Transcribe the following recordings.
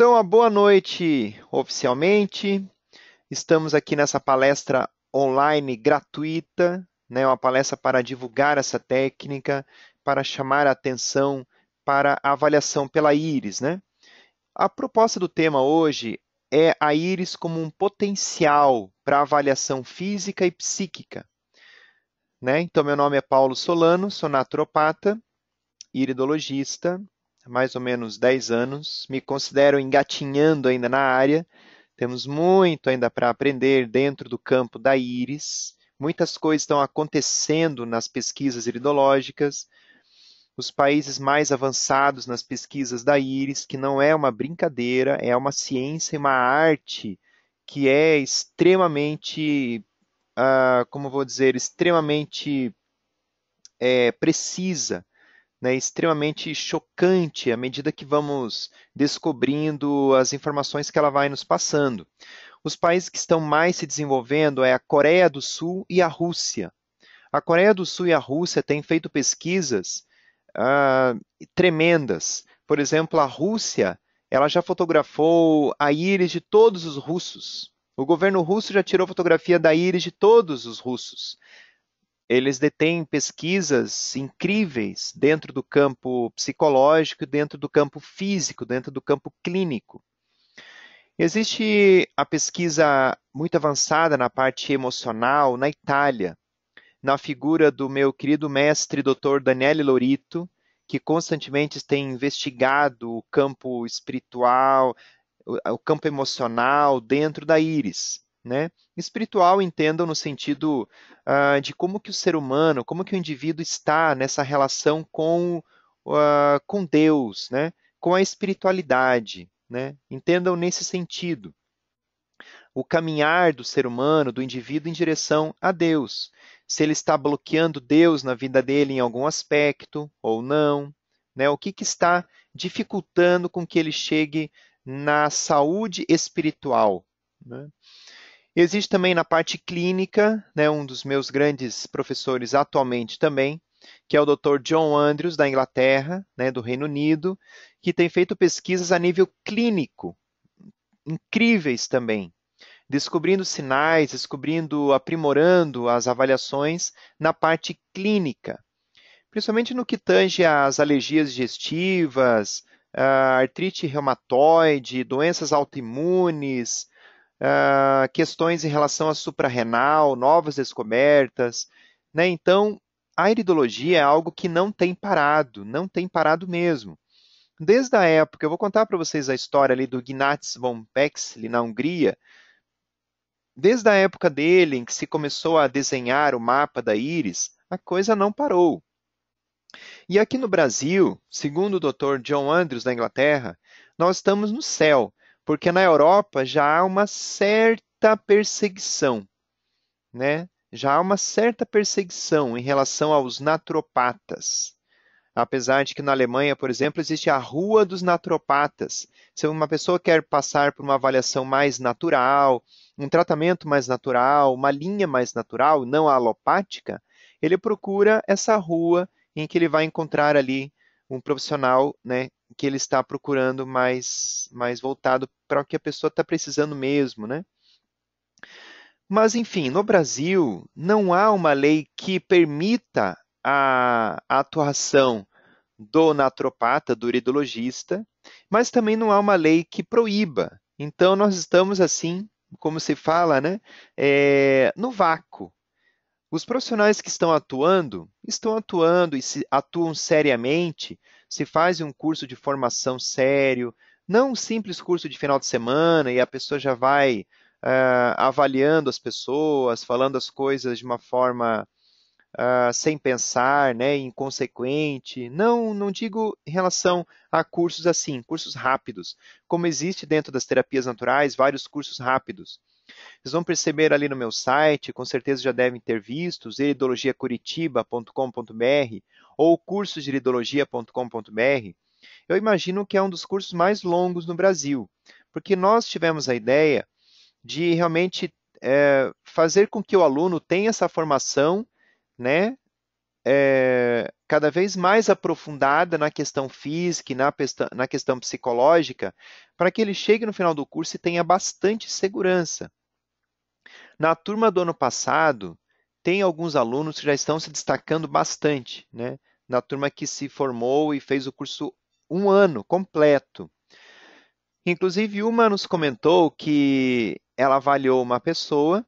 Então, a boa noite oficialmente. Estamos aqui nessa palestra online gratuita, né, uma palestra para divulgar essa técnica, para chamar a atenção para a avaliação pela íris. Né? A proposta do tema hoje é a íris como um potencial para avaliação física e psíquica. Né? Então, meu nome é Paulo Solano, sou naturopata, iridologista, mais ou menos 10 anos, me considero engatinhando ainda na área. Temos muito ainda para aprender dentro do campo da íris. Muitas coisas estão acontecendo nas pesquisas iridológicas. Os países mais avançados nas pesquisas da íris, que não é uma brincadeira, é uma ciência e uma arte que é extremamente, uh, como vou dizer, extremamente é, precisa né, extremamente chocante à medida que vamos descobrindo as informações que ela vai nos passando. Os países que estão mais se desenvolvendo é a Coreia do Sul e a Rússia. A Coreia do Sul e a Rússia têm feito pesquisas ah, tremendas. Por exemplo, a Rússia ela já fotografou a íris de todos os russos. O governo russo já tirou fotografia da íris de todos os russos eles detêm pesquisas incríveis dentro do campo psicológico, dentro do campo físico, dentro do campo clínico. Existe a pesquisa muito avançada na parte emocional na Itália, na figura do meu querido mestre Dr. Daniele Lorito, que constantemente tem investigado o campo espiritual, o campo emocional dentro da íris. Né? Espiritual entendam no sentido uh, de como que o ser humano, como que o indivíduo está nessa relação com, uh, com Deus, né? com a espiritualidade. Né? Entendam nesse sentido. O caminhar do ser humano, do indivíduo em direção a Deus. Se ele está bloqueando Deus na vida dele em algum aspecto ou não. Né? O que, que está dificultando com que ele chegue na saúde espiritual. Né? Existe também na parte clínica, né, um dos meus grandes professores atualmente também, que é o Dr. John Andrews, da Inglaterra, né, do Reino Unido, que tem feito pesquisas a nível clínico, incríveis também, descobrindo sinais, descobrindo, aprimorando as avaliações na parte clínica, principalmente no que tange às alergias digestivas, artrite reumatoide, doenças autoimunes, ah, questões em relação à suprarrenal, novas descobertas. Né? Então, a iridologia é algo que não tem parado, não tem parado mesmo. Desde a época, eu vou contar para vocês a história ali do Gnats von Bexley na Hungria, Desde a época dele, em que se começou a desenhar o mapa da íris, a coisa não parou. E aqui no Brasil, segundo o Dr. John Andrews da Inglaterra, nós estamos no céu, porque na Europa já há uma certa perseguição, né? Já há uma certa perseguição em relação aos naturopatas. Apesar de que na Alemanha, por exemplo, existe a Rua dos Naturopatas. Se uma pessoa quer passar por uma avaliação mais natural, um tratamento mais natural, uma linha mais natural, não alopática, ele procura essa rua em que ele vai encontrar ali um profissional né, que ele está procurando mais, mais voltado para o que a pessoa está precisando mesmo, né? Mas, enfim, no Brasil, não há uma lei que permita a, a atuação do naturopata, do iridologista, mas também não há uma lei que proíba. Então, nós estamos, assim, como se fala, né, é, no vácuo. Os profissionais que estão atuando, estão atuando e se, atuam seriamente se faz um curso de formação sério, não um simples curso de final de semana e a pessoa já vai uh, avaliando as pessoas, falando as coisas de uma forma uh, sem pensar, né, inconsequente. Não, não digo em relação a cursos assim, cursos rápidos, como existe dentro das terapias naturais vários cursos rápidos. Vocês vão perceber ali no meu site, com certeza já devem ter visto, iridologiacuritiba.com.br ou cursosderidologia.com.br. Eu imagino que é um dos cursos mais longos no Brasil, porque nós tivemos a ideia de realmente é, fazer com que o aluno tenha essa formação, né, é, cada vez mais aprofundada na questão física e na, na questão psicológica, para que ele chegue no final do curso e tenha bastante segurança. Na turma do ano passado, tem alguns alunos que já estão se destacando bastante, né? Na turma que se formou e fez o curso um ano completo. Inclusive, uma nos comentou que ela avaliou uma pessoa,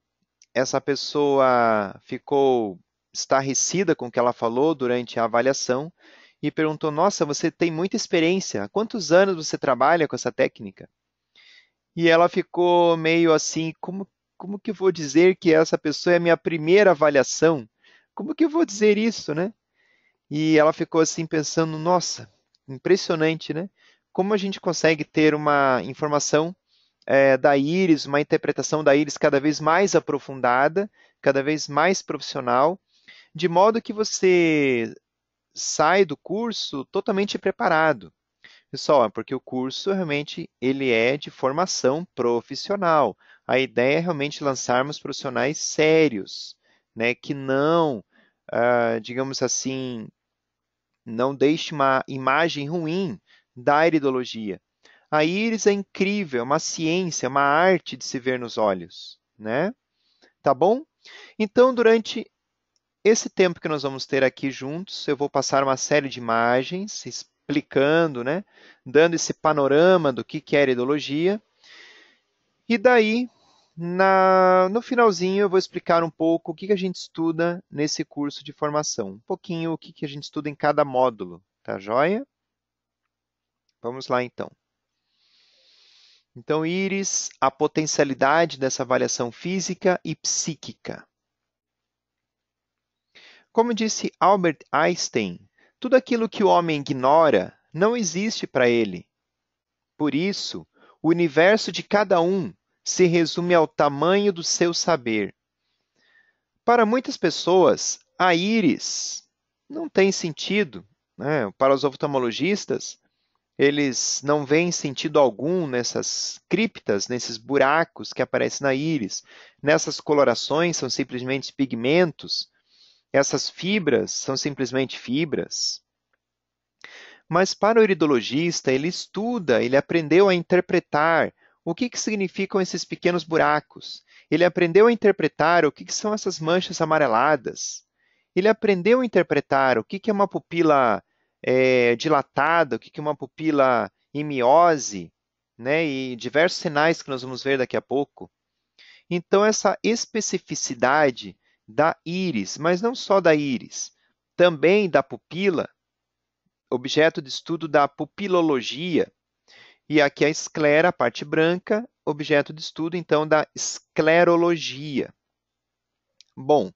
essa pessoa ficou estarrecida com o que ela falou durante a avaliação e perguntou: Nossa, você tem muita experiência, há quantos anos você trabalha com essa técnica? E ela ficou meio assim: Como como que eu vou dizer que essa pessoa é a minha primeira avaliação? Como que eu vou dizer isso, né? E ela ficou assim pensando, nossa, impressionante, né? Como a gente consegue ter uma informação é, da íris, uma interpretação da íris cada vez mais aprofundada, cada vez mais profissional, de modo que você sai do curso totalmente preparado. Pessoal, é porque o curso realmente ele é de formação profissional a ideia é realmente lançarmos profissionais sérios, né, que não, uh, digamos assim, não deixe uma imagem ruim da iridologia. A íris é incrível, é uma ciência, é uma arte de se ver nos olhos, né? Tá bom? Então, durante esse tempo que nós vamos ter aqui juntos, eu vou passar uma série de imagens explicando, né? Dando esse panorama do que é iridologia. E daí na, no finalzinho eu vou explicar um pouco o que, que a gente estuda nesse curso de formação, um pouquinho o que, que a gente estuda em cada módulo, tá joia? Vamos lá então. Então, Iris, a potencialidade dessa avaliação física e psíquica. Como disse Albert Einstein, tudo aquilo que o homem ignora não existe para ele. Por isso, o universo de cada um se resume ao tamanho do seu saber. Para muitas pessoas, a íris não tem sentido. Né? Para os oftalmologistas, eles não veem sentido algum nessas criptas, nesses buracos que aparecem na íris. Nessas colorações são simplesmente pigmentos. Essas fibras são simplesmente fibras. Mas para o iridologista, ele estuda, ele aprendeu a interpretar o que, que significam esses pequenos buracos? Ele aprendeu a interpretar o que, que são essas manchas amareladas. Ele aprendeu a interpretar o que, que é uma pupila é, dilatada, o que, que é uma pupila em miose, né? e diversos sinais que nós vamos ver daqui a pouco. Então, essa especificidade da íris, mas não só da íris, também da pupila, objeto de estudo da pupilologia, e aqui é a esclera, a parte branca, objeto de estudo, então, da esclerologia. Bom,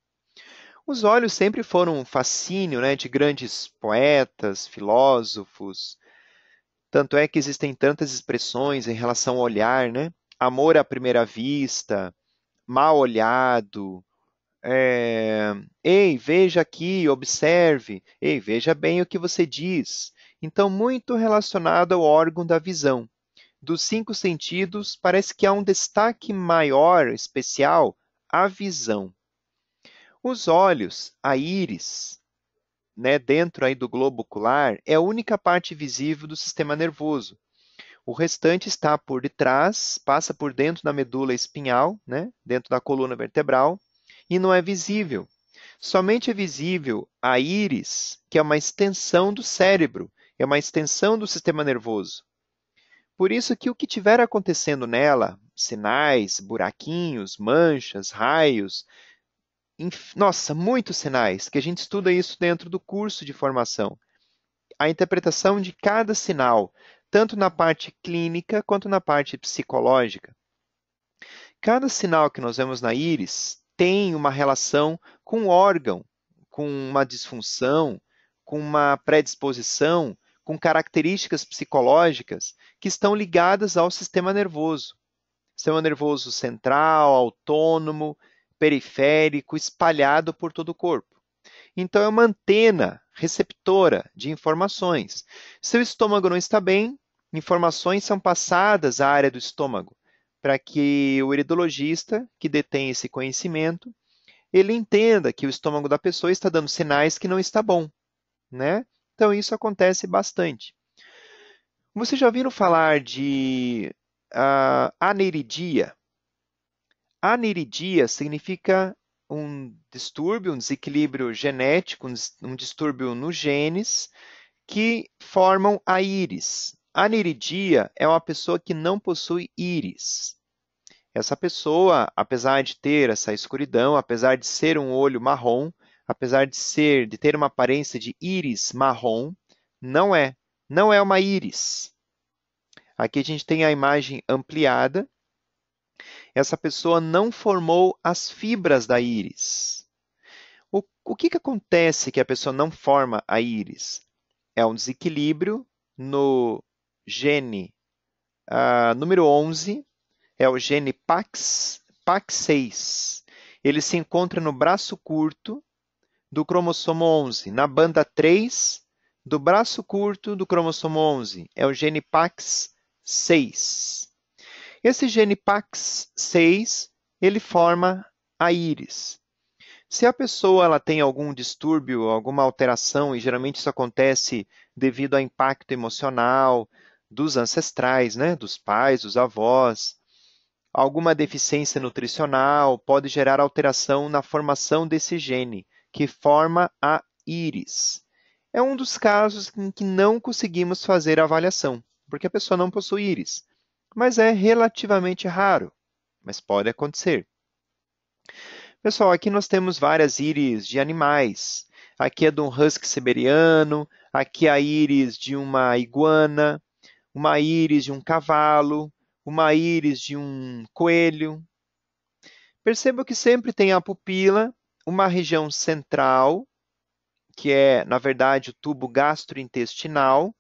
os olhos sempre foram um fascínio né, de grandes poetas, filósofos. Tanto é que existem tantas expressões em relação ao olhar, né? Amor à primeira vista, mal olhado. É... Ei, veja aqui, observe. Ei, veja bem o que você diz então muito relacionado ao órgão da visão. Dos cinco sentidos, parece que há um destaque maior, especial, à visão. Os olhos, a íris, né, dentro aí do globo ocular, é a única parte visível do sistema nervoso. O restante está por detrás, passa por dentro da medula espinhal, né, dentro da coluna vertebral, e não é visível. Somente é visível a íris, que é uma extensão do cérebro, é uma extensão do sistema nervoso. Por isso que o que tiver acontecendo nela, sinais, buraquinhos, manchas, raios, inf... nossa, muitos sinais, que a gente estuda isso dentro do curso de formação. A interpretação de cada sinal, tanto na parte clínica quanto na parte psicológica. Cada sinal que nós vemos na íris tem uma relação com o órgão, com uma disfunção, com uma predisposição, com características psicológicas que estão ligadas ao sistema nervoso. Sistema nervoso central, autônomo, periférico, espalhado por todo o corpo. Então, é uma antena receptora de informações. Se o estômago não está bem, informações são passadas à área do estômago, para que o iridologista, que detém esse conhecimento, ele entenda que o estômago da pessoa está dando sinais que não está bom, né? Então isso acontece bastante. Vocês já ouviram falar de uh, ah, aneridia? Aneridia significa um distúrbio, um desequilíbrio genético, um distúrbio nos genes que formam a íris. Aniridia é uma pessoa que não possui íris. Essa pessoa, apesar de ter essa escuridão, apesar de ser um olho marrom, apesar de ser, de ter uma aparência de íris marrom, não é, não é uma íris. Aqui a gente tem a imagem ampliada. Essa pessoa não formou as fibras da íris. O, o que, que acontece que a pessoa não forma a íris? É um desequilíbrio no gene uh, número 11, é o gene PAX, PAX6. Ele se encontra no braço curto do cromossomo 11 na banda 3 do braço curto do cromossomo 11, é o gene PAX6. Esse gene PAX6, ele forma a íris. Se a pessoa ela tem algum distúrbio, alguma alteração, e geralmente isso acontece devido a impacto emocional dos ancestrais, né, dos pais, dos avós, alguma deficiência nutricional pode gerar alteração na formação desse gene que forma a íris. É um dos casos em que não conseguimos fazer avaliação, porque a pessoa não possui íris, mas é relativamente raro, mas pode acontecer. Pessoal, aqui nós temos várias íris de animais. Aqui é de um husky siberiano, aqui é a íris de uma iguana, uma íris de um cavalo, uma íris de um coelho. Perceba que sempre tem a pupila uma região central, que é, na verdade, o tubo gastrointestinal,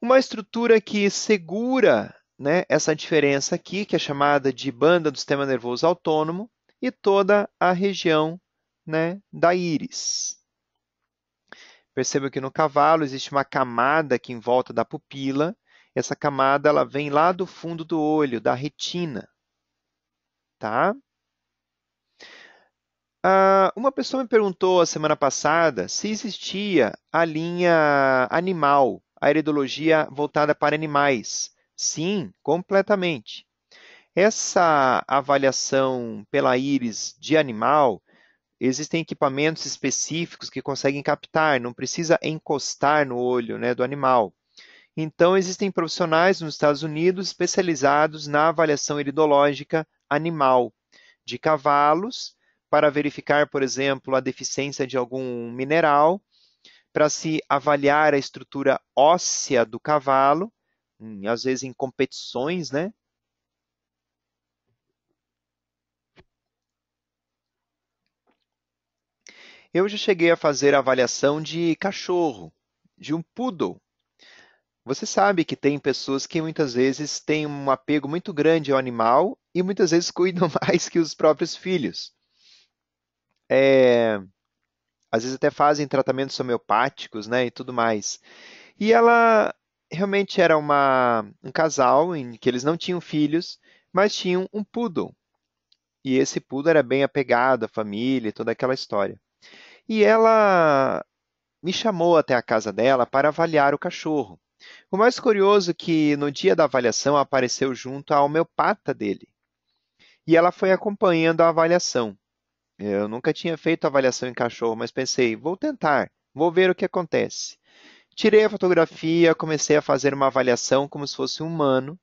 uma estrutura que segura né, essa diferença aqui, que é chamada de banda do sistema nervoso autônomo, e toda a região né, da íris. Perceba que no cavalo existe uma camada aqui em volta da pupila, essa camada ela vem lá do fundo do olho, da retina. Tá? Uh, uma pessoa me perguntou a semana passada se existia a linha animal, a heredologia voltada para animais. Sim, completamente. Essa avaliação pela íris de animal, existem equipamentos específicos que conseguem captar, não precisa encostar no olho né, do animal. Então, existem profissionais nos Estados Unidos especializados na avaliação iridológica animal, de cavalos para verificar, por exemplo, a deficiência de algum mineral, para se avaliar a estrutura óssea do cavalo, às vezes em competições, né? Eu já cheguei a fazer a avaliação de cachorro, de um poodle. Você sabe que tem pessoas que muitas vezes têm um apego muito grande ao animal e muitas vezes cuidam mais que os próprios filhos é, às vezes até fazem tratamentos homeopáticos, né, e tudo mais. E ela realmente era uma, um casal em que eles não tinham filhos, mas tinham um poodle. E esse poodle era bem apegado à família e toda aquela história. E ela me chamou até a casa dela para avaliar o cachorro. O mais curioso é que no dia da avaliação apareceu junto a homeopata dele. E ela foi acompanhando a avaliação. Eu nunca tinha feito avaliação em cachorro, mas pensei, vou tentar, vou ver o que acontece. Tirei a fotografia, comecei a fazer uma avaliação como se fosse um humano,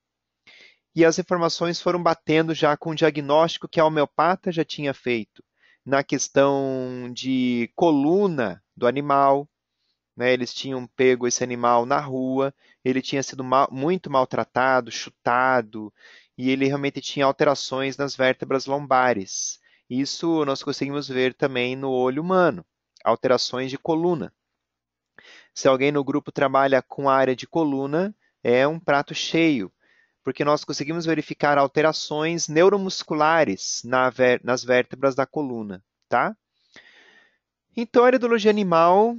e as informações foram batendo já com o diagnóstico que a homeopata já tinha feito na questão de coluna do animal. Né? Eles tinham pego esse animal na rua, ele tinha sido mal, muito maltratado, chutado, e ele realmente tinha alterações nas vértebras lombares. Isso nós conseguimos ver também no olho humano, alterações de coluna. Se alguém no grupo trabalha com a área de coluna, é um prato cheio, porque nós conseguimos verificar alterações neuromusculares nas vértebras da coluna, tá? Então, a iridologia animal,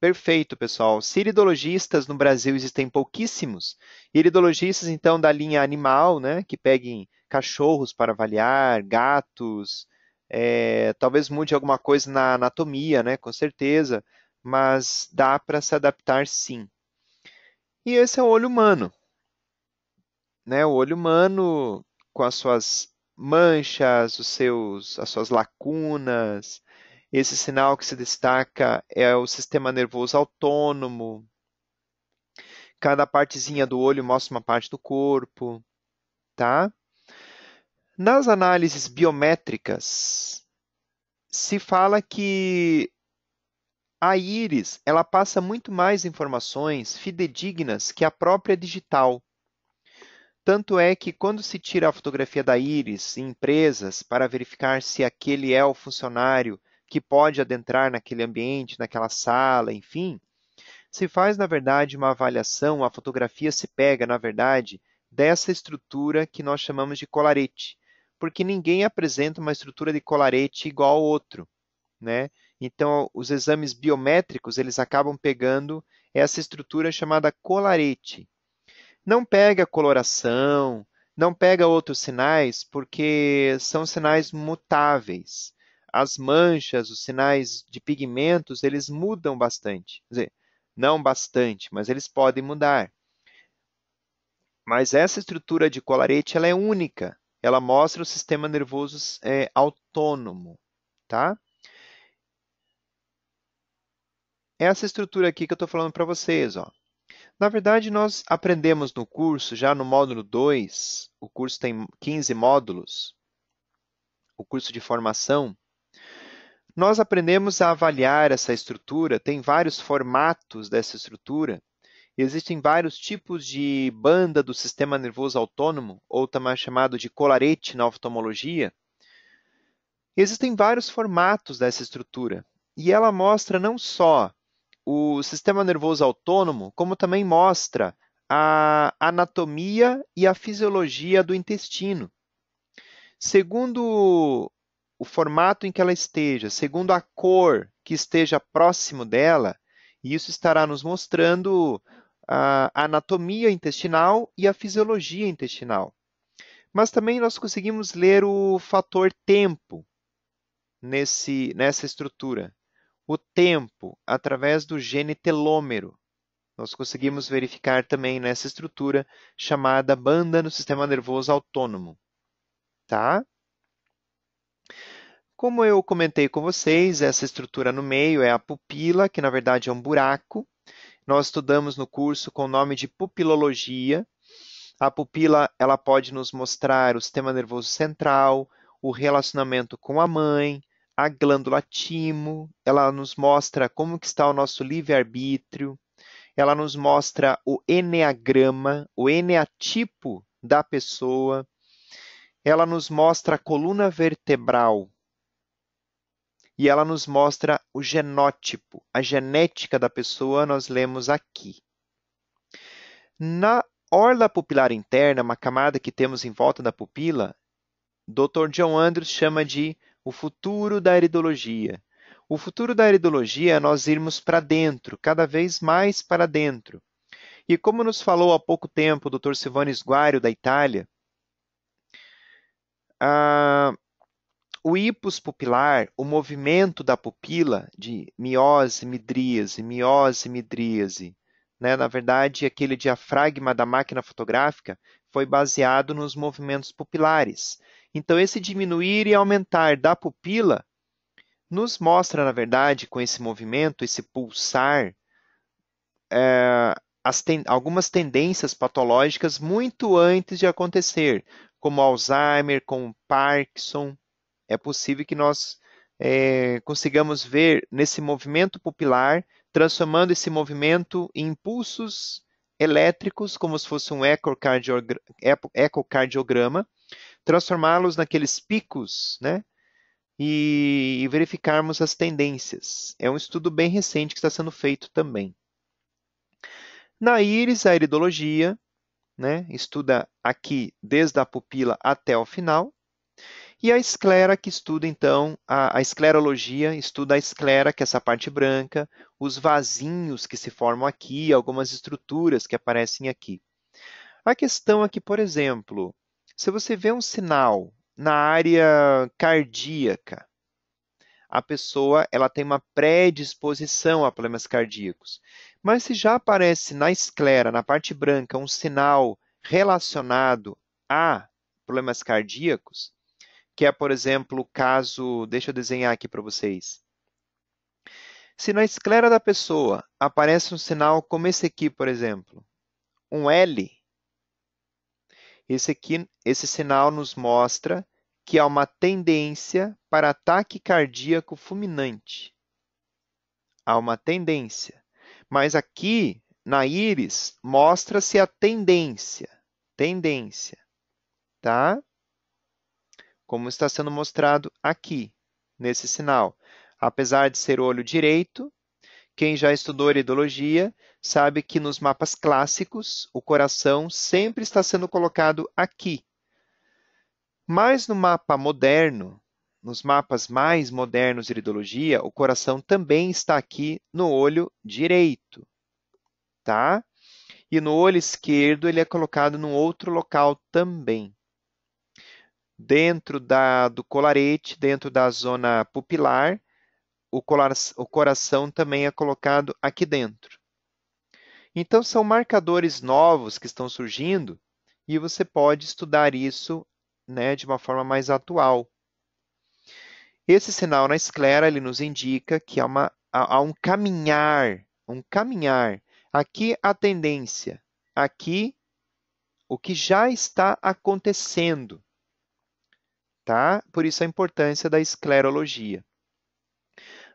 perfeito, pessoal. Se iridologistas no Brasil existem pouquíssimos, iridologistas, então, da linha animal, né, que peguem cachorros para avaliar, gatos, é, talvez mude alguma coisa na anatomia, né, com certeza, mas dá para se adaptar sim. E esse é o olho humano. Né, o olho humano com as suas manchas, os seus, as suas lacunas. Esse sinal que se destaca é o sistema nervoso autônomo. Cada partezinha do olho mostra uma parte do corpo, tá? Nas análises biométricas, se fala que a íris ela passa muito mais informações fidedignas que a própria digital. Tanto é que quando se tira a fotografia da íris em empresas para verificar se aquele é o funcionário que pode adentrar naquele ambiente, naquela sala, enfim, se faz na verdade uma avaliação, a fotografia se pega na verdade dessa estrutura que nós chamamos de colarete, porque ninguém apresenta uma estrutura de colarete igual ao outro, né? Então, os exames biométricos, eles acabam pegando essa estrutura chamada colarete. Não pega coloração, não pega outros sinais, porque são sinais mutáveis. As manchas, os sinais de pigmentos, eles mudam bastante. Quer dizer, não bastante, mas eles podem mudar. Mas essa estrutura de colarete, ela é única. Ela mostra o sistema nervoso é, autônomo, tá? Essa estrutura aqui que eu estou falando para vocês, ó. Na verdade, nós aprendemos no curso, já no módulo 2, o curso tem 15 módulos, o curso de formação, nós aprendemos a avaliar essa estrutura, tem vários formatos dessa estrutura, Existem vários tipos de banda do sistema nervoso autônomo, ou também chamado de colarete na oftalmologia. Existem vários formatos dessa estrutura, e ela mostra não só o sistema nervoso autônomo, como também mostra a anatomia e a fisiologia do intestino. Segundo o formato em que ela esteja, segundo a cor que esteja próximo dela, isso estará nos mostrando a anatomia intestinal e a fisiologia intestinal. Mas também nós conseguimos ler o fator tempo nesse, nessa estrutura. O tempo, através do gene telômero, nós conseguimos verificar também nessa estrutura chamada banda no sistema nervoso autônomo. Tá? Como eu comentei com vocês, essa estrutura no meio é a pupila, que na verdade é um buraco, nós estudamos no curso com o nome de pupilologia. A pupila ela pode nos mostrar o sistema nervoso central, o relacionamento com a mãe, a glândula timo, ela nos mostra como que está o nosso livre-arbítrio, ela nos mostra o eneagrama, o eneatipo da pessoa, ela nos mostra a coluna vertebral, e ela nos mostra o genótipo, a genética da pessoa, nós lemos aqui. Na orla pupilar interna, uma camada que temos em volta da pupila, Dr. John Andrews chama de o futuro da iridologia. O futuro da iridologia é nós irmos para dentro, cada vez mais para dentro. E como nos falou há pouco tempo o Dr. Silvano Sguario, da Itália, o hipus pupilar, o movimento da pupila de miose, midríase, miose, midríase, né? na verdade, aquele diafragma da máquina fotográfica foi baseado nos movimentos pupilares. Então, esse diminuir e aumentar da pupila nos mostra, na verdade, com esse movimento, esse pulsar, é, ten algumas tendências patológicas muito antes de acontecer, como Alzheimer, como Parkinson, é possível que nós é, consigamos ver nesse movimento pupilar, transformando esse movimento em impulsos elétricos, como se fosse um ecocardiograma, transformá-los naqueles picos, né? E, e verificarmos as tendências. É um estudo bem recente que está sendo feito também. Na íris, a iridologia né, estuda aqui desde a pupila até o final. E a esclera, que estuda, então, a, a, esclerologia, estuda a esclera, que é essa parte branca, os vasinhos que se formam aqui, algumas estruturas que aparecem aqui. A questão aqui, por exemplo, se você vê um sinal na área cardíaca, a pessoa ela tem uma predisposição a problemas cardíacos. Mas se já aparece na esclera, na parte branca, um sinal relacionado a problemas cardíacos, que é, por exemplo, o caso, deixa eu desenhar aqui para vocês. Se na esclera da pessoa aparece um sinal como esse aqui, por exemplo, um L, esse, aqui, esse sinal nos mostra que há uma tendência para ataque cardíaco fulminante. Há uma tendência. Mas aqui, na íris, mostra-se a tendência. Tendência. Tá? como está sendo mostrado aqui, nesse sinal. Apesar de ser o olho direito, quem já estudou iridologia sabe que nos mapas clássicos o coração sempre está sendo colocado aqui. Mas no mapa moderno, nos mapas mais modernos de iridologia, o coração também está aqui no olho direito, tá? E no olho esquerdo ele é colocado num outro local também dentro da, do colarete, dentro da zona pupilar, o, colar, o coração também é colocado aqui dentro. Então, são marcadores novos que estão surgindo e você pode estudar isso né, de uma forma mais atual. Esse sinal na esclera ele nos indica que há, uma, há um caminhar, um caminhar. Aqui a tendência, aqui o que já está acontecendo tá? Por isso a importância da esclerologia.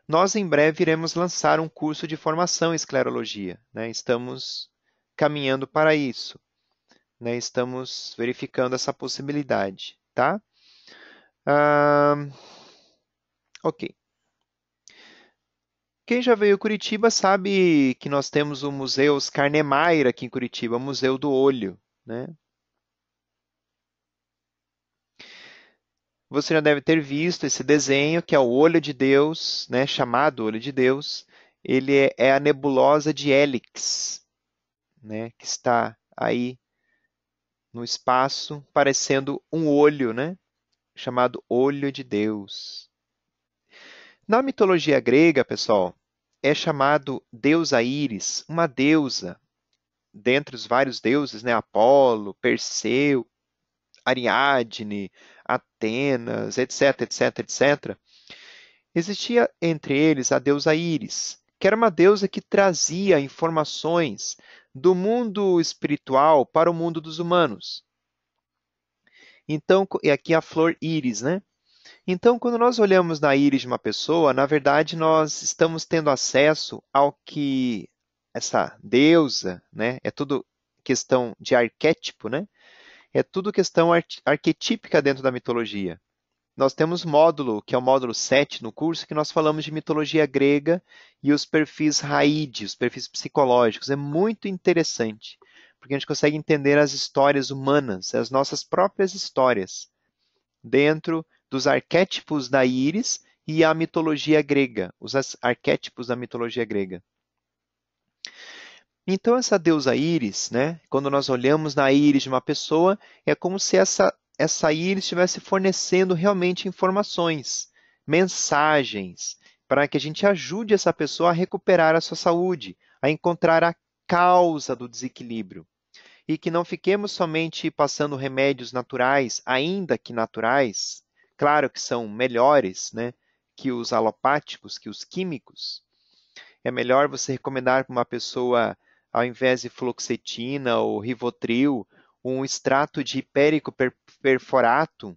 Nós em breve iremos lançar um curso de formação em esclerologia, né? Estamos caminhando para isso, né? Estamos verificando essa possibilidade, tá? Ah, ok. Quem já veio a Curitiba sabe que nós temos o Museu Oscar Niemeyer aqui em Curitiba, Museu do Olho, né? você já deve ter visto esse desenho, que é o Olho de Deus, né, chamado Olho de Deus. Ele é, é, a nebulosa de Hélix, né, que está aí no espaço, parecendo um olho, né, chamado Olho de Deus. Na mitologia grega, pessoal, é chamado deusa Íris, uma deusa, dentre os vários deuses, né, Apolo, Perseu, Ariadne, Atenas, etc, etc, etc, existia entre eles a deusa Íris, que era uma deusa que trazia informações do mundo espiritual para o mundo dos humanos. Então, e aqui a flor íris, né? Então, quando nós olhamos na íris de uma pessoa, na verdade nós estamos tendo acesso ao que essa deusa, né? É tudo questão de arquétipo, né? É tudo questão ar arquetípica dentro da mitologia. Nós temos módulo, que é o módulo 7 no curso, que nós falamos de mitologia grega e os perfis raíde, os perfis psicológicos. É muito interessante, porque a gente consegue entender as histórias humanas, as nossas próprias histórias, dentro dos arquétipos da íris e a mitologia grega, os arquétipos da mitologia grega. Então, essa deusa íris, né, quando nós olhamos na íris de uma pessoa, é como se essa, essa íris estivesse fornecendo realmente informações, mensagens, para que a gente ajude essa pessoa a recuperar a sua saúde, a encontrar a causa do desequilíbrio. E que não fiquemos somente passando remédios naturais, ainda que naturais, claro que são melhores né, que os alopáticos, que os químicos. É melhor você recomendar para uma pessoa ao invés de fluoxetina ou rivotril, um extrato de hipérico perforato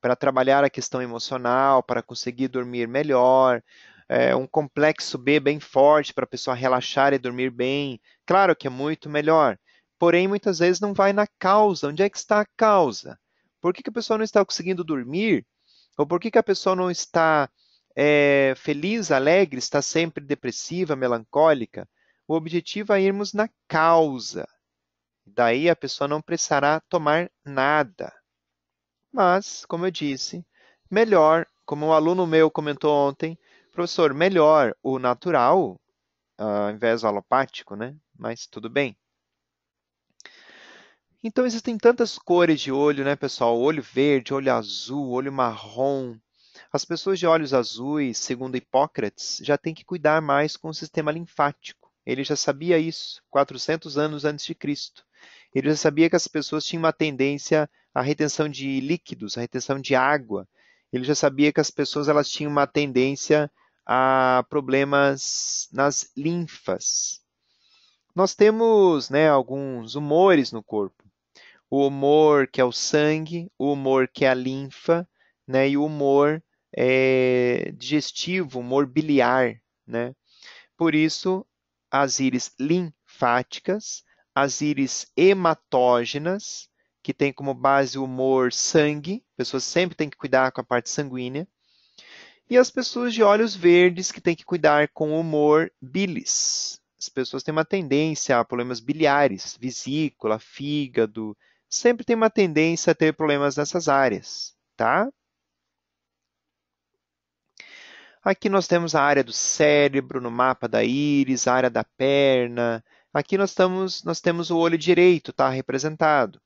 para trabalhar a questão emocional, para conseguir dormir melhor, é, um complexo B bem forte para a pessoa relaxar e dormir bem. Claro que é muito melhor, porém muitas vezes não vai na causa. Onde é que está a causa? Por que, que a pessoa não está conseguindo dormir? Ou por que, que a pessoa não está é, feliz, alegre, está sempre depressiva, melancólica? O objetivo é irmos na causa. Daí a pessoa não precisará tomar nada. Mas, como eu disse, melhor, como um aluno meu comentou ontem, professor, melhor o natural ah, ao invés do alopático, né? Mas tudo bem. Então existem tantas cores de olho, né, pessoal? Olho verde, olho azul, olho marrom. As pessoas de olhos azuis, segundo Hipócrates, já têm que cuidar mais com o sistema linfático. Ele já sabia isso 400 anos antes de Cristo. Ele já sabia que as pessoas tinham uma tendência à retenção de líquidos, à retenção de água. Ele já sabia que as pessoas elas tinham uma tendência a problemas nas linfas. Nós temos né, alguns humores no corpo. O humor que é o sangue, o humor que é a linfa, né, e o humor é, digestivo, humor biliar. Né? Por isso, as íris linfáticas, as íris hematógenas, que tem como base o humor sangue, pessoas sempre têm que cuidar com a parte sanguínea, e as pessoas de olhos verdes, que têm que cuidar com o humor bilis. As pessoas têm uma tendência a problemas biliares, vesícula, fígado, sempre tem uma tendência a ter problemas nessas áreas, tá? Aqui nós temos a área do cérebro no mapa da íris, a área da perna. Aqui nós, estamos, nós temos o olho direito, tá representado.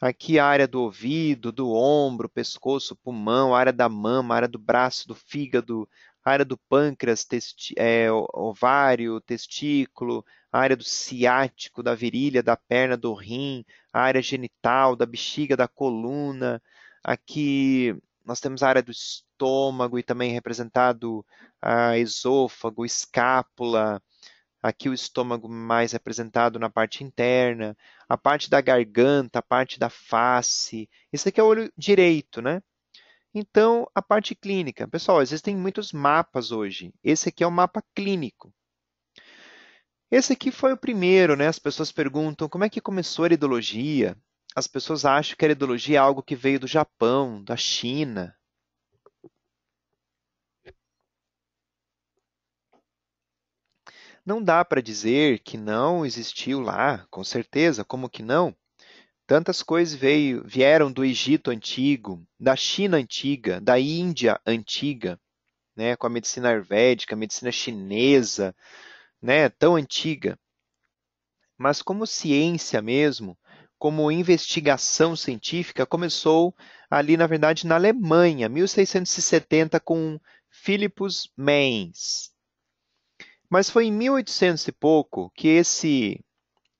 Aqui a área do ouvido, do ombro, pescoço, pulmão, área da mama, área do braço, do fígado, área do pâncreas, testi é, ovário, testículo, área do ciático, da virilha, da perna, do rim, área genital, da bexiga, da coluna. Aqui nós temos a área do estômago e também representado a esôfago, escápula, aqui o estômago mais representado na parte interna, a parte da garganta, a parte da face. Esse aqui é o olho direito, né? Então, a parte clínica. Pessoal, existem muitos mapas hoje. Esse aqui é o mapa clínico. Esse aqui foi o primeiro, né? As pessoas perguntam como é que começou a iridologia, as pessoas acham que a ideologia é algo que veio do Japão, da China. Não dá para dizer que não existiu lá, com certeza, como que não? Tantas coisas veio, vieram do Egito antigo, da China antiga, da Índia antiga, né, com a medicina ayurvédica, a medicina chinesa, né, tão antiga. Mas como ciência mesmo, como investigação científica começou ali, na verdade, na Alemanha, 1670, com Philippus Mainz. Mas foi em 1800 e pouco que esse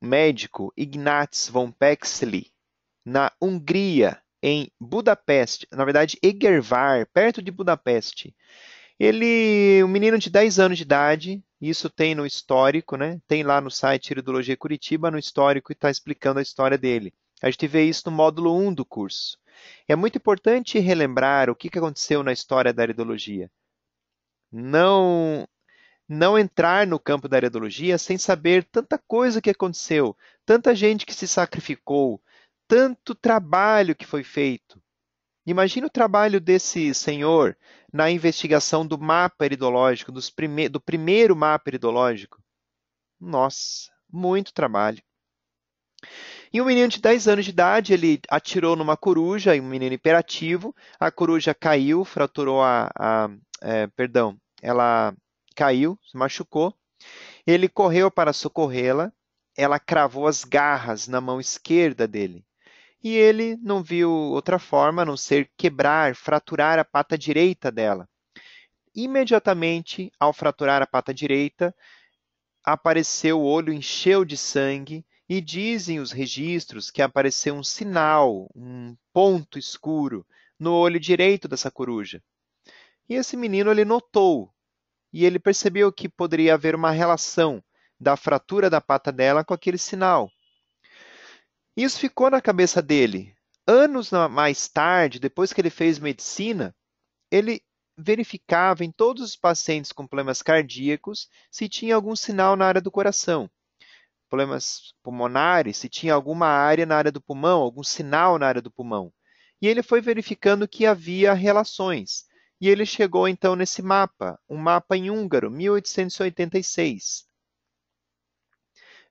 médico Ignaz von Pexley, na Hungria, em Budapeste, na verdade Egervar, perto de Budapeste. Ele, um menino de 10 anos de idade, isso tem no histórico, né? Tem lá no site Iridologia Curitiba, no histórico, e está explicando a história dele. A gente vê isso no módulo 1 do curso. É muito importante relembrar o que aconteceu na história da iridologia. Não, não entrar no campo da iridologia sem saber tanta coisa que aconteceu, tanta gente que se sacrificou, tanto trabalho que foi feito. Imagine o trabalho desse senhor na investigação do mapa iridológico, prime do primeiro mapa iridológico. Nossa, muito trabalho. E um menino de 10 anos de idade, ele atirou numa coruja, um menino hiperativo, a coruja caiu, fraturou a. a é, perdão, ela caiu, se machucou. Ele correu para socorrê-la, ela cravou as garras na mão esquerda dele e ele não viu outra forma a não ser quebrar, fraturar a pata direita dela. Imediatamente ao fraturar a pata direita, apareceu o olho, encheu de sangue, e dizem os registros que apareceu um sinal, um ponto escuro, no olho direito dessa coruja. E esse menino ele notou e ele percebeu que poderia haver uma relação da fratura da pata dela com aquele sinal. Isso ficou na cabeça dele. Anos mais tarde, depois que ele fez medicina, ele verificava em todos os pacientes com problemas cardíacos se tinha algum sinal na área do coração. Problemas pulmonares, se tinha alguma área na área do pulmão, algum sinal na área do pulmão. E ele foi verificando que havia relações. E ele chegou então nesse mapa, um mapa em húngaro, 1886.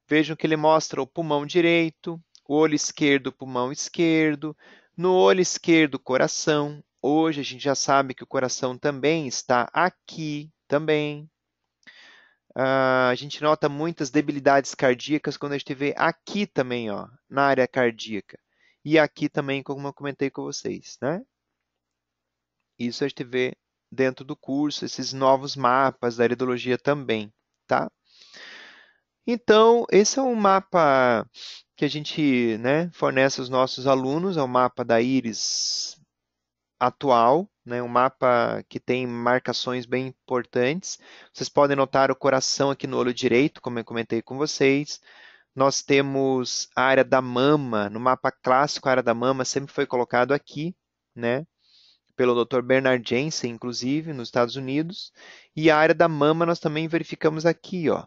Vejam que ele mostra o pulmão direito, o olho esquerdo, pulmão esquerdo, no olho esquerdo, coração. Hoje a gente já sabe que o coração também está aqui, também. Uh, a gente nota muitas debilidades cardíacas quando a gente vê aqui também, ó, na área cardíaca. E aqui também, como eu comentei com vocês, né? Isso a gente vê dentro do curso, esses novos mapas da iridologia também, tá? Então, esse é um mapa que a gente né, fornece aos nossos alunos, é o mapa da íris atual, né, um mapa que tem marcações bem importantes. Vocês podem notar o coração aqui no olho direito, como eu comentei com vocês. Nós temos a área da mama, no mapa clássico, a área da mama sempre foi colocado aqui, né? pelo Dr. Bernard Jensen, inclusive, nos Estados Unidos. E a área da mama nós também verificamos aqui, ó,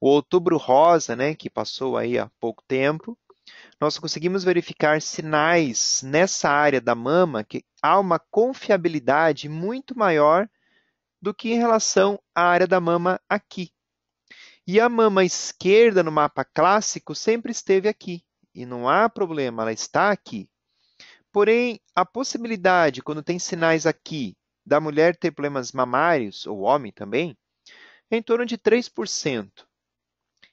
o Outubro Rosa, né, que passou aí há pouco tempo, nós conseguimos verificar sinais nessa área da mama que há uma confiabilidade muito maior do que em relação à área da mama aqui. E a mama esquerda no mapa clássico sempre esteve aqui, e não há problema, ela está aqui. Porém, a possibilidade, quando tem sinais aqui, da mulher ter problemas mamários, ou homem também, é em torno de 3%.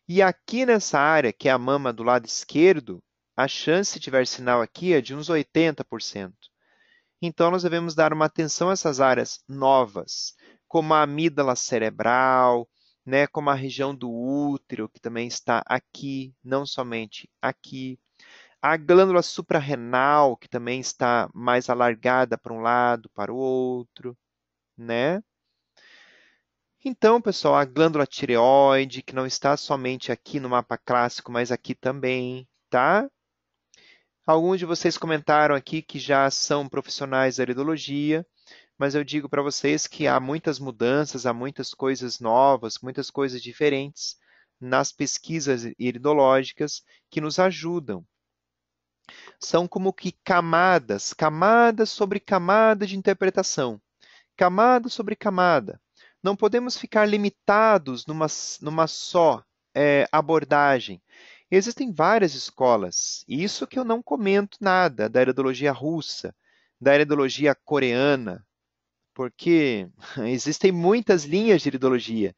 E aqui nessa área, que é a mama do lado esquerdo, a chance, se tiver sinal aqui, é de uns 80%. Então, nós devemos dar uma atenção a essas áreas novas, como a amígdala cerebral, né, como a região do útero, que também está aqui, não somente aqui. A glândula suprarrenal, que também está mais alargada para um lado, para o outro, né? Então, pessoal, a glândula tireoide, que não está somente aqui no mapa clássico, mas aqui também, tá? Alguns de vocês comentaram aqui que já são profissionais da iridologia, mas eu digo para vocês que há muitas mudanças, há muitas coisas novas, muitas coisas diferentes nas pesquisas iridológicas que nos ajudam. São como que camadas, camadas sobre camada de interpretação, camada sobre camada. Não podemos ficar limitados numa, numa só é, abordagem. Existem várias escolas, e isso que eu não comento nada da heredologia russa, da heredologia coreana, porque existem muitas linhas de heredologia.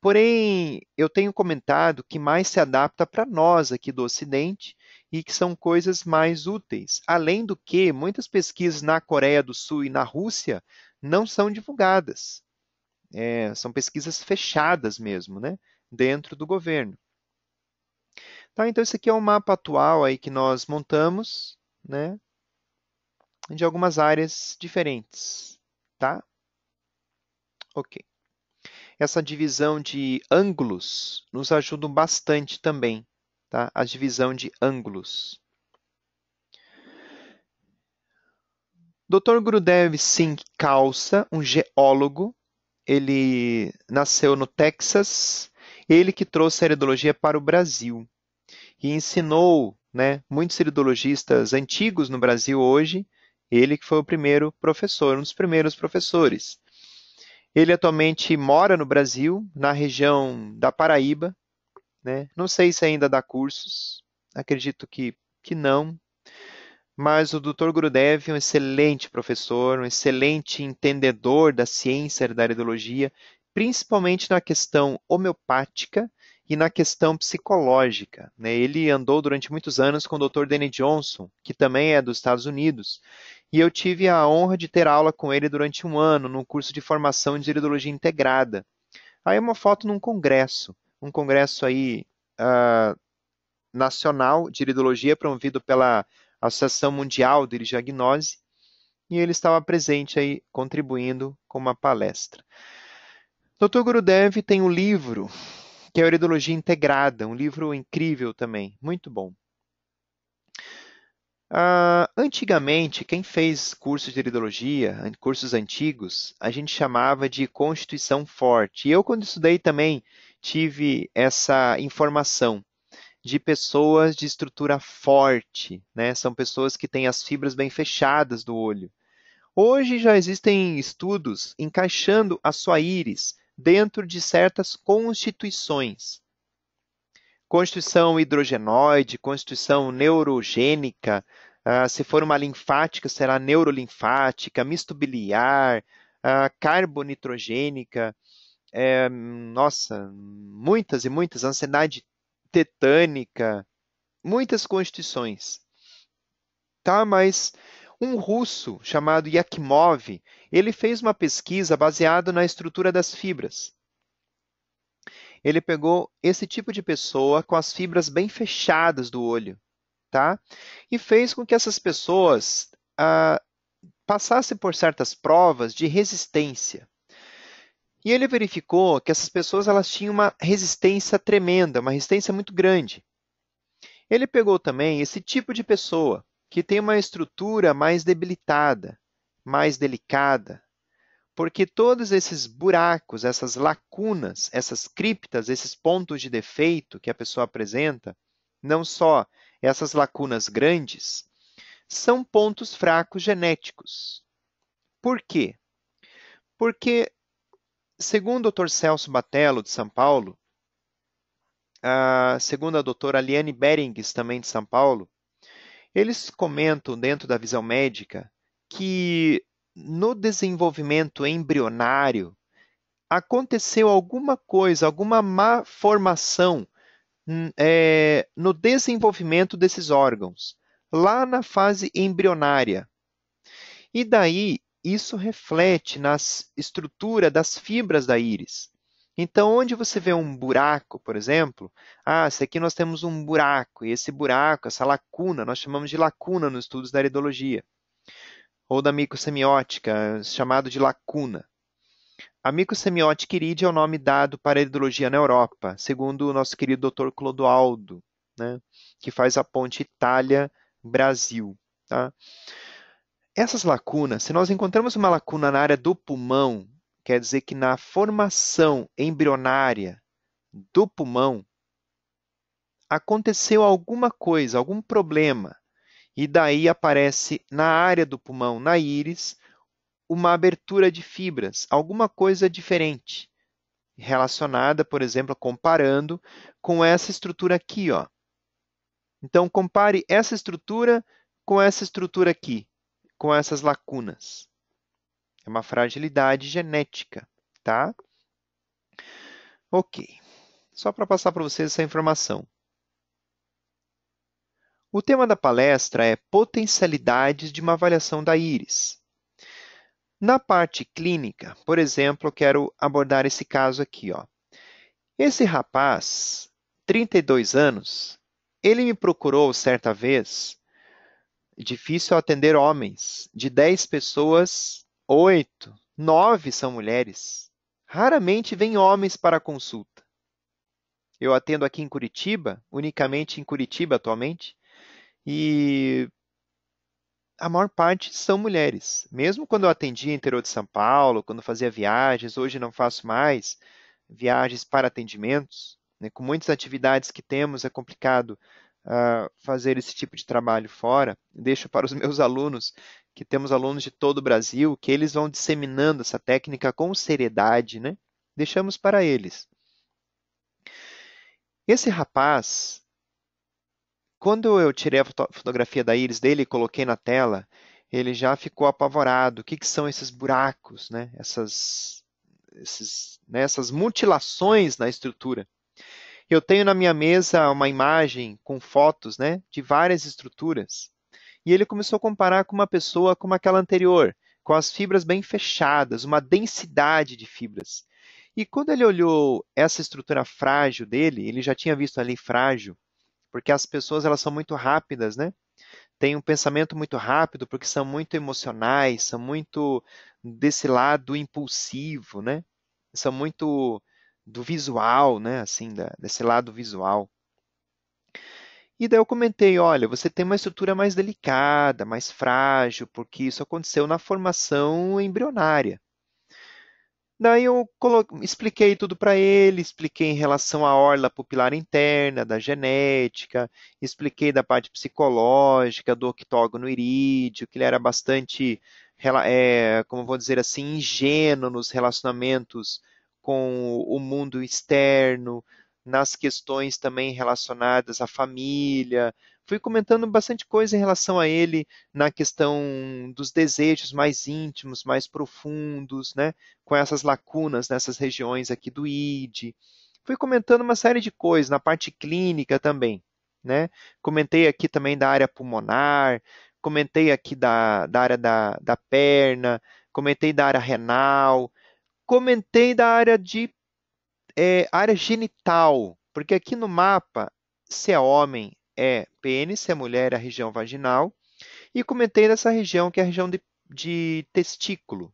Porém, eu tenho comentado que mais se adapta para nós aqui do Ocidente e que são coisas mais úteis. Além do que, muitas pesquisas na Coreia do Sul e na Rússia não são divulgadas é, são pesquisas fechadas mesmo, né, dentro do governo. Tá, então, esse aqui é um mapa atual aí que nós montamos, né, de algumas áreas diferentes, tá? Ok. Essa divisão de ângulos nos ajuda bastante também, tá? A divisão de ângulos. Dr. Gurudev Singh Kalsa, um geólogo, ele nasceu no Texas, ele que trouxe a heredologia para o Brasil e ensinou né, muitos heredologistas antigos no Brasil hoje, ele que foi o primeiro professor, um dos primeiros professores. Ele atualmente mora no Brasil, na região da Paraíba, né? não sei se ainda dá cursos, acredito que, que não, mas o Dr. Gurudev é um excelente professor, um excelente entendedor da ciência da iridologia, principalmente na questão homeopática e na questão psicológica. Né? Ele andou durante muitos anos com o Dr. Danny Johnson, que também é dos Estados Unidos, e eu tive a honra de ter aula com ele durante um ano no curso de formação de iridologia integrada. Aí uma foto num congresso, um congresso aí uh, nacional de iridologia promovido pela Associação Mundial de Diagnose, e ele estava presente aí contribuindo com uma palestra. Dr. Gurudev tem um livro que é a Uridologia Integrada, um livro incrível também, muito bom. Uh, antigamente, quem fez cursos de iridologia, cursos antigos, a gente chamava de constituição forte. E eu, quando estudei, também tive essa informação de pessoas de estrutura forte, né? São pessoas que têm as fibras bem fechadas do olho. Hoje já existem estudos encaixando a sua íris dentro de certas constituições. Constituição hidrogenoide, constituição neurogênica, ah, se for uma linfática, será neurolinfática, misto biliar, ah, carbonitrogênica, é, nossa, muitas e muitas, ansiedade tetânica, muitas constituições. Tá, mas um russo chamado Yakimov, ele fez uma pesquisa baseada na estrutura das fibras. Ele pegou esse tipo de pessoa com as fibras bem fechadas do olho, tá? E fez com que essas pessoas ah, passassem por certas provas de resistência. E ele verificou que essas pessoas elas tinham uma resistência tremenda, uma resistência muito grande. Ele pegou também esse tipo de pessoa que tem uma estrutura mais debilitada, mais delicada, porque todos esses buracos, essas lacunas, essas criptas, esses pontos de defeito que a pessoa apresenta, não só essas lacunas grandes, são pontos fracos genéticos. Por quê? Porque Segundo o Dr. Celso Batello, de São Paulo, segundo a doutora Liane Berings, também de São Paulo, eles comentam dentro da visão médica que no desenvolvimento embrionário aconteceu alguma coisa, alguma má formação hum, é, no desenvolvimento desses órgãos, lá na fase embrionária. E daí isso reflete na estrutura das fibras da íris. Então, onde você vê um buraco, por exemplo, ah, se aqui nós temos um buraco, e esse buraco, essa lacuna, nós chamamos de lacuna nos estudos da iridologia, ou da micosemiótica, chamado de lacuna. A micosemiótica iride é o nome dado para a iridologia na Europa, segundo o nosso querido Dr. Clodoaldo, né, que faz a ponte Itália-Brasil. Tá? Essas lacunas, se nós encontramos uma lacuna na área do pulmão, quer dizer que na formação embrionária do pulmão aconteceu alguma coisa, algum problema, e daí aparece na área do pulmão, na íris, uma abertura de fibras, alguma coisa diferente, relacionada, por exemplo, comparando com essa estrutura aqui, ó. Então compare essa estrutura com essa estrutura aqui com essas lacunas. É uma fragilidade genética, tá? Ok. Só para passar para vocês essa informação. O tema da palestra é Potencialidades de uma avaliação da íris. Na parte clínica, por exemplo, eu quero abordar esse caso aqui. Ó. Esse rapaz, 32 anos, ele me procurou certa vez difícil atender homens. De 10 pessoas, 8, 9 são mulheres. Raramente vêm homens para consulta. Eu atendo aqui em Curitiba, unicamente em Curitiba atualmente, e a maior parte são mulheres. Mesmo quando eu atendia interior de São Paulo, quando fazia viagens, hoje não faço mais viagens para atendimentos, né? com muitas atividades que temos é complicado uh, fazer esse tipo de trabalho fora, deixo para os meus alunos, que temos alunos de todo o Brasil, que eles vão disseminando essa técnica com seriedade, né? Deixamos para eles. Esse rapaz, quando eu tirei a fotografia da íris dele e coloquei na tela, ele já ficou apavorado. O que, que são esses buracos, né? Essas, esses, né? essas mutilações na estrutura? Eu tenho na minha mesa uma imagem com fotos né, de várias estruturas. E ele começou a comparar com uma pessoa como aquela anterior, com as fibras bem fechadas, uma densidade de fibras. E quando ele olhou essa estrutura frágil dele, ele já tinha visto ali frágil, porque as pessoas elas são muito rápidas, né? Tem um pensamento muito rápido, porque são muito emocionais, são muito desse lado impulsivo, né? São muito do visual, né? Assim, da, desse lado visual. E daí eu comentei, olha, você tem uma estrutura mais delicada, mais frágil, porque isso aconteceu na formação embrionária. Daí eu expliquei tudo para ele, expliquei em relação à orla pupilar interna, da genética, expliquei da parte psicológica, do octógono irídeo, que ele era bastante, é, como vou dizer assim, ingênuo nos relacionamentos com o mundo externo, nas questões também relacionadas à família. Fui comentando bastante coisa em relação a ele na questão dos desejos mais íntimos, mais profundos, né? com essas lacunas nessas regiões aqui do ID. Fui comentando uma série de coisas na parte clínica também. Né? Comentei aqui também da área pulmonar, comentei aqui da, da área da, da perna, comentei da área renal, comentei da área de é, área genital, porque aqui no mapa, se é homem é pênis, se é mulher é a região vaginal, e comentei dessa região que é a região de, de testículo.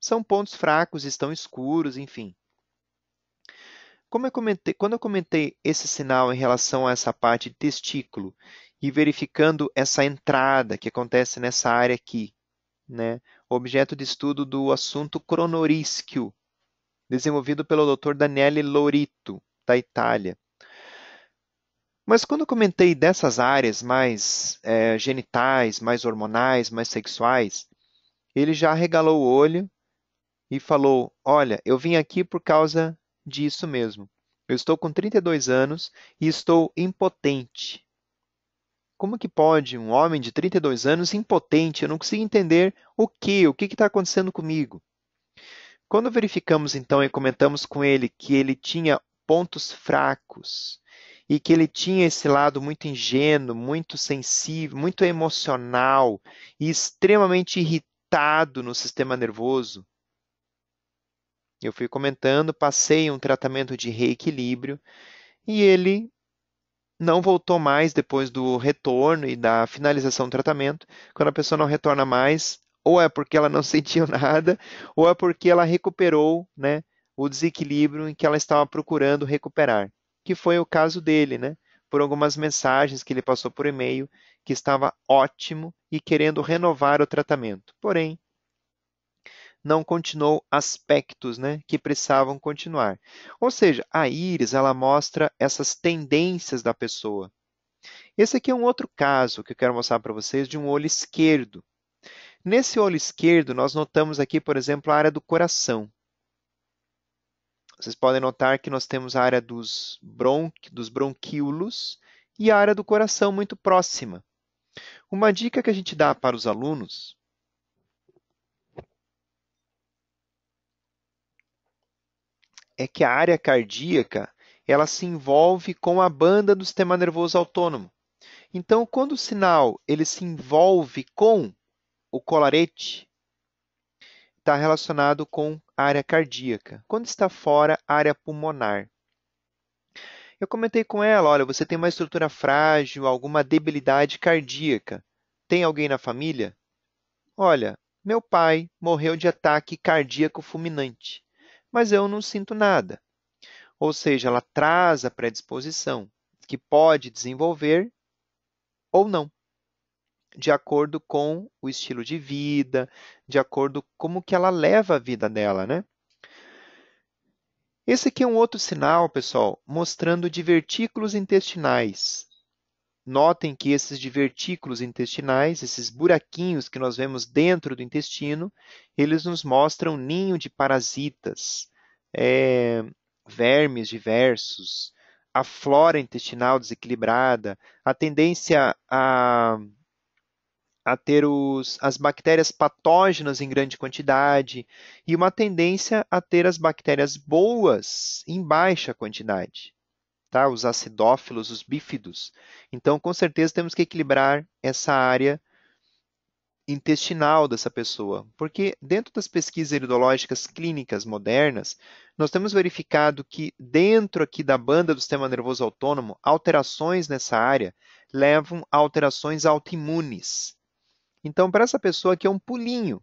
São pontos fracos, estão escuros, enfim. Como eu comentei, quando eu comentei esse sinal em relação a essa parte de testículo e verificando essa entrada que acontece nessa área aqui, né, objeto de estudo do assunto cronorísquio, desenvolvido pelo Dr. Daniele Lorito, da Itália. Mas quando eu comentei dessas áreas mais é, genitais, mais hormonais, mais sexuais, ele já regalou o olho e falou: Olha, eu vim aqui por causa disso mesmo. Eu estou com 32 anos e estou impotente. Como que pode um homem de 32 anos impotente, eu não consigo entender o que, o que está acontecendo comigo? Quando verificamos então e comentamos com ele que ele tinha pontos fracos e que ele tinha esse lado muito ingênuo, muito sensível, muito emocional e extremamente irritado no sistema nervoso, eu fui comentando, passei um tratamento de reequilíbrio e ele não voltou mais depois do retorno e da finalização do tratamento. Quando a pessoa não retorna mais, ou é porque ela não sentiu nada, ou é porque ela recuperou né, o desequilíbrio em que ela estava procurando recuperar, que foi o caso dele, né? Por algumas mensagens que ele passou por e-mail, que estava ótimo e querendo renovar o tratamento. Porém, não continuou aspectos né, que precisavam continuar. Ou seja, a íris ela mostra essas tendências da pessoa. Esse aqui é um outro caso que eu quero mostrar para vocês de um olho esquerdo. Nesse olho esquerdo, nós notamos aqui, por exemplo, a área do coração. Vocês podem notar que nós temos a área dos, bron dos bronquíolos e a área do coração muito próxima. Uma dica que a gente dá para os alunos é que a área cardíaca ela se envolve com a banda do sistema nervoso autônomo. Então, quando o sinal ele se envolve com o colarete, está relacionado com a área cardíaca. Quando está fora, área pulmonar. Eu comentei com ela, olha, você tem uma estrutura frágil, alguma debilidade cardíaca. Tem alguém na família? Olha, meu pai morreu de ataque cardíaco fulminante mas eu não sinto nada. Ou seja, ela traz a predisposição, que pode desenvolver ou não, de acordo com o estilo de vida, de acordo com como que ela leva a vida dela, né? Esse aqui é um outro sinal, pessoal, mostrando divertículos intestinais. Notem que esses divertículos intestinais, esses buraquinhos que nós vemos dentro do intestino, eles nos mostram ninho de parasitas, é, vermes diversos, a flora intestinal desequilibrada, a tendência a, a ter os, as bactérias patógenas em grande quantidade e uma tendência a ter as bactérias boas em baixa quantidade tá? Os acidófilos, os bífidos. Então, com certeza temos que equilibrar essa área intestinal dessa pessoa, porque dentro das pesquisas iridológicas clínicas modernas, nós temos verificado que dentro aqui da banda do sistema nervoso autônomo, alterações nessa área levam a alterações autoimunes. Então, para essa pessoa que é um pulinho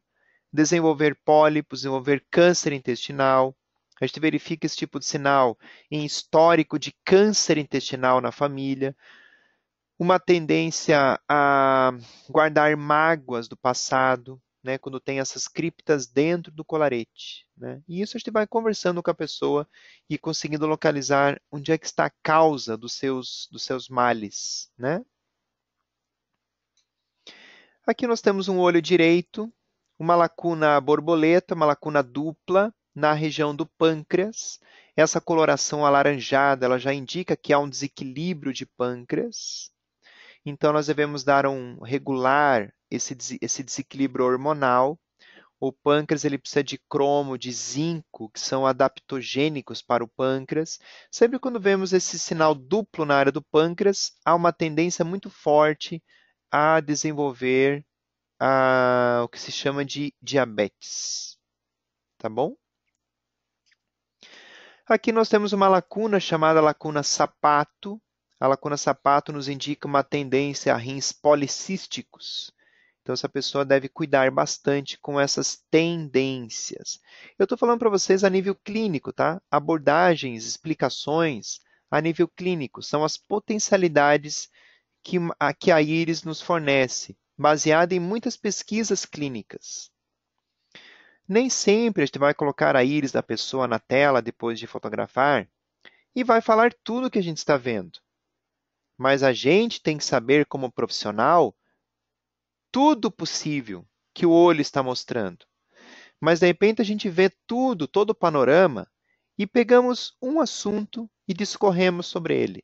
desenvolver pólipos, desenvolver câncer intestinal, a gente verifica esse tipo de sinal em histórico de câncer intestinal na família, uma tendência a guardar mágoas do passado, né, quando tem essas criptas dentro do colarete. Né? E isso a gente vai conversando com a pessoa e conseguindo localizar onde é que está a causa dos seus, dos seus males. Né? Aqui nós temos um olho direito, uma lacuna borboleta, uma lacuna dupla, na região do pâncreas. Essa coloração alaranjada ela já indica que há um desequilíbrio de pâncreas. Então, nós devemos dar um regular esse, esse desequilíbrio hormonal. O pâncreas ele precisa de cromo, de zinco, que são adaptogênicos para o pâncreas. Sempre quando vemos esse sinal duplo na área do pâncreas, há uma tendência muito forte a desenvolver a, ah, o que se chama de diabetes. Tá bom? Aqui nós temos uma lacuna chamada lacuna sapato. A lacuna sapato nos indica uma tendência a rins policísticos. Então, essa pessoa deve cuidar bastante com essas tendências. Eu estou falando para vocês a nível clínico, tá? Abordagens, explicações a nível clínico são as potencialidades que a, que a IRIS nos fornece, baseada em muitas pesquisas clínicas. Nem sempre a gente vai colocar a íris da pessoa na tela depois de fotografar e vai falar tudo o que a gente está vendo. Mas a gente tem que saber, como profissional, tudo possível que o olho está mostrando. Mas de repente a gente vê tudo, todo o panorama, e pegamos um assunto e discorremos sobre ele.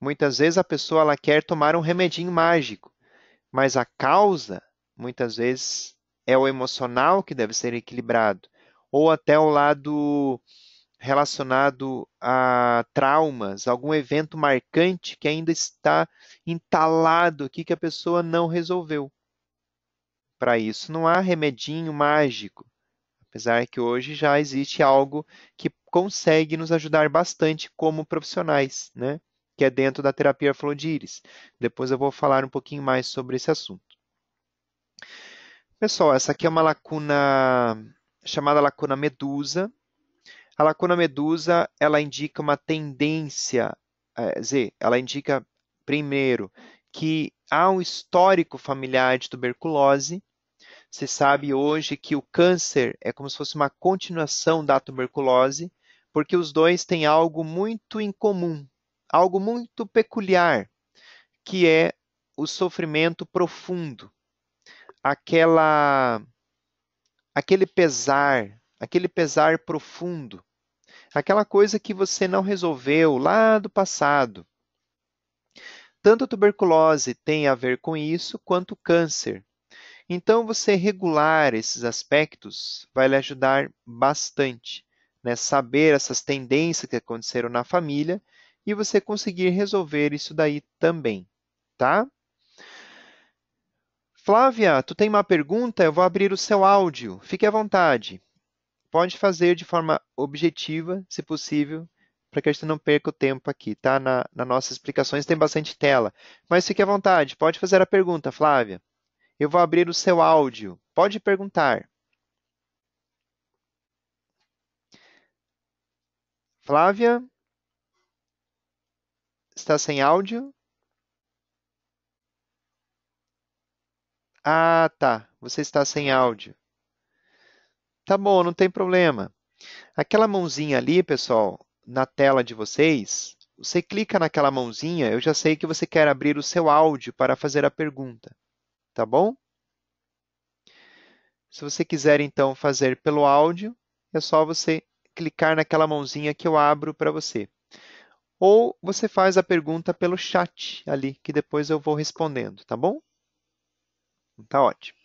Muitas vezes a pessoa ela quer tomar um remedinho mágico, mas a causa, muitas vezes, é o emocional que deve ser equilibrado, ou até o lado relacionado a traumas, algum evento marcante que ainda está entalado aqui que a pessoa não resolveu. Para isso não há remedinho mágico, apesar que hoje já existe algo que consegue nos ajudar bastante como profissionais, né? Que é dentro da terapia Flodíris. Depois eu vou falar um pouquinho mais sobre esse assunto. Pessoal, essa aqui é uma lacuna chamada lacuna medusa. A lacuna medusa, ela indica uma tendência, é, ela indica, primeiro, que há um histórico familiar de tuberculose. Se sabe hoje que o câncer é como se fosse uma continuação da tuberculose, porque os dois têm algo muito em comum, algo muito peculiar, que é o sofrimento profundo aquela aquele pesar, aquele pesar profundo, aquela coisa que você não resolveu lá do passado. Tanto a tuberculose tem a ver com isso, quanto o câncer. Então, você regular esses aspectos vai lhe ajudar bastante, né? Saber essas tendências que aconteceram na família e você conseguir resolver isso daí também, tá? Flávia, tu tem uma pergunta? Eu vou abrir o seu áudio. Fique à vontade. Pode fazer de forma objetiva, se possível, para que a gente não perca o tempo aqui, tá? Na, nossa nossas explicações tem bastante tela. Mas fique à vontade, pode fazer a pergunta, Flávia. Eu vou abrir o seu áudio. Pode perguntar. Flávia? Está sem áudio? Ah, tá. Você está sem áudio. Tá bom, não tem problema. Aquela mãozinha ali, pessoal, na tela de vocês, você clica naquela mãozinha, eu já sei que você quer abrir o seu áudio para fazer a pergunta. Tá bom? Se você quiser, então, fazer pelo áudio, é só você clicar naquela mãozinha que eu abro para você. Ou você faz a pergunta pelo chat ali, que depois eu vou respondendo, tá bom? Tá ótimo.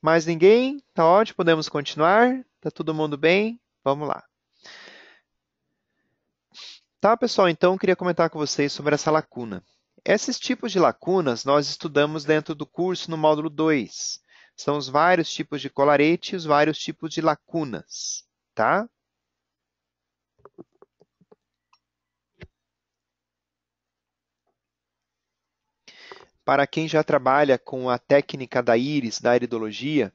Mais ninguém? Tá ótimo, podemos continuar? Tá todo mundo bem? Vamos lá. Tá, pessoal, então queria comentar com vocês sobre essa lacuna. Esses tipos de lacunas nós estudamos dentro do curso no módulo 2. São os vários tipos de colarete e os vários tipos de lacunas, tá? Para quem já trabalha com a técnica da íris, da iridologia,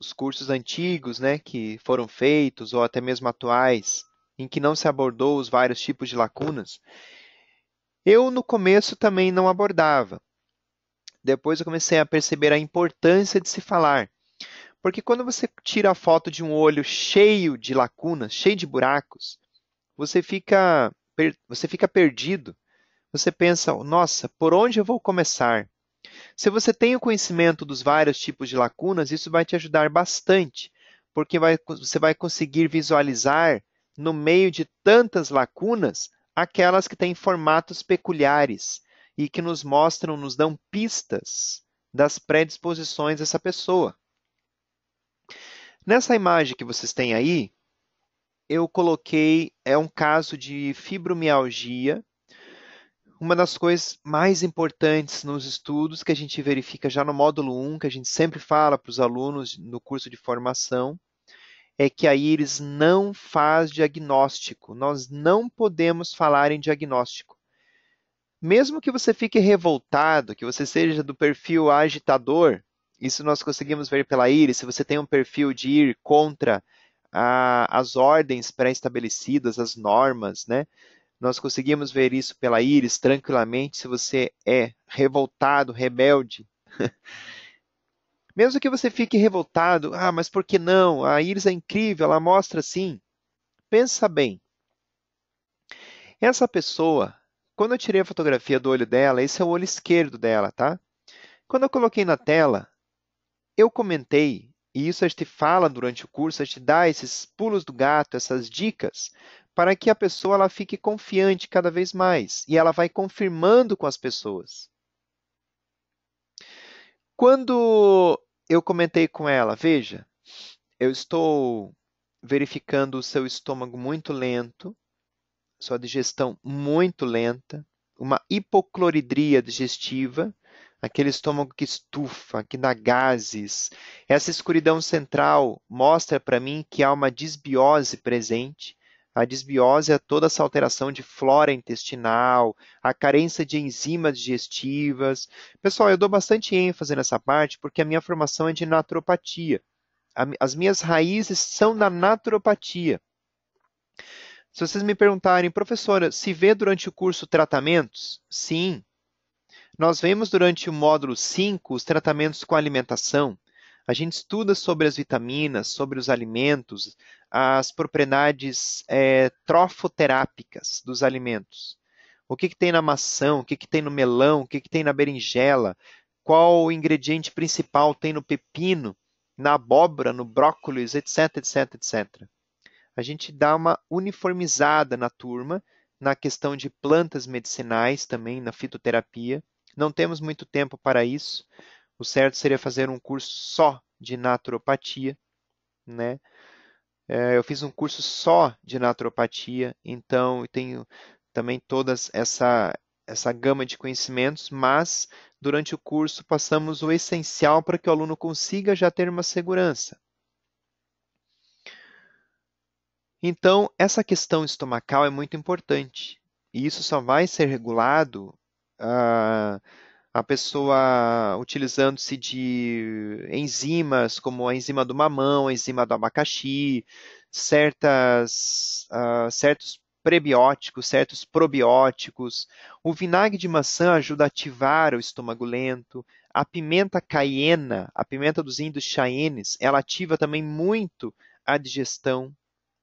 os cursos antigos né, que foram feitos, ou até mesmo atuais, em que não se abordou os vários tipos de lacunas, eu no começo também não abordava. Depois eu comecei a perceber a importância de se falar. Porque quando você tira a foto de um olho cheio de lacunas, cheio de buracos, você fica, você fica perdido você pensa, nossa, por onde eu vou começar? Se você tem o conhecimento dos vários tipos de lacunas, isso vai te ajudar bastante, porque vai, você vai conseguir visualizar, no meio de tantas lacunas, aquelas que têm formatos peculiares e que nos mostram, nos dão pistas das predisposições dessa pessoa. Nessa imagem que vocês têm aí, eu coloquei é um caso de fibromialgia uma das coisas mais importantes nos estudos que a gente verifica já no módulo 1, que a gente sempre fala para os alunos no curso de formação, é que a íris não faz diagnóstico. Nós não podemos falar em diagnóstico. Mesmo que você fique revoltado, que você seja do perfil agitador, isso nós conseguimos ver pela íris, se você tem um perfil de ir contra a, as ordens pré-estabelecidas, as normas, né? Nós conseguimos ver isso pela íris tranquilamente se você é revoltado, rebelde. Mesmo que você fique revoltado, ah, mas por que não? A íris é incrível, ela mostra sim. Pensa bem. Essa pessoa, quando eu tirei a fotografia do olho dela, esse é o olho esquerdo dela, tá? Quando eu coloquei na tela, eu comentei, e isso a gente fala durante o curso, a gente dá esses pulos do gato, essas dicas, para que a pessoa ela fique confiante cada vez mais e ela vai confirmando com as pessoas. Quando eu comentei com ela, veja, eu estou verificando o seu estômago muito lento, sua digestão muito lenta, uma hipocloridria digestiva, aquele estômago que estufa, que dá gases. Essa escuridão central mostra para mim que há uma disbiose presente, a desbiose é toda essa alteração de flora intestinal, a carência de enzimas digestivas. Pessoal, eu dou bastante ênfase nessa parte porque a minha formação é de naturopatia. As minhas raízes são da naturopatia. Se vocês me perguntarem, professora, se vê durante o curso tratamentos? Sim. Nós vemos durante o módulo 5 os tratamentos com alimentação. A gente estuda sobre as vitaminas, sobre os alimentos, as propriedades é, trofoterápicas dos alimentos. O que, que tem na maçã, o que, que tem no melão, o que, que tem na berinjela, qual o ingrediente principal tem no pepino, na abóbora, no brócolis, etc, etc, etc. A gente dá uma uniformizada na turma, na questão de plantas medicinais também, na fitoterapia. Não temos muito tempo para isso. O certo seria fazer um curso só de naturopatia, né? É, eu fiz um curso só de naturopatia, então tenho também todas essa essa gama de conhecimentos, mas durante o curso passamos o essencial para que o aluno consiga já ter uma segurança. Então, essa questão estomacal é muito importante. E isso só vai ser regulado uh, a pessoa utilizando-se de enzimas, como a enzima do mamão, a enzima do abacaxi, certas, uh, certos prebióticos, certos probióticos. O vinagre de maçã ajuda a ativar o estômago lento. A pimenta caiena, a pimenta dos índios chaenes, ela ativa também muito a digestão.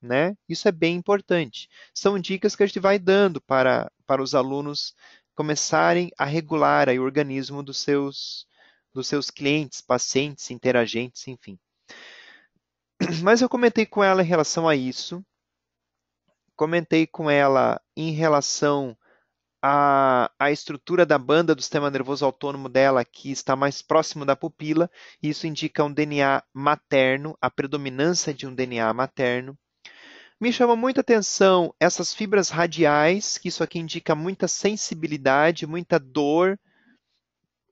Né? Isso é bem importante. São dicas que a gente vai dando para, para os alunos começarem a regular aí, o organismo dos seus, dos seus clientes, pacientes, interagentes, enfim. Mas eu comentei com ela em relação a isso, comentei com ela em relação à, à estrutura da banda do sistema nervoso autônomo dela, que está mais próximo da pupila, isso indica um DNA materno, a predominância de um DNA materno. Me chama muita atenção essas fibras radiais, que isso aqui indica muita sensibilidade, muita dor,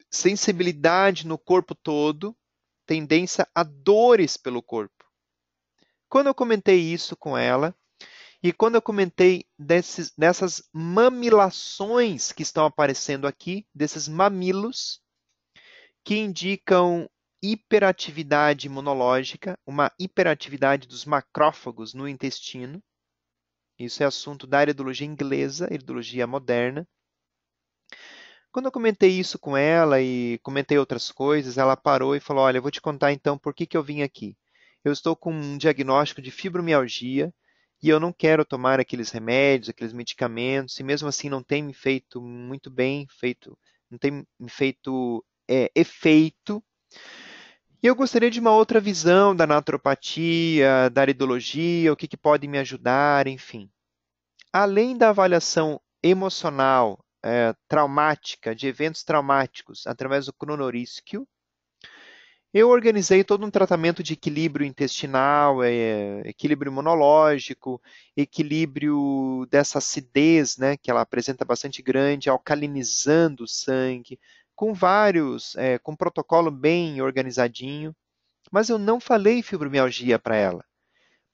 sensibilidade no corpo todo, tendência a dores pelo corpo. Quando eu comentei isso com ela, e quando eu comentei desses, dessas mamilações que estão aparecendo aqui, desses mamilos, que indicam hiperatividade imunológica, uma hiperatividade dos macrófagos no intestino. Isso é assunto da iridologia inglesa, iridologia moderna. Quando eu comentei isso com ela e comentei outras coisas, ela parou e falou: Olha, eu vou te contar então por que, que eu vim aqui. Eu estou com um diagnóstico de fibromialgia e eu não quero tomar aqueles remédios, aqueles medicamentos, e mesmo assim não tem me feito muito bem, feito, não tem me feito é, efeito. E eu gostaria de uma outra visão da naturopatia, da aridologia, o que, que pode me ajudar, enfim. Além da avaliação emocional, é, traumática, de eventos traumáticos, através do cronorísquio, eu organizei todo um tratamento de equilíbrio intestinal, é, equilíbrio imunológico, equilíbrio dessa acidez, né, que ela apresenta bastante grande, alcalinizando o sangue, com vários, é, com um protocolo bem organizadinho, mas eu não falei fibromialgia para ela.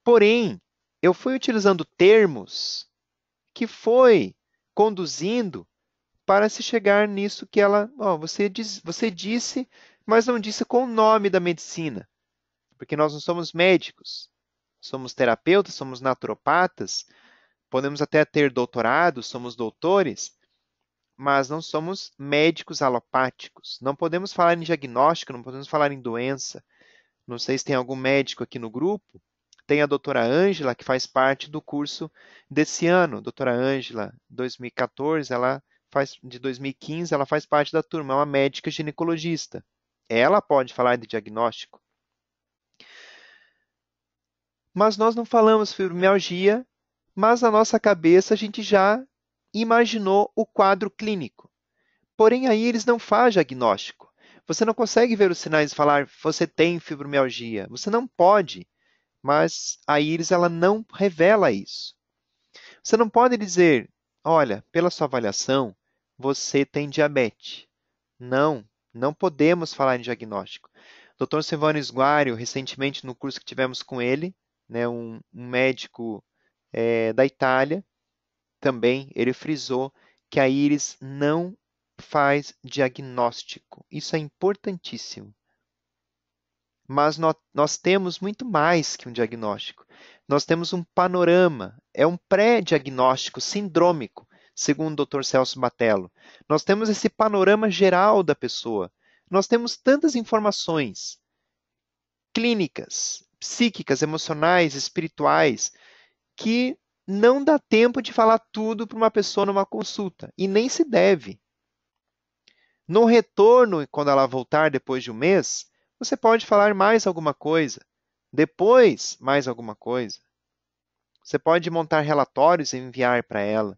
Porém, eu fui utilizando termos que foi conduzindo para se chegar nisso que ela, ó, você, diz, você disse, mas não disse com o nome da medicina, porque nós não somos médicos, somos terapeutas, somos naturopatas, podemos até ter doutorado, somos doutores, mas não somos médicos alopáticos. Não podemos falar em diagnóstico, não podemos falar em doença. Não sei se tem algum médico aqui no grupo. Tem a doutora Ângela, que faz parte do curso desse ano. Doutora Ângela, 2014, ela faz, de 2015, ela faz parte da turma, é uma médica ginecologista. Ela pode falar de diagnóstico. Mas nós não falamos fibromialgia, mas na nossa cabeça a gente já imaginou o quadro clínico. Porém, aí eles não fazem diagnóstico. Você não consegue ver os sinais e falar, você tem fibromialgia. Você não pode, mas a íris ela não revela isso. Você não pode dizer, olha, pela sua avaliação, você tem diabetes. Não, não podemos falar em diagnóstico. Dr. Silvano Esguário, recentemente no curso que tivemos com ele, né, um, um médico é, da Itália, também ele frisou que a íris não faz diagnóstico. Isso é importantíssimo. Mas nós, nós temos muito mais que um diagnóstico. Nós temos um panorama, é um pré-diagnóstico sindrômico, segundo o Dr. Celso Batello. Nós temos esse panorama geral da pessoa. Nós temos tantas informações clínicas, psíquicas, emocionais, espirituais, que não dá tempo de falar tudo para uma pessoa numa consulta e nem se deve. No retorno, quando ela voltar depois de um mês, você pode falar mais alguma coisa, depois mais alguma coisa. Você pode montar relatórios e enviar para ela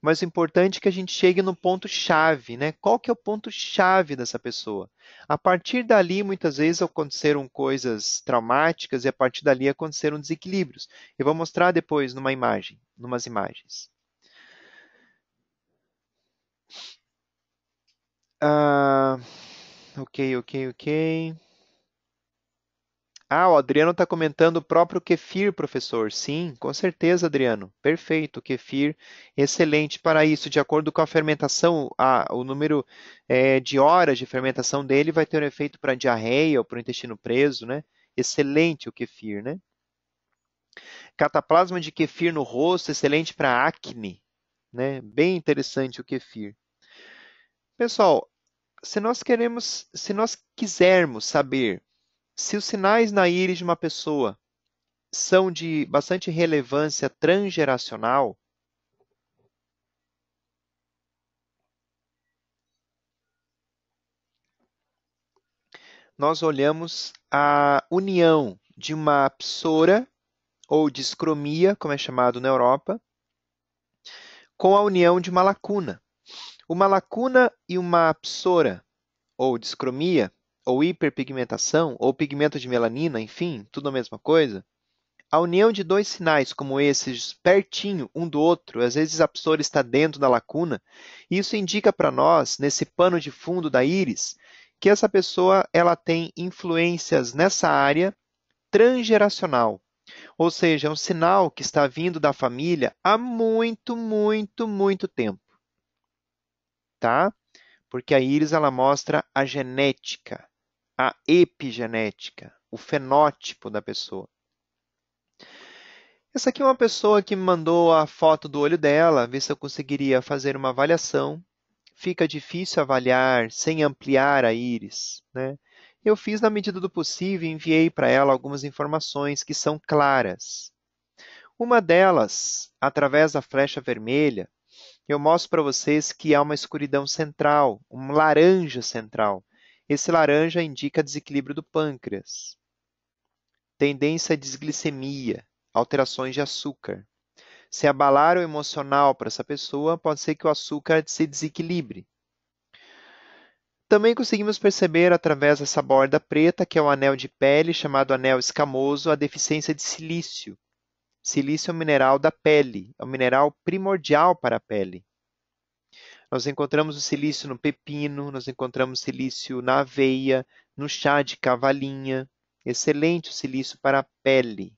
mas o importante é que a gente chegue no ponto chave, né? Qual que é o ponto chave dessa pessoa? A partir dali, muitas vezes aconteceram coisas traumáticas e a partir dali aconteceram desequilíbrios. Eu vou mostrar depois numa imagem, numas imagens. Uh, ok, ok, ok. Ah, o Adriano está comentando o próprio kefir, professor. Sim, com certeza, Adriano. Perfeito, kefir, excelente para isso. De acordo com a fermentação, a, o número é, de horas de fermentação dele vai ter um efeito para diarreia ou para o intestino preso, né? Excelente o kefir, né? Cataplasma de kefir no rosto, excelente para acne, né? Bem interessante o kefir. Pessoal, se nós queremos, se nós quisermos saber se os sinais na íris de uma pessoa são de bastante relevância transgeracional, nós olhamos a união de uma psora ou discromia, como é chamado na Europa, com a união de uma lacuna. Uma lacuna e uma psora ou discromia ou hiperpigmentação, ou pigmento de melanina, enfim, tudo a mesma coisa, a união de dois sinais como esses pertinho um do outro, às vezes a pessoa está dentro da lacuna, isso indica para nós, nesse pano de fundo da íris, que essa pessoa ela tem influências nessa área transgeracional. Ou seja, é um sinal que está vindo da família há muito, muito, muito tempo. Tá? Porque a íris ela mostra a genética a epigenética, o fenótipo da pessoa. Essa aqui é uma pessoa que me mandou a foto do olho dela, ver se eu conseguiria fazer uma avaliação. Fica difícil avaliar sem ampliar a íris, né? Eu fiz na medida do possível, e enviei para ela algumas informações que são claras. Uma delas, através da flecha vermelha, eu mostro para vocês que há uma escuridão central, um laranja central. Esse laranja indica desequilíbrio do pâncreas, tendência à desglicemia, alterações de açúcar. Se abalar o emocional para essa pessoa, pode ser que o açúcar se desequilibre. Também conseguimos perceber através dessa borda preta, que é o anel de pele, chamado anel escamoso, a deficiência de silício. Silício é um mineral da pele, é o mineral primordial para a pele. Nós encontramos o silício no pepino, nós encontramos silício na aveia, no chá de cavalinha. Excelente o silício para a pele.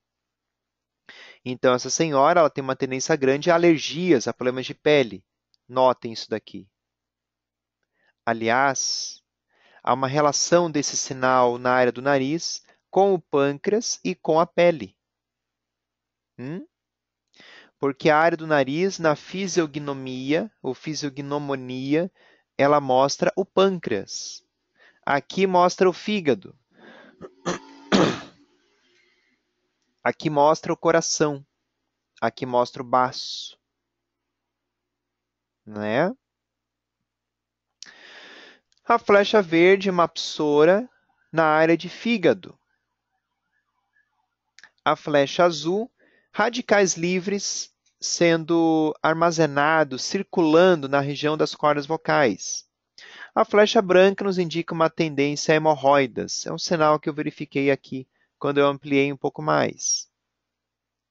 Então, essa senhora ela tem uma tendência grande a alergias, a problemas de pele. Notem isso daqui. Aliás, há uma relação desse sinal na área do nariz com o pâncreas e com a pele. Hum? porque a área do nariz, na fisiognomia ou fisiognomonia, ela mostra o pâncreas. Aqui mostra o fígado. Aqui mostra o coração. Aqui mostra o baço. Né? A flecha verde mapsora na área de fígado. A flecha azul, radicais livres sendo armazenado, circulando na região das cordas vocais. A flecha branca nos indica uma tendência a hemorroidas. É um sinal que eu verifiquei aqui quando eu ampliei um pouco mais.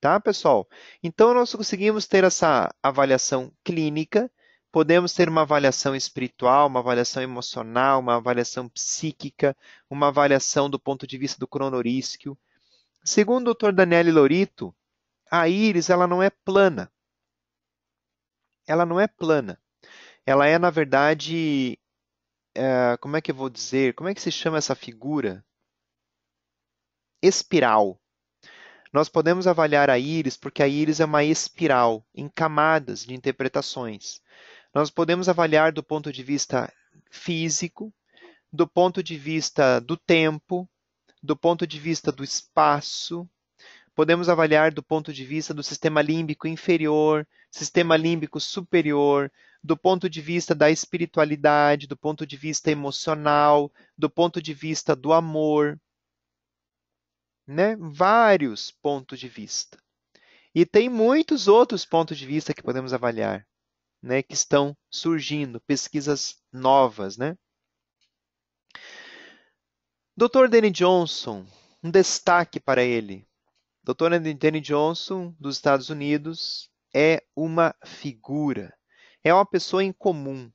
Tá, pessoal? Então, nós conseguimos ter essa avaliação clínica, podemos ter uma avaliação espiritual, uma avaliação emocional, uma avaliação psíquica, uma avaliação do ponto de vista do cronorisco, Segundo o Dr. Daniele Lorito, a íris ela não é plana. Ela não é plana. Ela é, na verdade, é, como é que eu vou dizer? Como é que se chama essa figura? Espiral. Nós podemos avaliar a íris porque a íris é uma espiral em camadas de interpretações. Nós podemos avaliar do ponto de vista físico, do ponto de vista do tempo, do ponto de vista do espaço, podemos avaliar do ponto de vista do sistema límbico inferior, sistema límbico superior, do ponto de vista da espiritualidade, do ponto de vista emocional, do ponto de vista do amor, né? Vários pontos de vista. E tem muitos outros pontos de vista que podemos avaliar, né, que estão surgindo, pesquisas novas, né? Dr. Danny Johnson, um destaque para ele, Doutora Danielle Johnson, dos Estados Unidos, é uma figura, é uma pessoa em comum,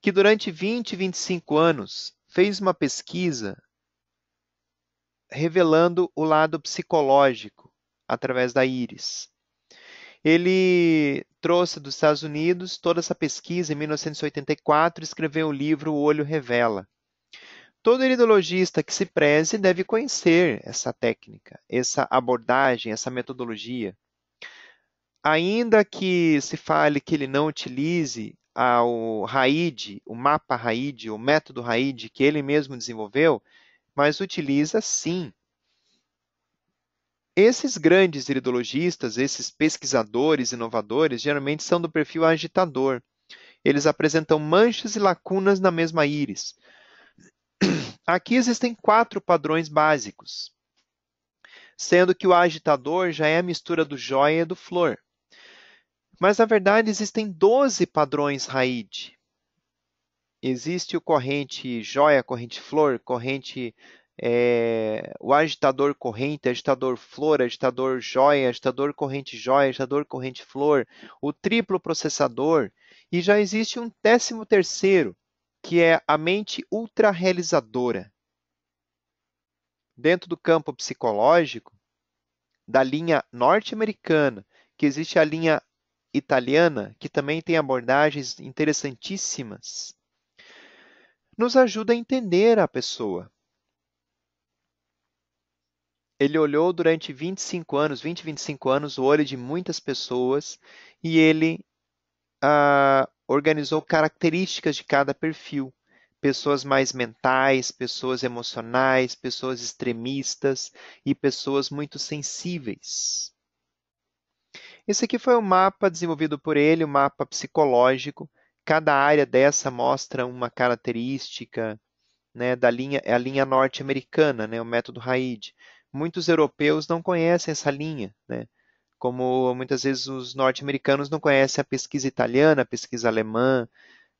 que durante 20, 25 anos fez uma pesquisa revelando o lado psicológico através da íris. Ele trouxe dos Estados Unidos toda essa pesquisa em 1984 e escreveu o livro O Olho Revela. Todo iridologista que se preze deve conhecer essa técnica, essa abordagem, essa metodologia. Ainda que se fale que ele não utilize o RAID, o mapa RAID, o método RAID que ele mesmo desenvolveu, mas utiliza sim. Esses grandes iridologistas, esses pesquisadores inovadores, geralmente são do perfil agitador. Eles apresentam manchas e lacunas na mesma íris Aqui existem quatro padrões básicos, sendo que o agitador já é a mistura do jóia e do flor. Mas, na verdade, existem 12 padrões Raid. Existe o corrente jóia, corrente flor, corrente é, o agitador corrente, agitador flor, agitador joia, agitador corrente joia, agitador corrente flor, o triplo processador, e já existe um décimo terceiro, que é a mente ultra-realizadora. Dentro do campo psicológico, da linha norte-americana, que existe a linha italiana, que também tem abordagens interessantíssimas, nos ajuda a entender a pessoa. Ele olhou durante 25 anos, 20, 25 anos, o olho de muitas pessoas e ele ah, organizou características de cada perfil. Pessoas mais mentais, pessoas emocionais, pessoas extremistas e pessoas muito sensíveis. Esse aqui foi o um mapa desenvolvido por ele, o um mapa psicológico. Cada área dessa mostra uma característica né, da linha, é a linha norte-americana, né, o método Raid. Muitos europeus não conhecem essa linha. Né? como muitas vezes os norte-americanos não conhecem a pesquisa italiana, a pesquisa alemã.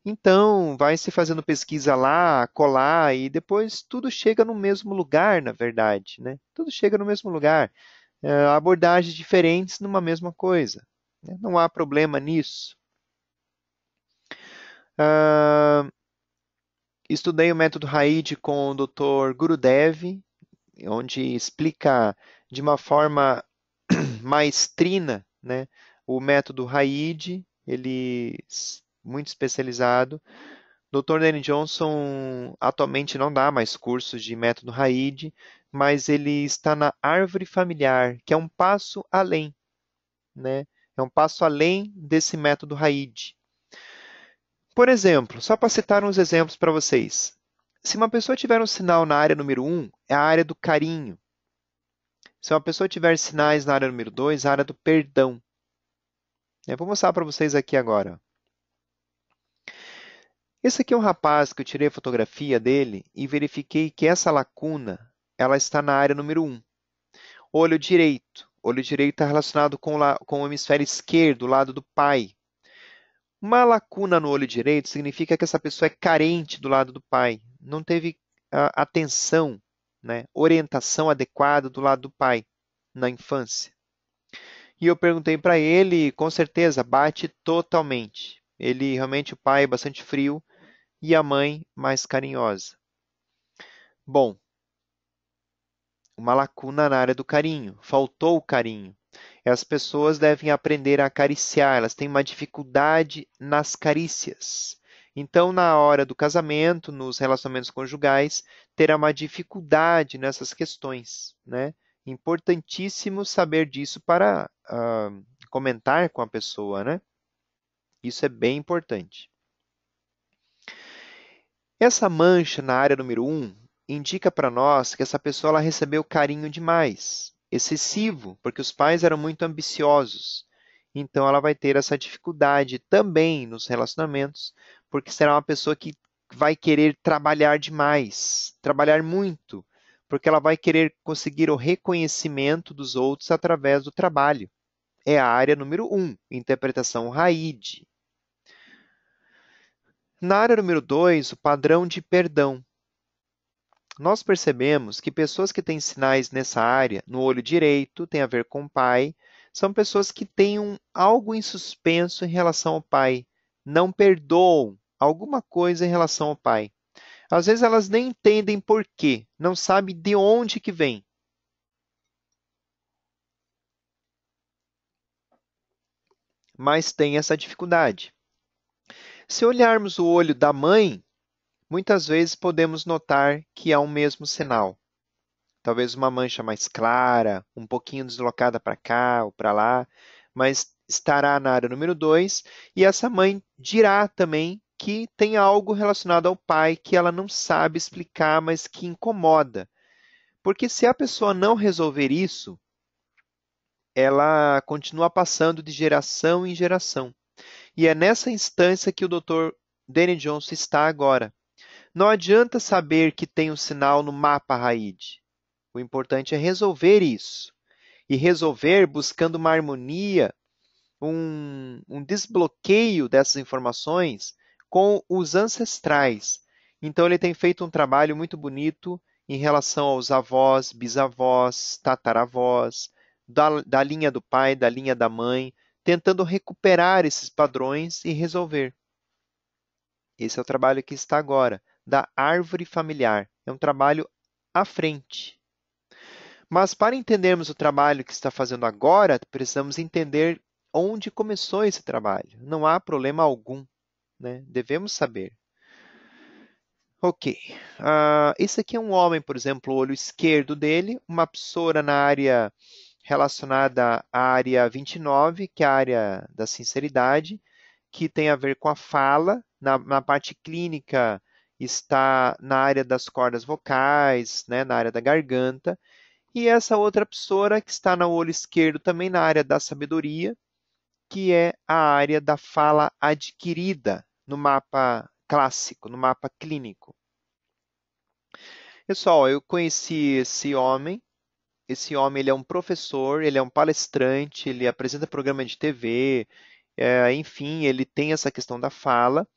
Então, vai se fazendo pesquisa lá, colar, e depois tudo chega no mesmo lugar, na verdade. Né? Tudo chega no mesmo lugar. É, abordagens diferentes numa mesma coisa. Né? Não há problema nisso. Uh, estudei o método Raid com o Dr. Gurudev, onde explica de uma forma maestrina, né? O método Raid, ele muito especializado. Dr. Danny Johnson atualmente não dá mais cursos de método Raid, mas ele está na árvore familiar, que é um passo além, né? É um passo além desse método Raid. Por exemplo, só para citar uns exemplos para vocês. Se uma pessoa tiver um sinal na área número 1, é a área do carinho. Se uma pessoa tiver sinais na área número 2, área do perdão. Eu vou mostrar para vocês aqui agora. Esse aqui é um rapaz que eu tirei a fotografia dele e verifiquei que essa lacuna ela está na área número 1. Olho direito. Olho direito está é relacionado com, com o hemisfério esquerdo, o lado do pai. Uma lacuna no olho direito significa que essa pessoa é carente do lado do pai, não teve a, ah, atenção né, orientação adequada do lado do pai na infância? E eu perguntei para ele, com certeza, bate totalmente. Ele realmente, o pai é bastante frio e a mãe mais carinhosa. Bom, uma lacuna na área do carinho, faltou o carinho. As pessoas devem aprender a acariciar, elas têm uma dificuldade nas carícias. Então, na hora do casamento, nos relacionamentos conjugais, terá uma dificuldade nessas questões. Né? Importantíssimo saber disso para uh, comentar com a pessoa. Né? Isso é bem importante. Essa mancha na área número 1 um, indica para nós que essa pessoa ela recebeu carinho demais, excessivo, porque os pais eram muito ambiciosos. Então, ela vai ter essa dificuldade também nos relacionamentos porque será uma pessoa que vai querer trabalhar demais, trabalhar muito, porque ela vai querer conseguir o reconhecimento dos outros através do trabalho. É a área número um, interpretação Raide. Na área número dois, o padrão de perdão. Nós percebemos que pessoas que têm sinais nessa área, no olho direito, tem a ver com o pai, são pessoas que têm um, algo em suspenso em relação ao pai não perdoam alguma coisa em relação ao pai. Às vezes elas nem entendem por quê, não sabem de onde que vem. Mas tem essa dificuldade. Se olharmos o olho da mãe, muitas vezes podemos notar que há um mesmo sinal. Talvez uma mancha mais clara, um pouquinho deslocada para cá ou para lá, mas estará na área número 2, e essa mãe dirá também que tem algo relacionado ao pai que ela não sabe explicar, mas que incomoda. Porque se a pessoa não resolver isso, ela continua passando de geração em geração. E é nessa instância que o Dr. Danny Johnson está agora. Não adianta saber que tem um sinal no mapa Raid. O importante é resolver isso. E resolver buscando uma harmonia um, um desbloqueio dessas informações com os ancestrais. Então, ele tem feito um trabalho muito bonito em relação aos avós, bisavós, tataravós, da, da, linha do pai, da linha da mãe, tentando recuperar esses padrões e resolver. Esse é o trabalho que está agora, da árvore familiar. É um trabalho à frente. Mas para entendermos o trabalho que está fazendo agora, precisamos entender onde começou esse trabalho. Não há problema algum. Né? Devemos saber. Ok. Uh, esse aqui é um homem, por exemplo, o olho esquerdo dele, uma psoura na área relacionada à área 29, que é a área da sinceridade, que tem a ver com a fala. Na, na parte clínica está na área das cordas vocais, né, na área da garganta. E essa outra psoura que está no olho esquerdo também na área da sabedoria, que é a área da fala adquirida no mapa clássico, no mapa clínico. Pessoal, eu conheci esse homem. Esse homem ele é um professor, ele é um palestrante, ele apresenta programa de TV, é, enfim, ele tem essa questão da fala.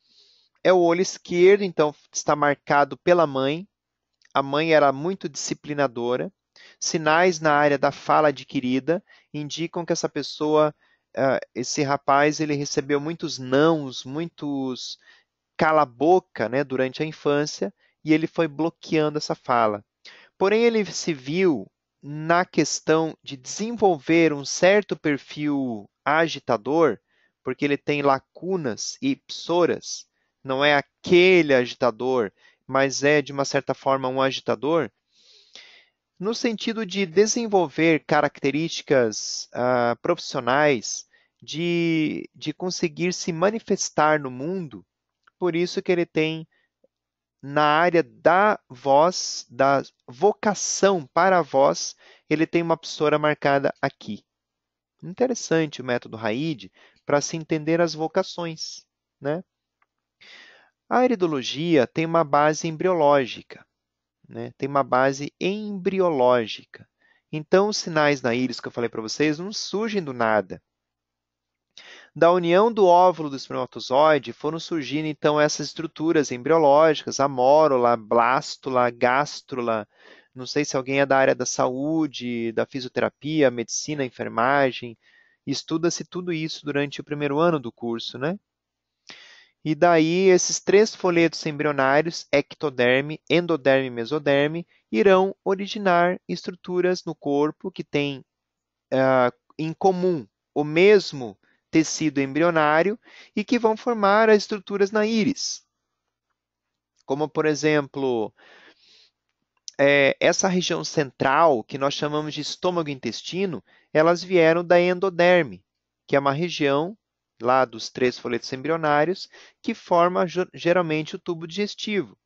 É o olho esquerdo, então está marcado pela mãe. A mãe era muito disciplinadora. Sinais na área da fala adquirida indicam que essa pessoa uh, esse rapaz ele recebeu muitos nãos, muitos cala boca, né, durante a infância e ele foi bloqueando essa fala. Porém ele se viu na questão de desenvolver um certo perfil agitador, porque ele tem lacunas e psoras, não é aquele agitador, mas é de uma certa forma um agitador no sentido de desenvolver características uh, profissionais, de, de conseguir se manifestar no mundo. Por isso que ele tem na área da voz, da vocação para a voz, ele tem uma psora marcada aqui. Interessante o método Raid para se entender as vocações, né? A iridologia tem uma base embriológica né? tem uma base embriológica. Então, os sinais na íris que eu falei para vocês não surgem do nada. Da união do óvulo do espermatozoide foram surgindo então essas estruturas embriológicas, a amórula, blástula, gástrula. Não sei se alguém é da área da saúde, da fisioterapia, medicina, enfermagem. Estuda-se tudo isso durante o primeiro ano do curso, né? E daí esses três folhetos embrionários, ectoderme, endoderme e mesoderme, irão originar estruturas no corpo que têm uh, em comum o mesmo tecido embrionário e que vão formar as estruturas na íris. Como, por exemplo, é, essa região central, que nós chamamos de estômago intestino, elas vieram da endoderme, que é uma região lá dos três folhetos embrionários, que forma geralmente o tubo digestivo.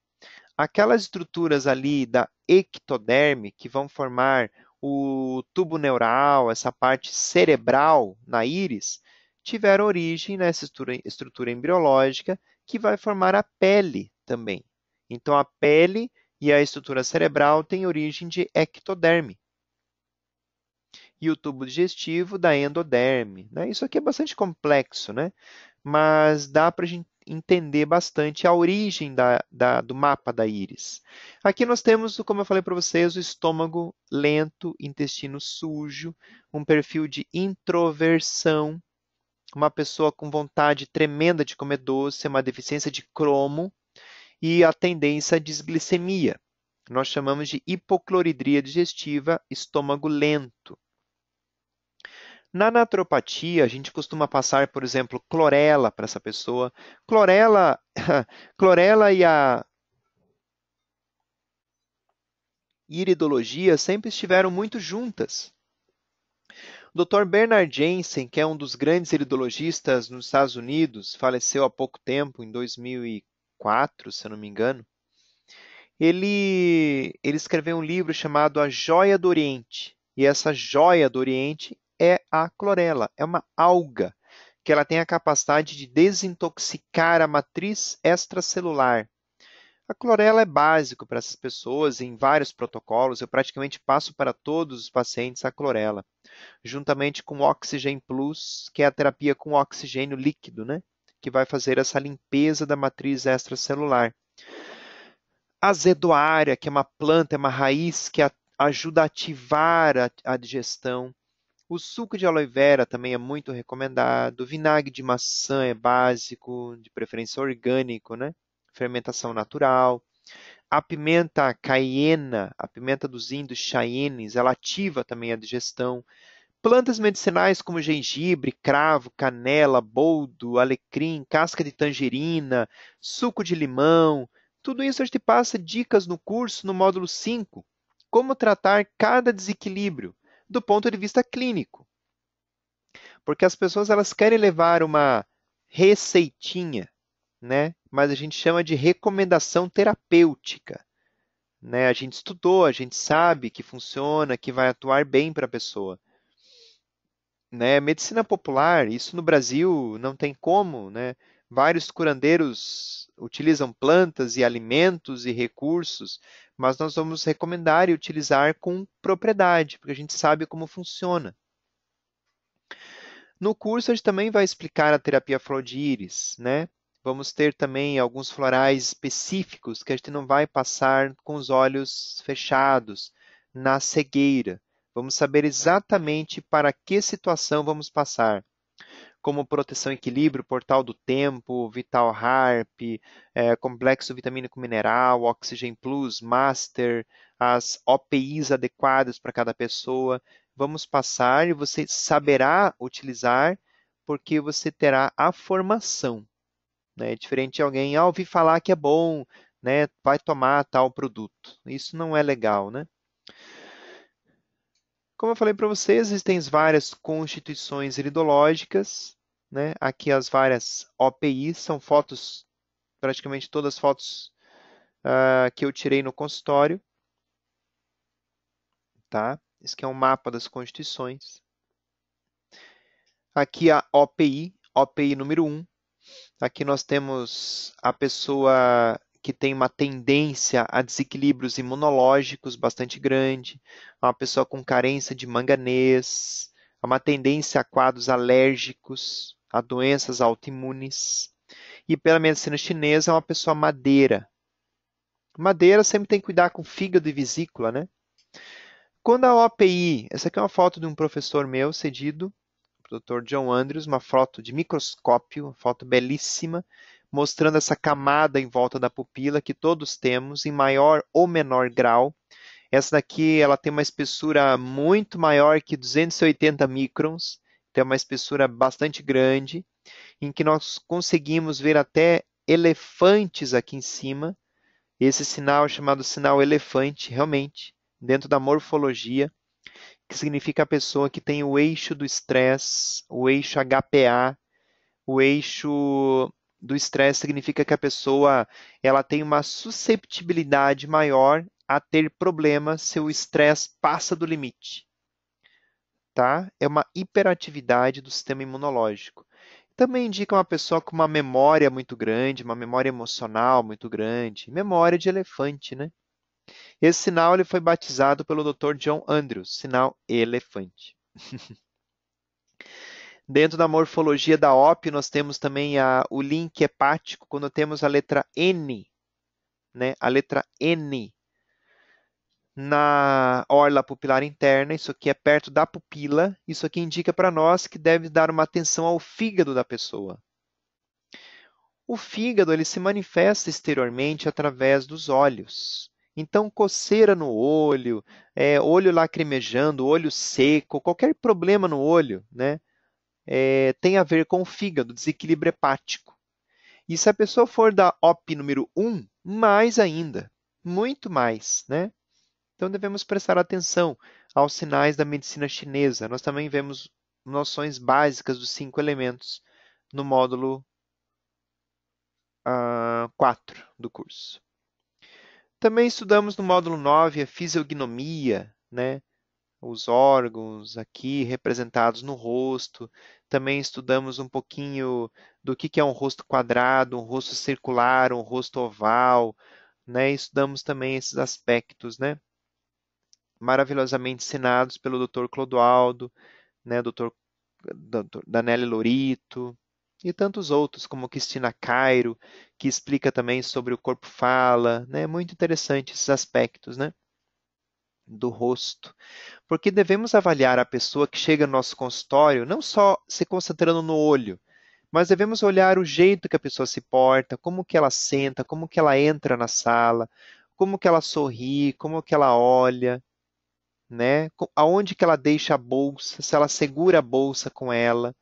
Aquelas estruturas ali da ectoderme, que vão formar o tubo neural, essa parte cerebral na íris, tiveram origem nessa estrutura, embriológica que vai formar a pele também. Então, a pele e a estrutura cerebral têm origem de ectoderme e o tubo digestivo da endoderme. Né? Isso aqui é bastante complexo, né? mas dá para a gente entender bastante a origem da, da, do mapa da íris. Aqui nós temos, como eu falei para vocês, o estômago lento, intestino sujo, um perfil de introversão, uma pessoa com vontade tremenda de comer doce, uma deficiência de cromo e a tendência à desglicemia. Nós chamamos de hipocloridria digestiva, estômago lento. Na natropatia, a gente costuma passar, por exemplo, clorela para essa pessoa. Clorela, clorela e a iridologia sempre estiveram muito juntas. O Dr. Bernard Jensen, que é um dos grandes iridologistas nos Estados Unidos, faleceu há pouco tempo, em 2004, se eu não me engano. Ele, ele escreveu um livro chamado A Joia do Oriente, e essa joia do Oriente é a clorela, é uma alga que ela tem a capacidade de desintoxicar a matriz extracelular. A clorela é básico para essas pessoas em vários protocolos, eu praticamente passo para todos os pacientes a clorela, juntamente com o Oxygen Plus, que é a terapia com oxigênio líquido, né? que vai fazer essa limpeza da matriz extracelular. A zedoária, que é uma planta, é uma raiz que ajuda a ativar a, a digestão. O suco de aloe vera também é muito recomendado. O vinagre de maçã é básico, de preferência orgânico, né? Fermentação natural. A pimenta caiena, a pimenta dos índios chaienes, ela ativa também a digestão. Plantas medicinais como gengibre, cravo, canela, boldo, alecrim, casca de tangerina, suco de limão, tudo isso a gente passa dicas no curso no módulo 5, como tratar cada desequilíbrio do ponto de vista clínico. Porque as pessoas elas querem levar uma receitinha, né? Mas a gente chama de recomendação terapêutica. Né? A gente estudou, a gente sabe que funciona, que vai atuar bem para a pessoa. Né? Medicina popular, isso no Brasil não tem como, né? Vários curandeiros utilizam plantas e alimentos e recursos, mas nós vamos recomendar e utilizar com propriedade, porque a gente sabe como funciona. No curso, a gente também vai explicar a terapia flor de íris, né? Vamos ter também alguns florais específicos que a gente não vai passar com os olhos fechados, na cegueira. Vamos saber exatamente para que situação vamos passar como Proteção Equilíbrio, Portal do Tempo, Vital Harp, é, Complexo Vitamínico Mineral, Oxygen Plus, Master, as OPIs adequadas para cada pessoa. Vamos passar e você saberá utilizar porque você terá a formação. Né? Diferente de alguém, ah, ouvir falar que é bom, né? vai tomar tal produto. Isso não é legal, né? Como eu falei para vocês, existem várias constituições iridológicas, né? Aqui as várias OPIs são fotos, praticamente todas fotos uh, que eu tirei no consultório, tá? Isso aqui é um mapa das constituições. Aqui a OPI, OPI número 1. Aqui nós temos a pessoa que tem uma tendência a desequilíbrios imunológicos bastante grande, uma pessoa com carência de manganês, uma tendência a quadros alérgicos, a doenças autoimunes. E pela medicina chinesa, é uma pessoa madeira. Madeira sempre tem que cuidar com fígado e vesícula, né? Quando a OPI, essa aqui é uma foto de um professor meu cedido, o Dr. John Andrews, uma foto de microscópio, uma foto belíssima, mostrando essa camada em volta da pupila que todos temos em maior ou menor grau. Essa daqui ela tem uma espessura muito maior que 280 microns, tem então é uma espessura bastante grande, em que nós conseguimos ver até elefantes aqui em cima. Esse sinal é chamado sinal elefante, realmente, dentro da morfologia, que significa a pessoa que tem o eixo do estresse, o eixo HPA, o eixo do estresse significa que a pessoa ela tem uma susceptibilidade maior a ter problemas se o estresse passa do limite. Tá? É uma hiperatividade do sistema imunológico. Também indica uma pessoa com uma memória muito grande, uma memória emocional muito grande, memória de elefante, né? Esse sinal ele foi batizado pelo Dr. John Andrews, sinal elefante. Dentro da morfologia da OP, nós temos também a, o link hepático, quando temos a letra N, né? a letra N na orla pupilar interna, isso aqui é perto da pupila, isso aqui indica para nós que deve dar uma atenção ao fígado da pessoa. O fígado ele se manifesta exteriormente através dos olhos. Então, coceira no olho, é, olho lacrimejando, olho seco, qualquer problema no olho, né? é, tem a ver com o fígado, desequilíbrio hepático. E se a pessoa for da OP número 1, mais ainda, muito mais, né? Então devemos prestar atenção aos sinais da medicina chinesa. Nós também vemos noções básicas dos cinco elementos no módulo uh, ah, 4 do curso. Também estudamos no módulo 9 a fisiognomia, né? os órgãos aqui representados no rosto. Também estudamos um pouquinho do que, é um rosto quadrado, um rosto circular, um rosto oval, né? Estudamos também esses aspectos, né? Maravilhosamente ensinados pelo Dr. Clodoaldo, né? Dr. Daniele Lorito e tantos outros, como Cristina Cairo, que explica também sobre o corpo fala, né? Muito interessante esses aspectos, né? do rosto, porque devemos avaliar a pessoa que chega no nosso consultório não só se concentrando no olho, mas devemos olhar o jeito que a pessoa se porta, como que ela senta, como que ela entra na sala, como que ela sorri, como que ela olha, né? Aonde que ela deixa a bolsa, se ela segura a bolsa com ela,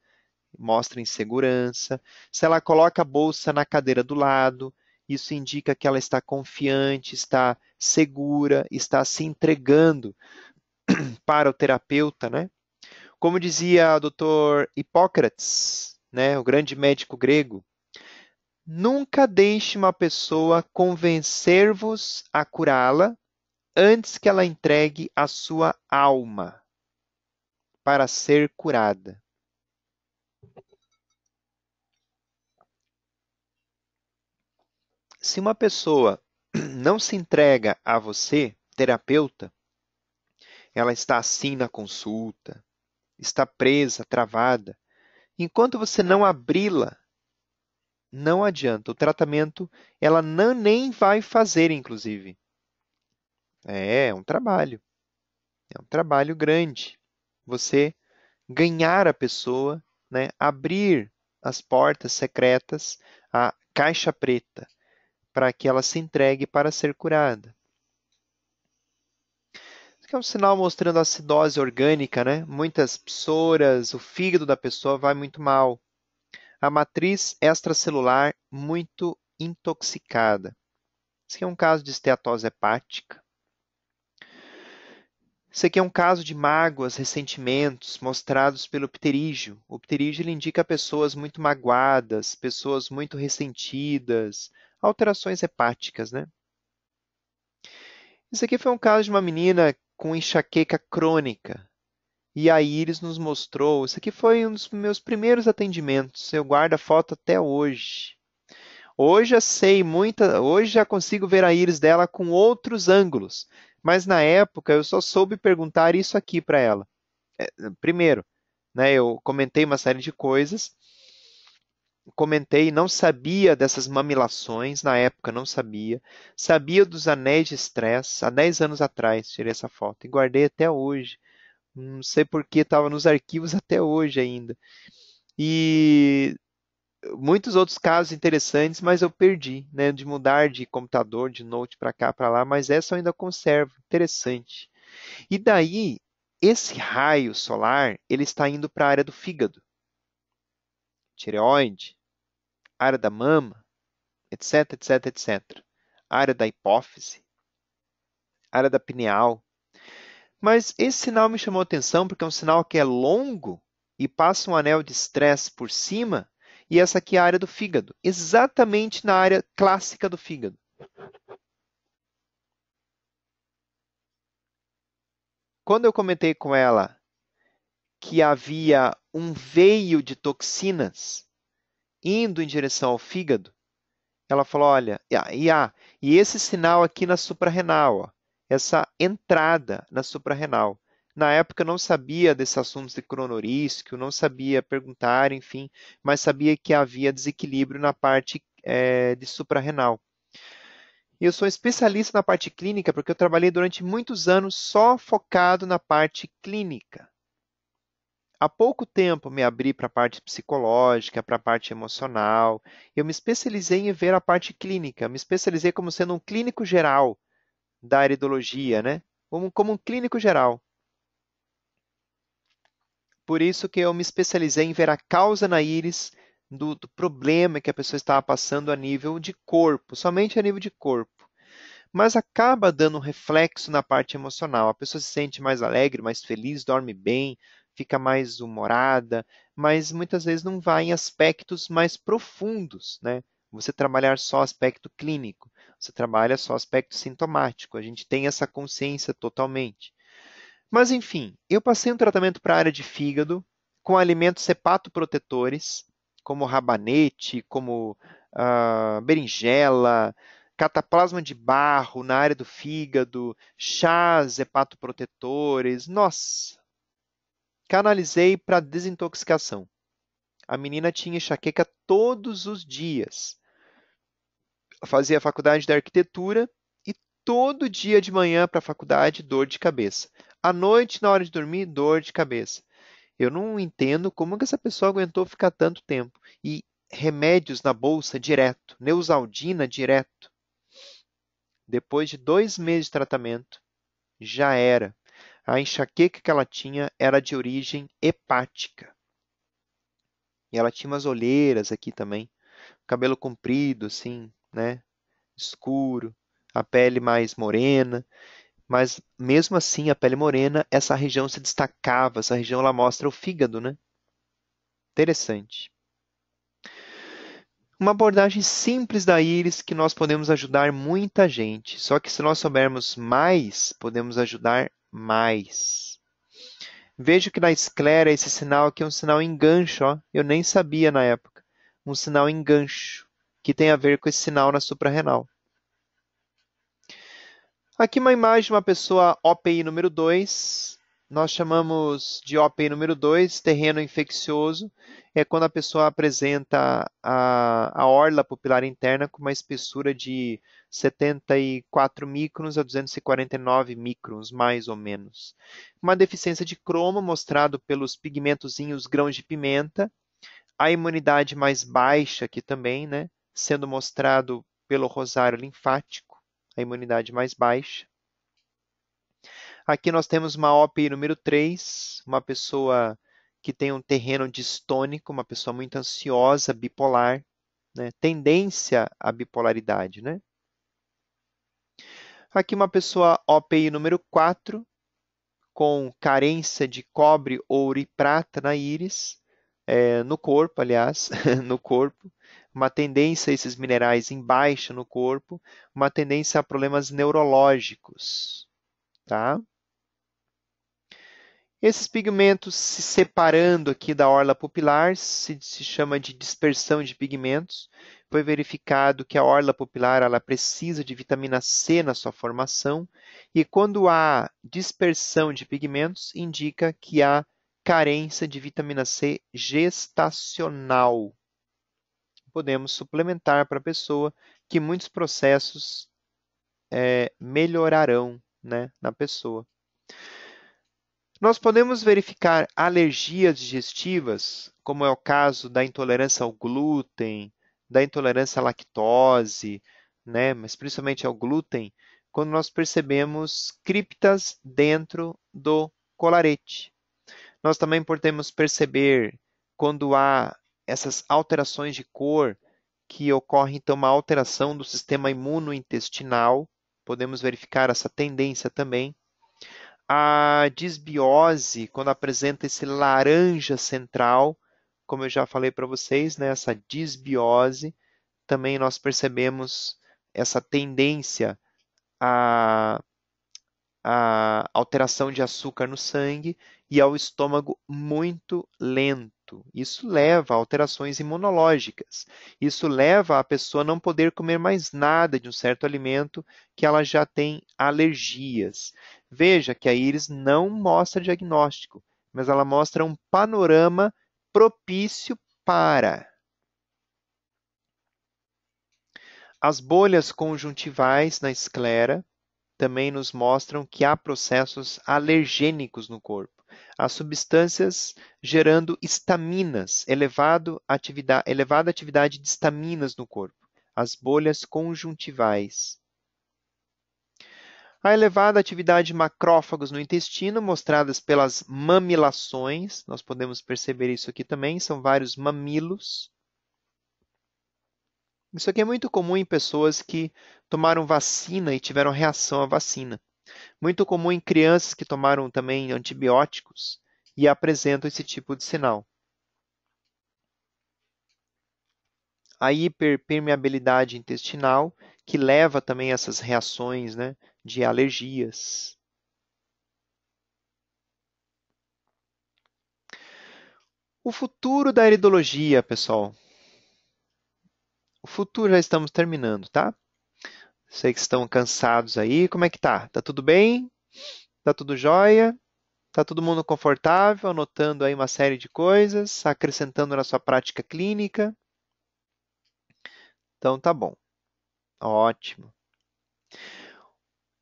mostra insegurança, se ela coloca a bolsa na cadeira do lado, isso indica que ela está confiante, está segura, está se entregando para o terapeuta, né? Como dizia o Dr. Hipócrates, né, o grande médico grego, nunca deixe uma pessoa convencer-vos a curá-la antes que ela entregue a sua alma para ser curada. Se uma pessoa não se entrega a você, terapeuta, ela está assim na consulta, está presa, travada. Enquanto você não abri-la, não adianta. O tratamento ela não, nem vai fazer, inclusive. É, é um trabalho. É um trabalho grande. Você ganhar a pessoa, né, abrir as portas secretas, a caixa preta, para que ela se entregue para ser curada. Isso aqui é um sinal mostrando a acidose orgânica, né? Muitas psoras, o fígado da pessoa vai muito mal. A matriz extracelular muito intoxicada. Isso aqui é um caso de esteatose hepática. Isso aqui é um caso de mágoas, ressentimentos mostrados pelo pterígio. O pterígio indica pessoas muito magoadas, pessoas muito ressentidas, alterações hepáticas, né? Isso aqui foi um caso de uma menina com enxaqueca crônica. E a Iris nos mostrou. Isso aqui foi um dos meus primeiros atendimentos. Eu guardo a foto até hoje. Hoje já sei muita, hoje já consigo ver a Iris dela com outros ângulos. Mas na época eu só soube perguntar isso aqui para ela. É, primeiro, né, eu comentei uma série de coisas comentei, não sabia dessas mamilações, na época não sabia. Sabia dos anéis de estresse, há 10 anos atrás tirei essa foto e guardei até hoje. Não sei porque estava nos arquivos até hoje ainda. E muitos outros casos interessantes, mas eu perdi, né, de mudar de computador, de note para cá, para lá, mas essa eu ainda conservo, interessante. E daí, esse raio solar, ele está indo para a área do fígado tireoide, área da mama, etc, etc, etc. Área da hipófise, área da pineal. Mas esse sinal me chamou a atenção porque é um sinal que é longo e passa um anel de estresse por cima, e essa aqui é a área do fígado, exatamente na área clássica do fígado. Quando eu comentei com ela que havia um veio de toxinas indo em direção ao fígado, ela falou: olha, e, ah, e esse sinal aqui na suprarrenal, ó, essa entrada na suprarrenal. Na época eu não sabia desses assuntos de cronorístico, não sabia perguntar, enfim, mas sabia que havia desequilíbrio na parte é, de suprarrenal. Eu sou especialista na parte clínica porque eu trabalhei durante muitos anos só focado na parte clínica há pouco tempo me abri para a parte psicológica, para a parte emocional. Eu me especializei em ver a parte clínica, me especializei como sendo um clínico geral da eridologia, né? Como, como um clínico geral. Por isso que eu me especializei em ver a causa na íris do, do problema que a pessoa estava passando a nível de corpo, somente a nível de corpo. Mas acaba dando um reflexo na parte emocional. A pessoa se sente mais alegre, mais feliz, dorme bem, fica mais humorada, mas muitas vezes não vai em aspectos mais profundos, né? Você trabalhar só aspecto clínico, você trabalha só aspecto sintomático, a gente tem essa consciência totalmente. Mas enfim, eu passei um tratamento para a área de fígado com alimentos hepatoprotetores, como rabanete, como uh, berinjela, cataplasma de barro na área do fígado, chás hepatoprotetores. Nossa, Canalizei para desintoxicação. A menina tinha enxaqueca todos os dias. Fazia faculdade de arquitetura e todo dia de manhã para a faculdade, dor de cabeça. À noite, na hora de dormir, dor de cabeça. Eu não entendo como que essa pessoa aguentou ficar tanto tempo. E remédios na bolsa direto, Neusaldina direto. Depois de dois meses de tratamento, já era a enxaqueca que ela tinha era de origem hepática. E ela tinha umas olheiras aqui também, cabelo comprido, assim, né? Escuro, a pele mais morena. Mas mesmo assim, a pele morena, essa região se destacava, essa região ela mostra o fígado, né? Interessante. Uma abordagem simples da íris que nós podemos ajudar muita gente. Só que se nós soubermos mais, podemos ajudar mais. Vejo que na esclera esse sinal aqui é um sinal engancho, ó. Eu nem sabia na época. Um sinal engancho, que tem a ver com esse sinal na suprarrenal. Aqui uma imagem de uma pessoa OPI número 2. Nós chamamos de OPI número 2, terreno infeccioso. É quando a pessoa apresenta a, a orla pupilar interna com uma espessura de 74 microns a 249 microns, mais ou menos. Uma deficiência de cromo, mostrado pelos pigmentozinhos grãos de pimenta. A imunidade mais baixa aqui também, né? Sendo mostrado pelo rosário linfático, a imunidade mais baixa. Aqui nós temos uma OPI número 3, uma pessoa que tem um terreno distônico, uma pessoa muito ansiosa, bipolar, né? tendência à bipolaridade, né? Aqui uma pessoa OPI número 4, com carência de cobre, ouro e prata na íris, é, no corpo, aliás, no corpo, uma tendência a esses minerais em baixa no corpo, uma tendência a problemas neurológicos, tá? Esses pigmentos se separando aqui da orla pupilar se, se chama de dispersão de pigmentos, foi verificado que a orla pupilar ela precisa de vitamina C na sua formação, e quando há dispersão de pigmentos, indica que há carência de vitamina C gestacional. Podemos suplementar para a pessoa que muitos processos é, melhorarão né, na pessoa. Nós podemos verificar alergias digestivas, como é o caso da intolerância ao glúten, da intolerância à lactose, né, mas principalmente ao glúten, quando nós percebemos criptas dentro do colarete. Nós também podemos perceber quando há essas alterações de cor que ocorre então uma alteração do sistema imunointestinal, podemos verificar essa tendência também. A disbiose, quando apresenta esse laranja central, como eu já falei para vocês, né, essa disbiose, também nós percebemos essa tendência à, à alteração de açúcar no sangue e ao estômago muito lento. Isso leva a alterações imunológicas. Isso leva a pessoa a não poder comer mais nada de um certo alimento que ela já tem alergias. Veja que a íris não mostra diagnóstico, mas ela mostra um panorama propício para As bolhas conjuntivais na esclera também nos mostram que há processos alergênicos no corpo. As substâncias gerando estaminas, atividade, elevada atividade de estaminas no corpo, as bolhas conjuntivais. A elevada atividade de macrófagos no intestino, mostradas pelas mamilações, nós podemos perceber isso aqui também, são vários mamilos. Isso aqui é muito comum em pessoas que tomaram vacina e tiveram reação à vacina. Muito comum em crianças que tomaram também antibióticos e apresentam esse tipo de sinal. A hiperpermeabilidade intestinal, que leva também a essas reações né, de alergias. O futuro da iridologia, pessoal. O futuro já estamos terminando, tá? Sei que estão cansados aí. Como é que tá? Tá tudo bem? Tá tudo jóia? Tá todo mundo confortável, anotando aí uma série de coisas, acrescentando na sua prática clínica? Então tá bom. Ótimo.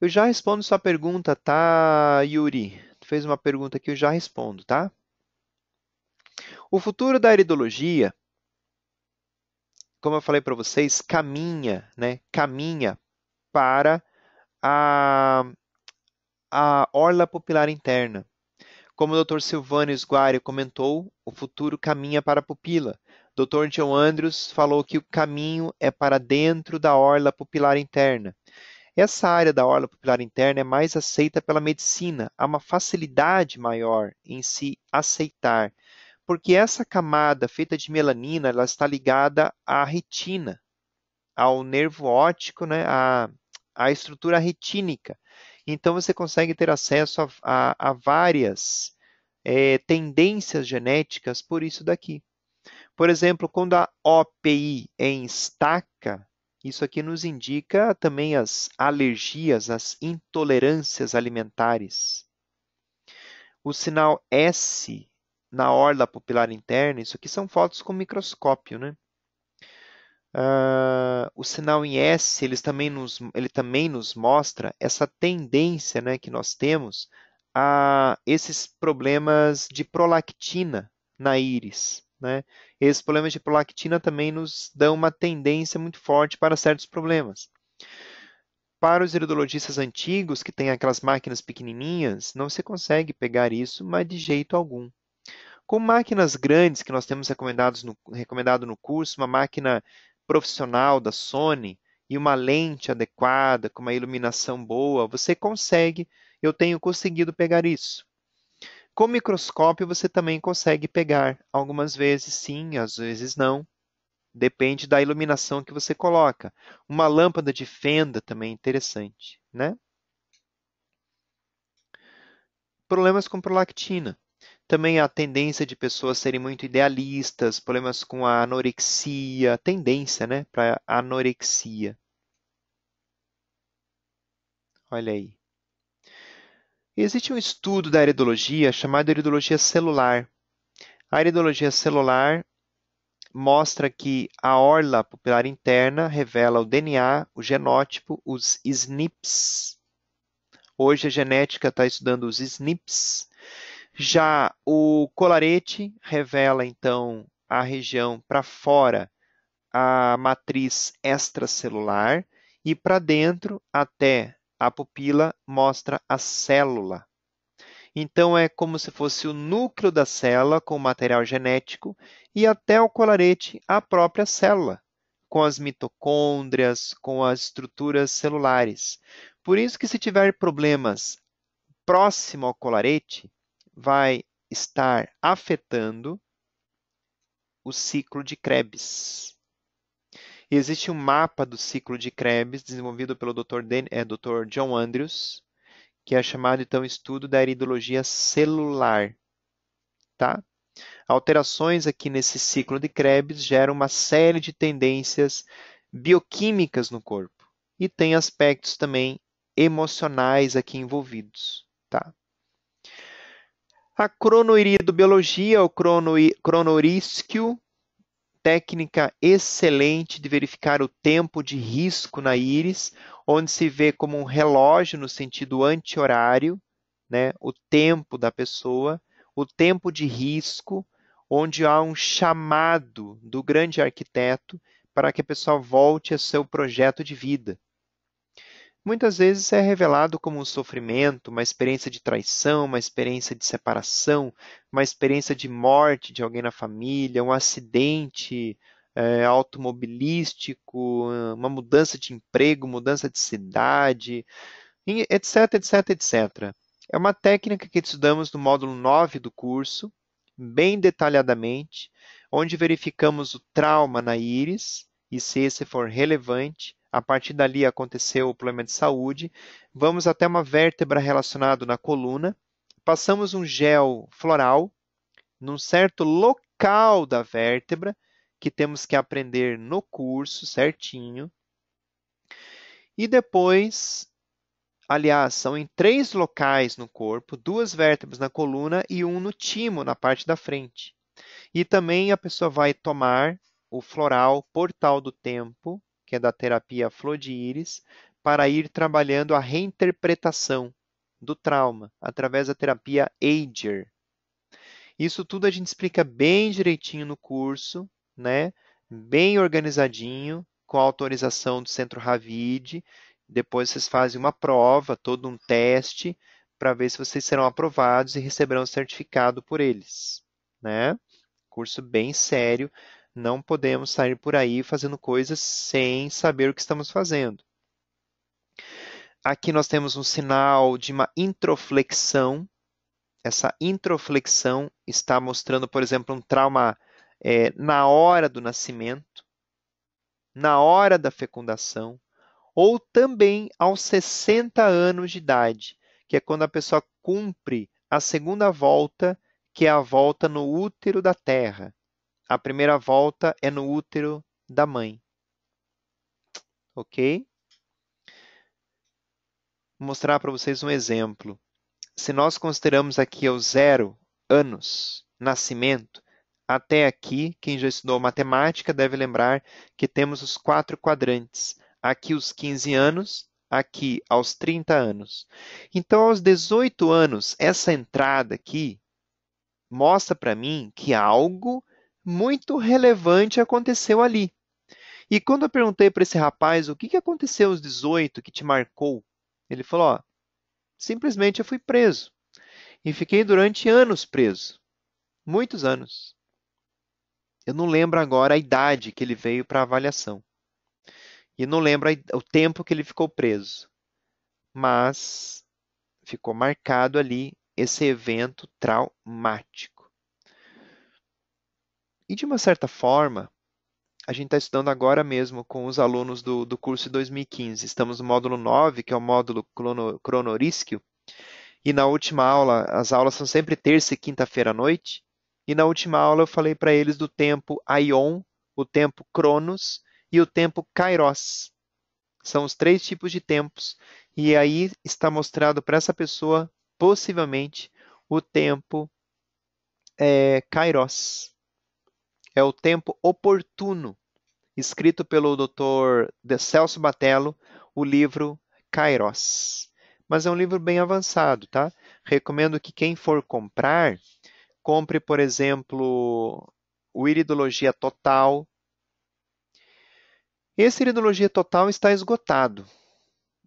Eu já respondo sua pergunta, tá, Yuri? Tu fez uma pergunta que eu já respondo, tá? O futuro da iridologia, como eu falei para vocês, caminha, né? Caminha para a, a orla pupilar interna. Como o Dr. Silvano Esguário comentou, o futuro caminha para a pupila. Dr. John Andrews falou que o caminho é para dentro da orla pupilar interna. Essa área da orla pupilar interna é mais aceita pela medicina, há uma facilidade maior em se aceitar, porque essa camada feita de melanina ela está ligada à retina, ao nervo óptico, né, à, à estrutura retínica. Então você consegue ter acesso a, a, a várias é, tendências genéticas por isso daqui. Por exemplo, quando a OPI é em estaca, isso aqui nos indica também as alergias, as intolerâncias alimentares. O sinal S na orla pupilar interna, isso aqui são fotos com microscópio, né? Uh, o sinal em S ele também, nos, ele também nos mostra essa tendência né, que nós temos a esses problemas de prolactina na íris. Né? Esses problemas de prolactina também nos dão uma tendência muito forte para certos problemas. Para os iridologistas antigos, que têm aquelas máquinas pequenininhas, não se consegue pegar isso, mas de jeito algum. Com máquinas grandes, que nós temos recomendados no, recomendado no curso, uma máquina profissional da Sony e uma lente adequada, com uma iluminação boa, você consegue, eu tenho conseguido pegar isso. Com microscópio você também consegue pegar, algumas vezes sim, às vezes não. Depende da iluminação que você coloca. Uma lâmpada de fenda também é interessante, né? Problemas com prolactina. Também a tendência de pessoas serem muito idealistas, problemas com a anorexia, tendência, né, para anorexia. Olha aí. Existe um estudo da iridologia chamado iridologia celular. A iridologia celular mostra que a orla pupilar interna revela o DNA, o genótipo, os SNPs. Hoje a genética está estudando os SNPs. Já o colarete revela, então, a região para fora, a matriz extracelular, e para dentro, até a pupila mostra a célula. Então é como se fosse o núcleo da célula com o material genético e até o colarete a própria célula, com as mitocôndrias, com as estruturas celulares. Por isso que se tiver problemas próximo ao colarete, vai estar afetando o ciclo de Krebs. E existe um mapa do ciclo de Krebs desenvolvido pelo Dr. é, Dr. John Andrews, que é chamado então estudo da eridologia celular, tá? Alterações aqui nesse ciclo de Krebs geram uma série de tendências bioquímicas no corpo e tem aspectos também emocionais aqui envolvidos, tá? A cronoiridobiologia ou crono, técnica excelente de verificar o tempo de risco na íris, onde se vê como um relógio no sentido anti-horário, né, o tempo da pessoa, o tempo de risco, onde há um chamado do grande arquiteto para que a pessoa volte ao seu projeto de vida muitas vezes é revelado como um sofrimento, uma experiência de traição, uma experiência de separação, uma experiência de morte de alguém na família, um acidente é, automobilístico, uma mudança de emprego, mudança de cidade, etc, etc, etc. É uma técnica que estudamos no módulo 9 do curso, bem detalhadamente, onde verificamos o trauma na íris e se esse for relevante, a partir dali aconteceu o problema de saúde. Vamos até uma vértebra relacionada na coluna. Passamos um gel floral num certo local da vértebra que temos que aprender no curso certinho. E depois, aliás, são em três locais no corpo, duas vértebras na coluna e um no timo, na parte da frente. E também a pessoa vai tomar o floral portal do tempo que é da terapia Flor de Íris, para ir trabalhando a reinterpretação do trauma através da terapia Ager. Isso tudo a gente explica bem direitinho no curso, né? Bem organizadinho, com a autorização do Centro Ravid. Depois vocês fazem uma prova, todo um teste, para ver se vocês serão aprovados e receberão certificado por eles, né? Curso bem sério, não podemos sair por aí fazendo coisas sem saber o que estamos fazendo. Aqui nós temos um sinal de uma introflexão. Essa introflexão está mostrando, por exemplo, um trauma é, na hora do nascimento, na hora da fecundação, ou também aos 60 anos de idade, que é quando a pessoa cumpre a segunda volta, que é a volta no útero da Terra. A primeira volta é no útero da mãe. Ok? Vou mostrar para vocês um exemplo. Se nós consideramos aqui o zero anos, nascimento, até aqui, quem já estudou matemática deve lembrar que temos os quatro quadrantes. Aqui os 15 anos, aqui aos 30 anos. Então, aos 18 anos, essa entrada aqui mostra para mim que algo muito relevante aconteceu ali. E quando eu perguntei para esse rapaz o que, que aconteceu aos 18 que te marcou, ele falou: ó, simplesmente eu fui preso. E fiquei durante anos preso. Muitos anos. Eu não lembro agora a idade que ele veio para avaliação. E não lembro o tempo que ele ficou preso. Mas ficou marcado ali esse evento traumático. E de uma certa forma, a gente está estudando agora mesmo com os alunos do, do curso de 2015. Estamos no módulo 9, que é o módulo crono, e na última aula, as aulas são sempre terça e quinta-feira à noite, e na última aula eu falei para eles do tempo Aion, o tempo Cronos e o tempo Kairos. São os três tipos de tempos, e aí está mostrado para essa pessoa, possivelmente, o tempo é, Kairos é o tempo oportuno, escrito pelo Dr. Celso Batello, o livro Kairos. Mas é um livro bem avançado, tá? Recomendo que quem for comprar, compre, por exemplo, o Iridologia Total. Esse Iridologia Total está esgotado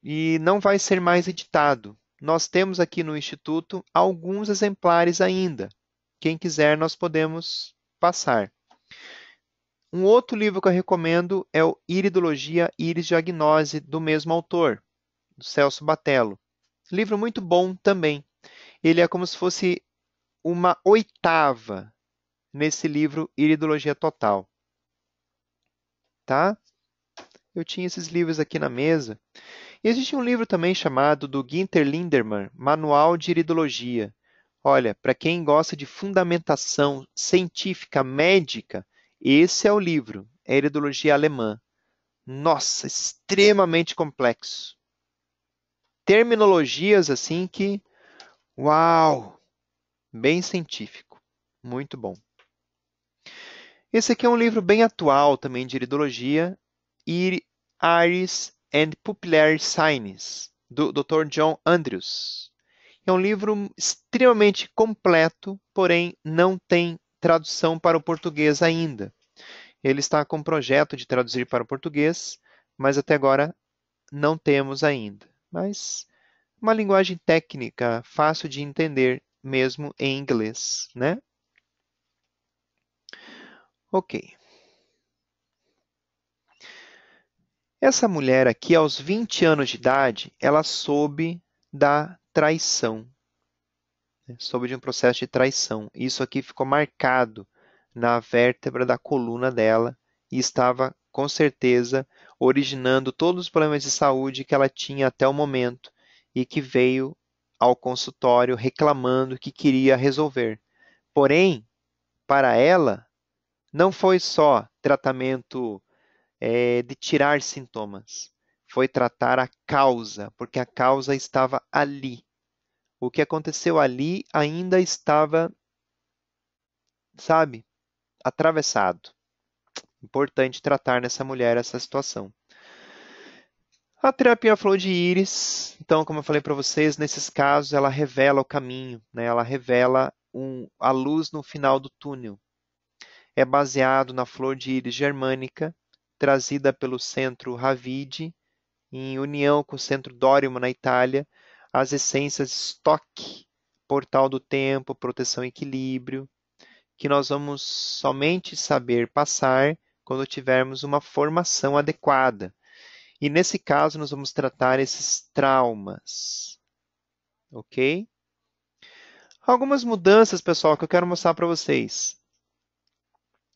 e não vai ser mais editado. Nós temos aqui no Instituto alguns exemplares ainda. Quem quiser, nós podemos passar. Um outro livro que eu recomendo é o Iridologia e Diagnose, do mesmo autor, do Celso Batello. Livro muito bom também. Ele é como se fosse uma oitava nesse livro Iridologia Total. Tá? Eu tinha esses livros aqui na mesa. E existe um livro também chamado do Ginter Linderman, Manual de Iridologia. Olha, para quem gosta de fundamentação científica médica, esse é o livro, é Heredologia Alemã. Nossa, extremamente complexo. Terminologias assim que, uau, bem científico, muito bom. Esse aqui é um livro bem atual também de iridologia, Iris and Pupillary Signs, do Dr. John Andrews. É um livro extremamente completo, porém não tem tradução para o português ainda. Ele está com um projeto de traduzir para o português, mas até agora não temos ainda. Mas uma linguagem técnica, fácil de entender, mesmo em inglês, né? Ok. Essa mulher aqui, aos 20 anos de idade, ela soube da traição. Né? Soube de um processo de traição. Isso aqui ficou marcado na vértebra da coluna dela e estava, com certeza, originando todos os problemas de saúde que ela tinha até o momento e que veio ao consultório reclamando que queria resolver. Porém, para ela, não foi só tratamento é, de tirar sintomas foi tratar a causa, porque a causa estava ali. O que aconteceu ali ainda estava, sabe, atravessado. Importante tratar nessa mulher essa situação. A terapia flor de íris, então, como eu falei para vocês, nesses casos ela revela o caminho, né? ela revela um, a luz no final do túnel. É baseado na flor de íris germânica, trazida pelo centro Ravide em união com o Centro Dórimo na Itália, as essências Stock, Portal do Tempo, Proteção e Equilíbrio, que nós vamos somente saber passar quando tivermos uma formação adequada. E nesse caso, nós vamos tratar esses traumas. Ok? Algumas mudanças, pessoal, que eu quero mostrar para vocês.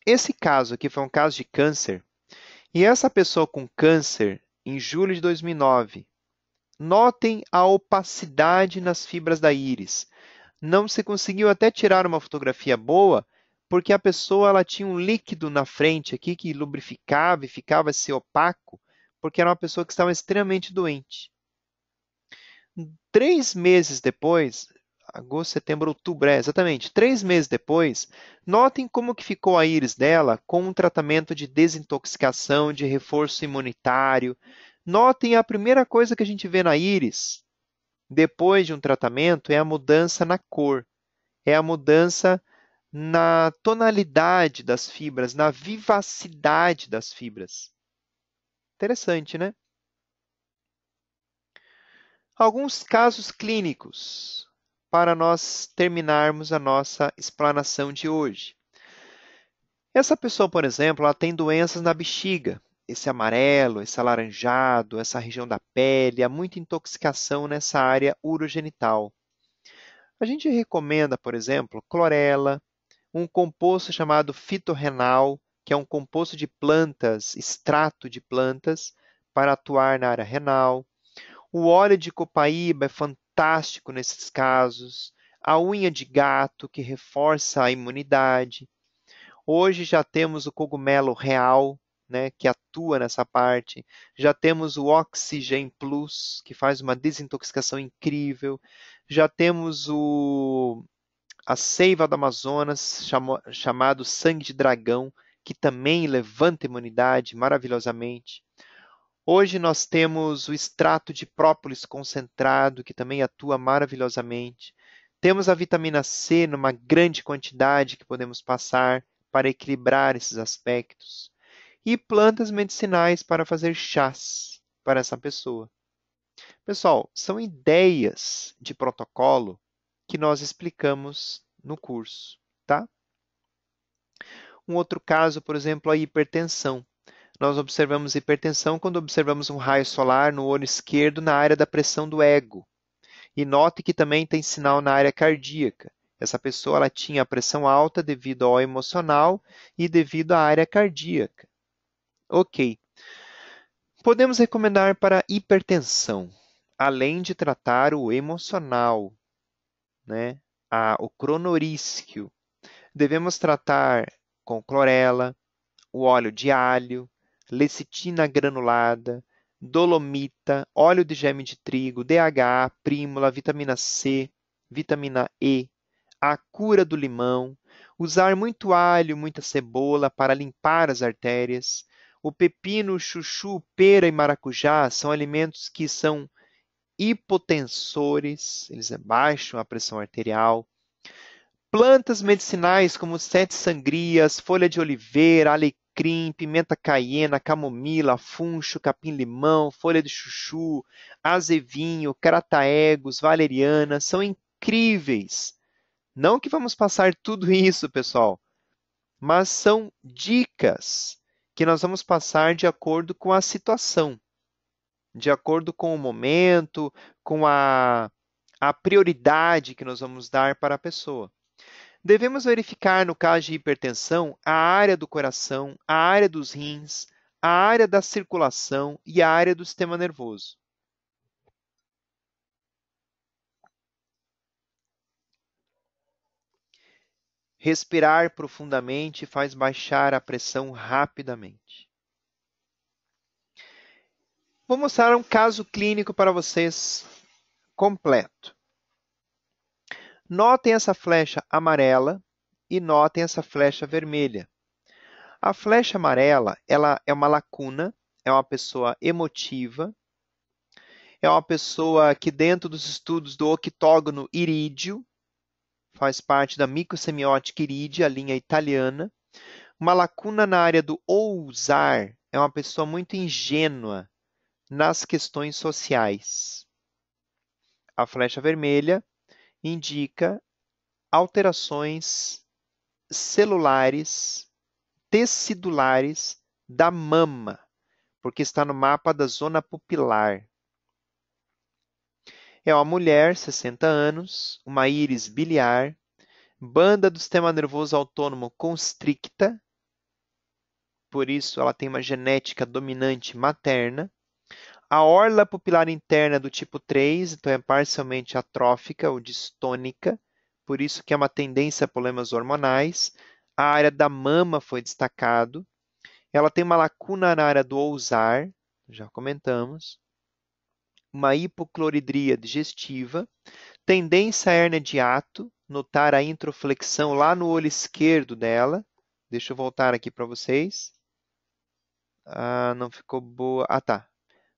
Esse caso aqui foi um caso de câncer. E essa pessoa com câncer, em julho de 2009. Notem a opacidade nas fibras da íris. Não se conseguiu até tirar uma fotografia boa, porque a pessoa ela tinha um líquido na frente aqui que lubrificava e ficava esse opaco, porque era uma pessoa que estava extremamente doente. Três meses depois, agosto, setembro, outubro, é, exatamente, três meses depois, notem como que ficou a íris dela com um tratamento de desintoxicação, de reforço imunitário. Notem a primeira coisa que a gente vê na íris, depois de um tratamento, é a mudança na cor, é a mudança na tonalidade das fibras, na vivacidade das fibras. Interessante, né? Alguns casos clínicos para nós terminarmos a nossa explanação de hoje. Essa pessoa, por exemplo, ela tem doenças na bexiga, esse amarelo, esse alaranjado, essa região da pele, há muita intoxicação nessa área urogenital. A gente recomenda, por exemplo, clorela, um composto chamado fitorrenal, que é um composto de plantas, extrato de plantas, para atuar na área renal. O óleo de copaíba é fantástico fantástico nesses casos, a unha de gato, que reforça a imunidade. Hoje já temos o cogumelo real, né, que atua nessa parte. Já temos o Oxygen Plus, que faz uma desintoxicação incrível. Já temos o a seiva do Amazonas, chamo, chamado sangue de dragão, que também levanta imunidade maravilhosamente. Hoje nós temos o extrato de própolis concentrado, que também atua maravilhosamente. Temos a vitamina C numa grande quantidade que podemos passar para equilibrar esses aspectos. E plantas medicinais para fazer chás para essa pessoa. Pessoal, são ideias de protocolo que nós explicamos no curso, tá? Um outro caso, por exemplo, a hipertensão nós observamos hipertensão quando observamos um raio solar no olho esquerdo na área da pressão do ego. E note que também tem sinal na área cardíaca. Essa pessoa ela tinha a pressão alta devido ao emocional e devido à área cardíaca. Ok. Podemos recomendar para hipertensão, além de tratar o emocional, né? A, o cronorísquio. Devemos tratar com clorela, o óleo de alho, lecitina granulada, dolomita, óleo de geme de trigo, DHA, prímula, vitamina C, vitamina E, a cura do limão, usar muito alho, muita cebola para limpar as artérias. O pepino, chuchu, pera e maracujá são alimentos que são hipotensores, eles abaixam a pressão arterial. Plantas medicinais como sete sangrias, folha de oliveira, alecrim, alecrim, pimenta caiena, camomila, funcho, capim-limão, folha de chuchu, azevinho, crataegos, valeriana, são incríveis. Não que vamos passar tudo isso, pessoal, mas são dicas que nós vamos passar de acordo com a situação, de acordo com o momento, com a, a prioridade que nós vamos dar para a pessoa. Devemos verificar no caso de hipertensão a área do coração, a área dos rins, a área da circulação e a área do sistema nervoso. Respirar profundamente faz baixar a pressão rapidamente. Vou mostrar um caso clínico para vocês completo. Notem essa flecha amarela e notem essa flecha vermelha. A flecha amarela ela é uma lacuna, é uma pessoa emotiva, é uma pessoa que, dentro dos estudos do octógono irídio, faz parte da microsemiótica irídia, a linha italiana. Uma lacuna na área do ousar é uma pessoa muito ingênua nas questões sociais. A flecha vermelha indica alterações celulares, tecidulares da mama, porque está no mapa da zona pupilar. É uma mulher, 60 anos, uma íris biliar, banda do sistema nervoso autônomo constricta, por isso ela tem uma genética dominante materna, a orla pupilar interna do tipo 3, então é parcialmente atrófica ou distônica, por isso que é uma tendência a problemas hormonais. A área da mama foi destacado. Ela tem uma lacuna na área do ousar, já comentamos. Uma hipocloridria digestiva, tendência à hérnia de ato, notar a introflexão lá no olho esquerdo dela. Deixa eu voltar aqui para vocês. Ah, não ficou boa. Ah, tá.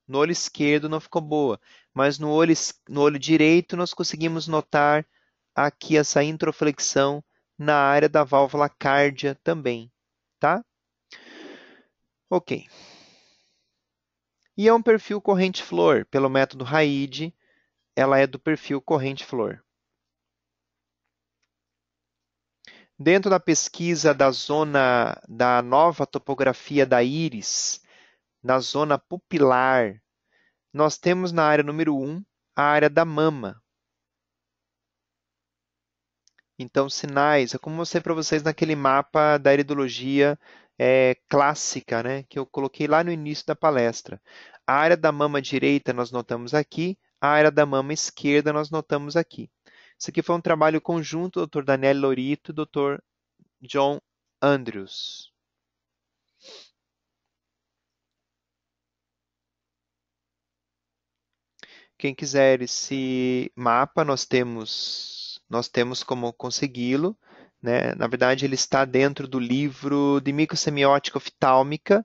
No olho esquerdo não ficou boa, mas no olho, no olho direito nós conseguimos notar aqui essa introflexão na área da válvula cárdia também, tá? Ok. E é um perfil corrente-flor, pelo método RAID, ela é do perfil corrente-flor. Dentro da pesquisa da zona da nova topografia da íris, na zona pupilar, nós temos na área número 1 a área da mama. Então, sinais, é como eu mostrei para vocês naquele mapa da iridologia é, clássica, né, que eu coloquei lá no início da palestra. A área da mama direita nós notamos aqui, a área da mama esquerda nós notamos aqui. Isso aqui foi um trabalho conjunto do Dr. Daniel Lorito e do Dr. John Andrews. Quem quiser esse mapa, nós temos, nós temos como consegui-lo. Né? Na verdade, ele está dentro do livro de microsemiótica oftálmica,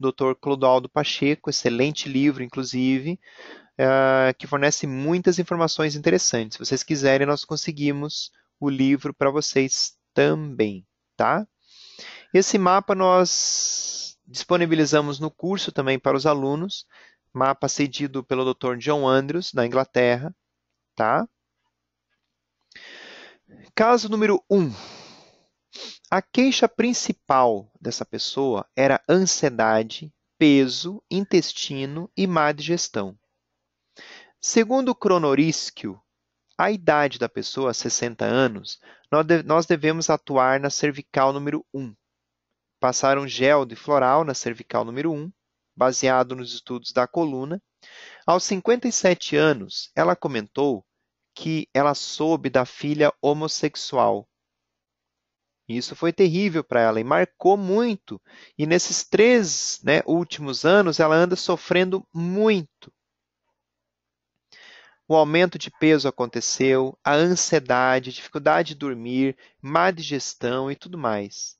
Dr. Clodoaldo Pacheco, excelente livro, inclusive, uh, que fornece muitas informações interessantes. Se vocês quiserem, nós conseguimos o livro para vocês também, tá? Esse mapa nós disponibilizamos no curso também para os alunos mapa cedido pelo Dr. John Andrews, na Inglaterra, tá? Caso número 1. Um. A queixa principal dessa pessoa era ansiedade, peso, intestino e má digestão. Segundo o Cronorísquio, a idade da pessoa, 60 anos, nós devemos atuar na cervical número 1. Passar um gel de floral na cervical número 1 baseado nos estudos da coluna. Aos 57 anos, ela comentou que ela soube da filha homossexual. Isso foi terrível para ela e marcou muito. E nesses três né, últimos anos, ela anda sofrendo muito. O aumento de peso aconteceu, a ansiedade, dificuldade de dormir, má digestão e tudo mais.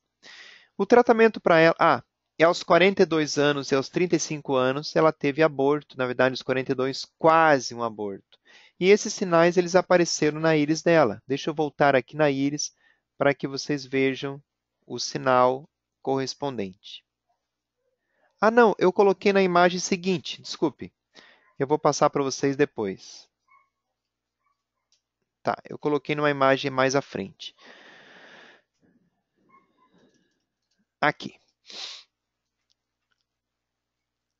O tratamento para ela. Ah, e aos 42 anos e aos 35 anos, ela teve aborto, na verdade, aos 42, quase um aborto. E esses sinais eles apareceram na íris dela. Deixa eu voltar aqui na íris para que vocês vejam o sinal correspondente. Ah, não, eu coloquei na imagem seguinte, desculpe. Eu vou passar para vocês depois. Tá, eu coloquei numa imagem mais à frente. Aqui.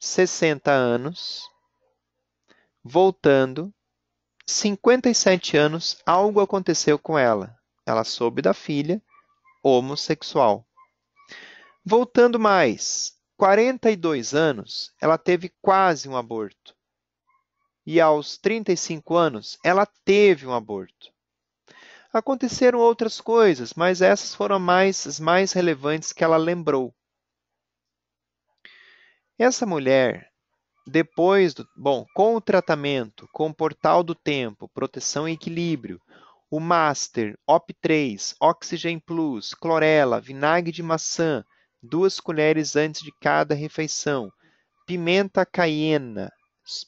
60 anos, voltando, 57 anos, algo aconteceu com ela. Ela soube da filha, homossexual. Voltando mais, 42 anos, ela teve quase um aborto. E aos 35 anos, ela teve um aborto. Aconteceram outras coisas, mas essas foram mais, as mais relevantes que ela lembrou. Essa mulher, depois do, bom, com o tratamento, com o portal do tempo, proteção e equilíbrio, o Master, OP3, Oxygen Plus, clorela, vinagre de maçã, duas colheres antes de cada refeição, pimenta caiena,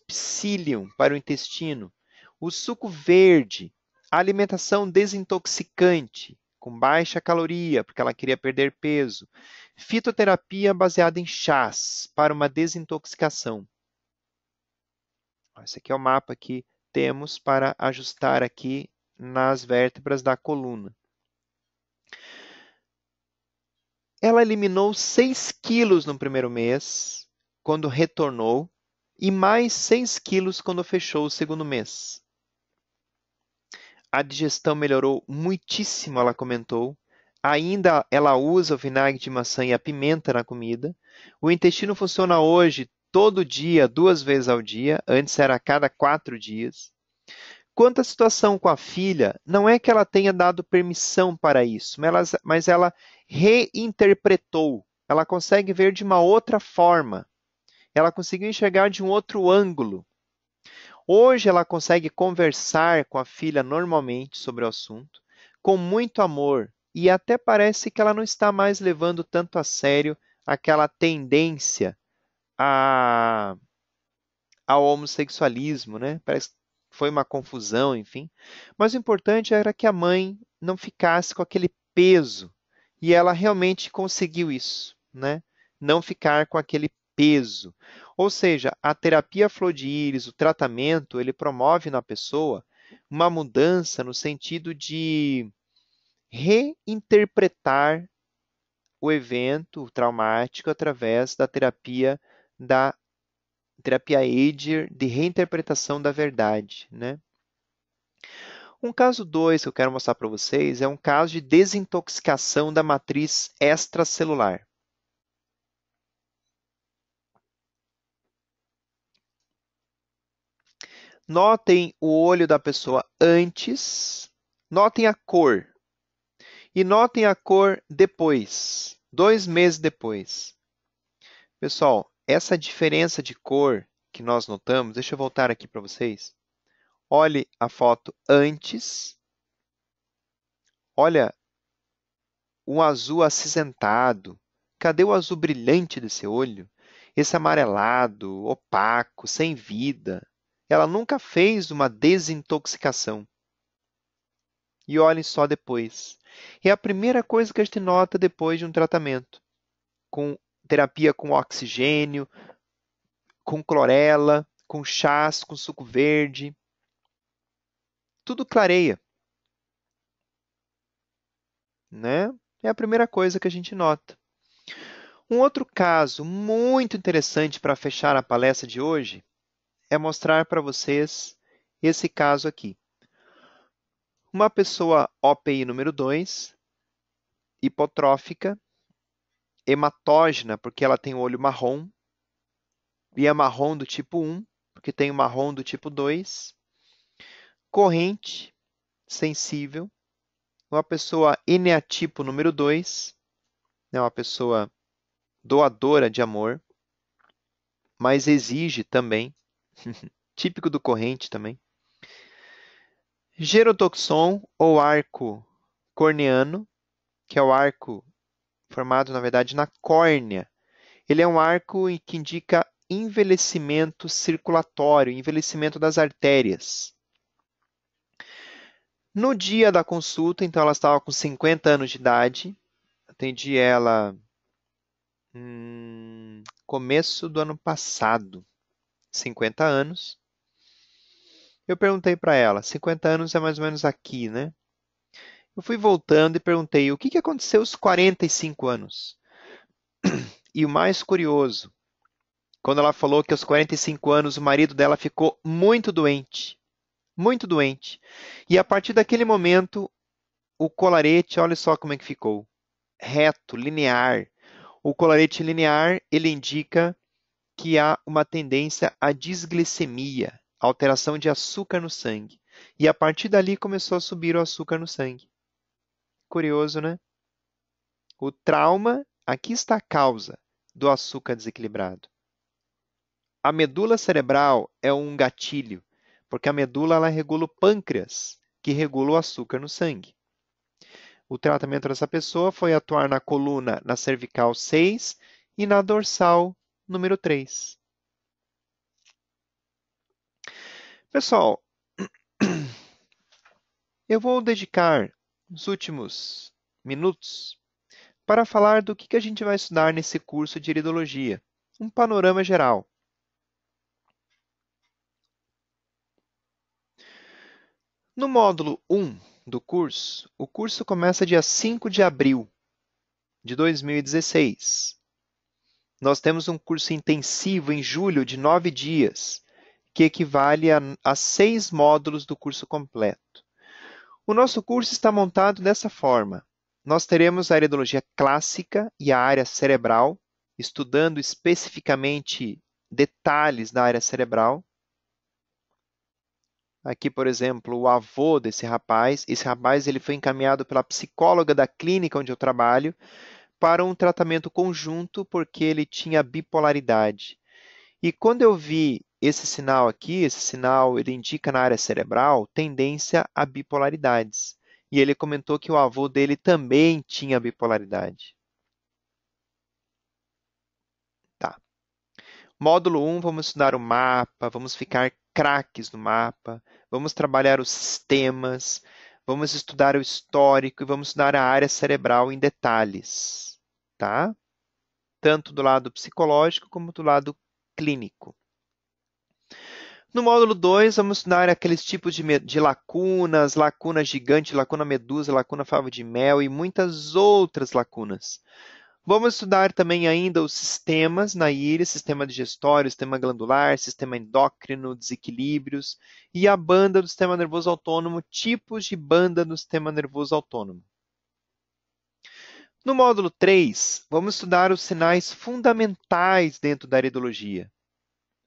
psyllium para o intestino, o suco verde, alimentação desintoxicante, com baixa caloria, porque ela queria perder peso. Fitoterapia baseada em chás para uma desintoxicação. Esse aqui é o mapa que temos para ajustar aqui nas vértebras da coluna. Ela eliminou 6 quilos no primeiro mês, quando retornou, e mais 6 quilos quando fechou o segundo mês a digestão melhorou muitíssimo, ela comentou. Ainda ela usa o vinagre de maçã e a pimenta na comida. O intestino funciona hoje todo dia, duas vezes ao dia, antes era a cada quatro dias. Quanto à situação com a filha, não é que ela tenha dado permissão para isso, mas ela reinterpretou. Ela consegue ver de uma outra forma. Ela conseguiu enxergar de um outro ângulo. Hoje ela consegue conversar com a filha normalmente sobre o assunto, com muito amor, e até parece que ela não está mais levando tanto a sério aquela tendência a ao homossexualismo, né? Parece que foi uma confusão, enfim. Mas o importante era que a mãe não ficasse com aquele peso e ela realmente conseguiu isso, né? Não ficar com aquele peso. Ou seja, a terapia flor de íris, o tratamento, ele promove na pessoa uma mudança no sentido de reinterpretar o evento traumático através da terapia da terapia Eiger de reinterpretação da verdade, né? Um caso 2 que eu quero mostrar para vocês é um caso de desintoxicação da matriz extracelular. Notem o olho da pessoa antes, notem a cor e notem a cor depois, dois meses depois. Pessoal, essa diferença de cor que nós notamos, deixa eu voltar aqui para vocês. Olhe a foto antes. Olha um azul acinzentado. Cadê o azul brilhante desse olho? Esse amarelado, opaco, sem vida. Ela nunca fez uma desintoxicação. E olhem só depois. É a primeira coisa que a gente nota depois de um tratamento. Com terapia com oxigênio, com clorela, com chás, com suco verde. Tudo clareia. Né? É a primeira coisa que a gente nota. Um outro caso muito interessante para fechar a palestra de hoje é mostrar para vocês esse caso aqui. Uma pessoa OPI número 2, hipotrófica, hematógena, porque ela tem o olho marrom, e é marrom do tipo 1, porque tem o marrom do tipo 2, corrente, sensível, uma pessoa eneatipo número 2, é né, uma pessoa doadora de amor, mas exige também Típico do corrente também. Gerotoxon ou arco corneano, que é o arco formado, na verdade, na córnea. Ele é um arco que indica envelhecimento circulatório, envelhecimento das artérias. No dia da consulta, então ela estava com 50 anos de idade, atendi ela hum, começo do ano passado. 50 anos. Eu perguntei para ela, 50 anos é mais ou menos aqui, né? Eu fui voltando e perguntei, o que, que aconteceu aos 45 anos? E o mais curioso, quando ela falou que aos 45 anos o marido dela ficou muito doente, muito doente. E a partir daquele momento, o colarete, olha só como é que ficou, reto, linear. O colarete linear, ele indica que há uma tendência à disglicemia, alteração de açúcar no sangue. E a partir dali começou a subir o açúcar no sangue. Curioso, né? O trauma, aqui está a causa do açúcar desequilibrado. A medula cerebral é um gatilho, porque a medula ela regula o pâncreas, que regula o açúcar no sangue. O tratamento dessa pessoa foi atuar na coluna, na cervical 6 e na dorsal número 3. Pessoal, eu vou dedicar os últimos minutos para falar do que a gente vai estudar nesse curso de iridologia, um panorama geral. No módulo 1 do curso, o curso começa dia 5 de abril de 2016 nós temos um curso intensivo em julho de nove dias, que equivale a, a seis módulos do curso completo. O nosso curso está montado dessa forma. Nós teremos a aredologia clássica e a área cerebral, estudando especificamente detalhes da área cerebral. Aqui, por exemplo, o avô desse rapaz. Esse rapaz ele foi encaminhado pela psicóloga da clínica onde eu trabalho para um tratamento conjunto porque ele tinha bipolaridade. E quando eu vi esse sinal aqui, esse sinal ele indica na área cerebral tendência a bipolaridades. E ele comentou que o avô dele também tinha bipolaridade. Tá. Módulo 1, vamos estudar o mapa, vamos ficar craques no mapa, vamos trabalhar os sistemas, Vamos estudar o histórico e vamos estudar a área cerebral em detalhes, tá? Tanto do lado psicológico como do lado clínico. No módulo 2, vamos estudar aqueles tipos de, de, lacunas, lacuna gigante, lacuna medusa, lacuna fava de mel e muitas outras lacunas. Vamos estudar também ainda os sistemas na íris, sistema digestório, sistema glandular, sistema endócrino, desequilíbrios e a banda do sistema nervoso autônomo, tipos de banda do sistema nervoso autônomo. No módulo 3, vamos estudar os sinais fundamentais dentro da iridologia.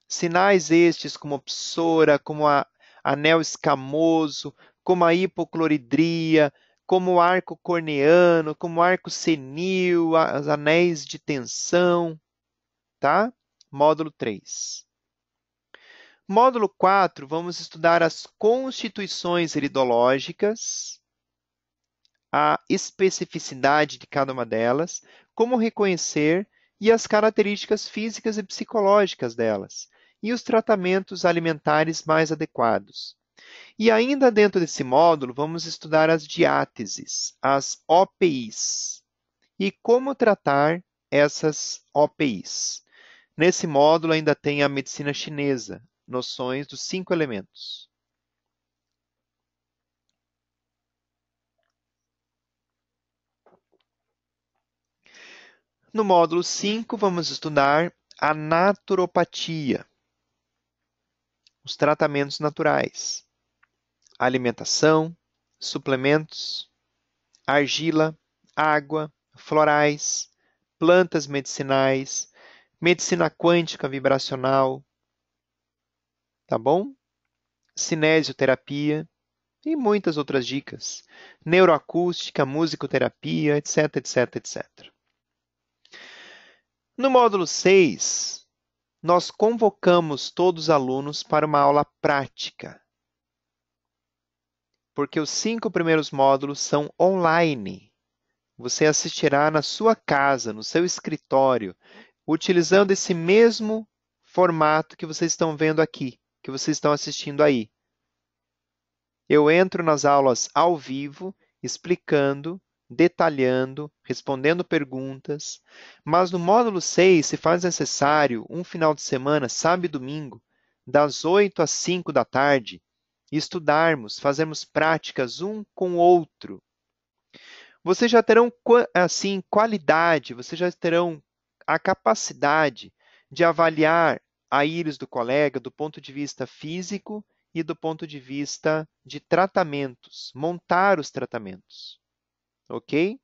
Sinais estes como a psora, como a anel escamoso, como a hipocloridria, como o arco corneano, como o arco senil, as anéis de tensão, tá? Módulo 3. Módulo 4, vamos estudar as constituições iridológicas, a especificidade de cada uma delas, como reconhecer e as características físicas e psicológicas delas, e os tratamentos alimentares mais adequados. E ainda dentro desse módulo, vamos estudar as diáteses, as OPIs, e como tratar essas OPIs. Nesse módulo ainda tem a medicina chinesa, noções dos cinco elementos. No módulo 5, vamos estudar a naturopatia, os tratamentos naturais alimentação, suplementos, argila, água, florais, plantas medicinais, medicina quântica vibracional, tá bom? Cinesioterapia e muitas outras dicas, neuroacústica, musicoterapia, etc, etc, etc. No módulo 6, nós convocamos todos os alunos para uma aula prática, porque os cinco primeiros módulos são online. Você assistirá na sua casa, no seu escritório, utilizando esse mesmo formato que vocês estão vendo aqui, que vocês estão assistindo aí. Eu entro nas aulas ao vivo, explicando, detalhando, respondendo perguntas, mas no módulo 6 se faz necessário um final de semana, sábado e domingo, das 8 às 5 da tarde, estudarmos, fazermos práticas um com o outro. Vocês já terão assim qualidade, vocês já terão a capacidade de avaliar a íris do colega do ponto de vista físico e do ponto de vista de tratamentos, montar os tratamentos. OK?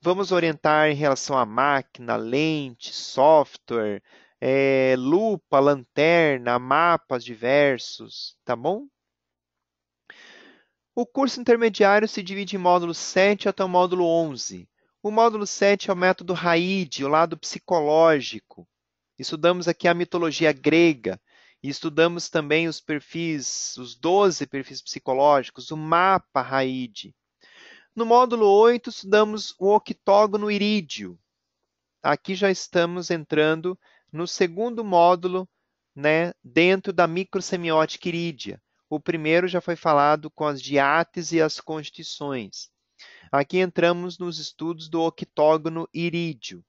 Vamos orientar em relação à máquina, lente, software, é, lupa, lanterna, mapas diversos, tá bom? O curso intermediário se divide em módulo 7 até o módulo 11. O módulo 7 é o método Raide, o lado psicológico. Estudamos aqui a mitologia grega e estudamos também os perfis, os 12 perfis psicológicos, o mapa Raide. No módulo 8, estudamos o octógono irídio. Aqui já estamos entrando no segundo módulo, né, dentro da microsemiótica irídia. O primeiro já foi falado com as diates e as constituições. Aqui entramos nos estudos do octógono irídio.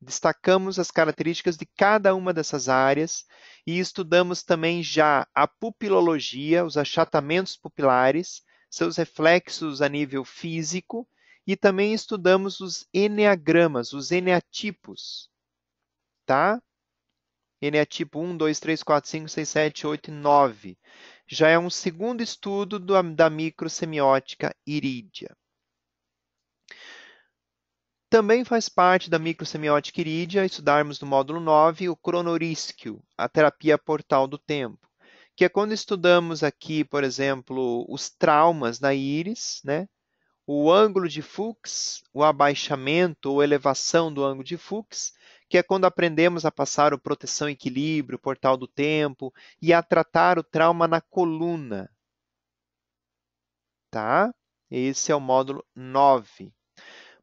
Destacamos as características de cada uma dessas áreas e estudamos também já a pupilologia, os achatamentos pupilares, seus reflexos a nível físico e também estudamos os eneagramas, os eneatipos, tá? Eneatipo 1, 2, 3, 4, 5, 6, 7, 8 e 9 já é um segundo estudo do, da microsemiótica irídia. Também faz parte da microsemiótica irídia estudarmos no módulo 9 o cronorísquio, a terapia portal do tempo, que é quando estudamos aqui, por exemplo, os traumas na íris, né? o ângulo de Fuchs, o abaixamento ou elevação do ângulo de Fuchs, que é quando aprendemos a passar o proteção equilíbrio, o portal do tempo e a tratar o trauma na coluna. Tá? Esse é o módulo 9.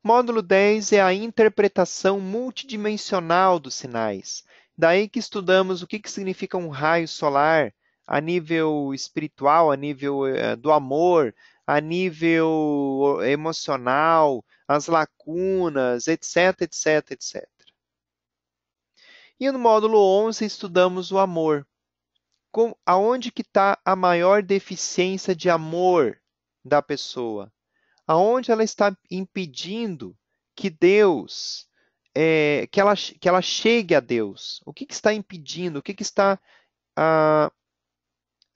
Módulo 10 é a interpretação multidimensional dos sinais. Daí que estudamos o que, que significa um raio solar a nível espiritual, a nível eh, do amor, a nível eh, emocional, as lacunas, etc, etc, etc. E no módulo 11 estudamos o amor. Com, aonde que está a maior deficiência de amor da pessoa? Aonde ela está impedindo que Deus, é, que, ela, que ela chegue a Deus? O que, que está impedindo? O que, que está ah,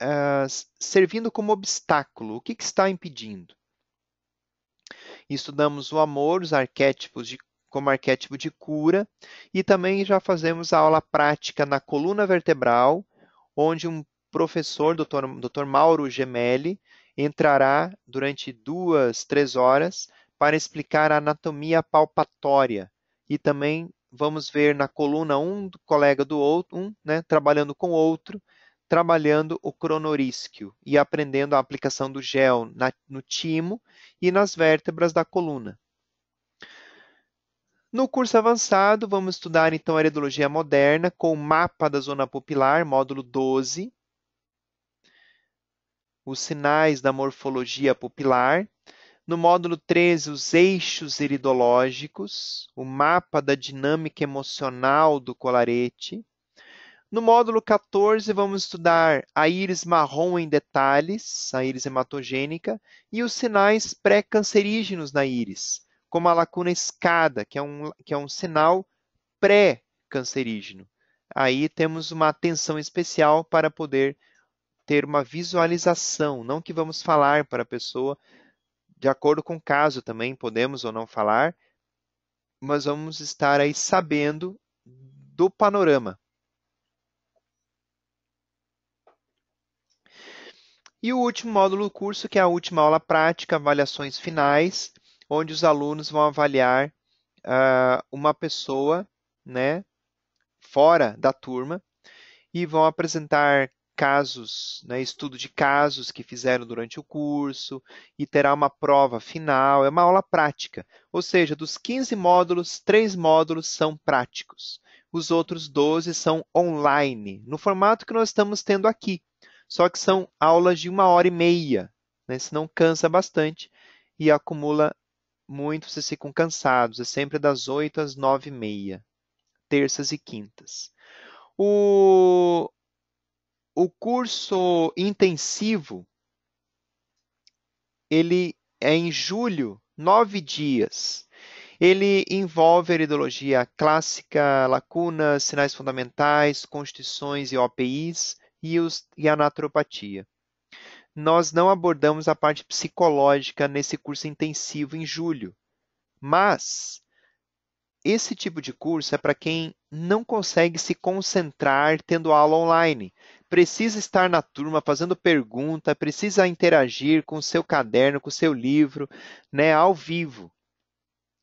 ah, servindo como obstáculo? O que, que está impedindo? Estudamos o amor, os arquétipos de como arquétipo de cura, e também já fazemos a aula prática na coluna vertebral, onde um professor, Dr. Dr. Mauro Gemelli, entrará durante duas, três horas para explicar a anatomia palpatória. E também vamos ver na coluna um colega do outro, um né, trabalhando com outro, trabalhando o cronorísquio e aprendendo a aplicação do gel na, no timo e nas vértebras da coluna. No curso avançado, vamos estudar então a iridologia moderna com o mapa da zona pupilar, módulo 12, os sinais da morfologia pupilar. No módulo 13, os eixos iridológicos, o mapa da dinâmica emocional do colarete. No módulo 14, vamos estudar a íris marrom em detalhes, a íris hematogênica, e os sinais pré-cancerígenos na íris como a lacuna escada, que é um, que é um sinal pré-cancerígeno. Aí temos uma atenção especial para poder ter uma visualização, não que vamos falar para a pessoa, de acordo com o caso também, podemos ou não falar, mas vamos estar aí sabendo do panorama. E o último módulo do curso, que é a última aula prática, avaliações finais onde os alunos vão avaliar uh, uma pessoa né, fora da turma e vão apresentar casos, né, estudo de casos que fizeram durante o curso e terá uma prova final, é uma aula prática. Ou seja, dos 15 módulos, três módulos são práticos. Os outros 12 são online, no formato que nós estamos tendo aqui. Só que são aulas de uma hora e meia, né, senão cansa bastante e acumula muito vocês ficam cansados, é sempre das 8 às 9 e meia, terças e quintas. O, o curso intensivo, ele é em julho, nove dias. Ele envolve eridologia clássica, lacunas, sinais fundamentais, constituições e OPIs e, os, e a naturopatia nós não abordamos a parte psicológica nesse curso intensivo em julho. Mas esse tipo de curso é para quem não consegue se concentrar tendo aula online. Precisa estar na turma fazendo pergunta, precisa interagir com o seu caderno, com o seu livro, né, ao vivo.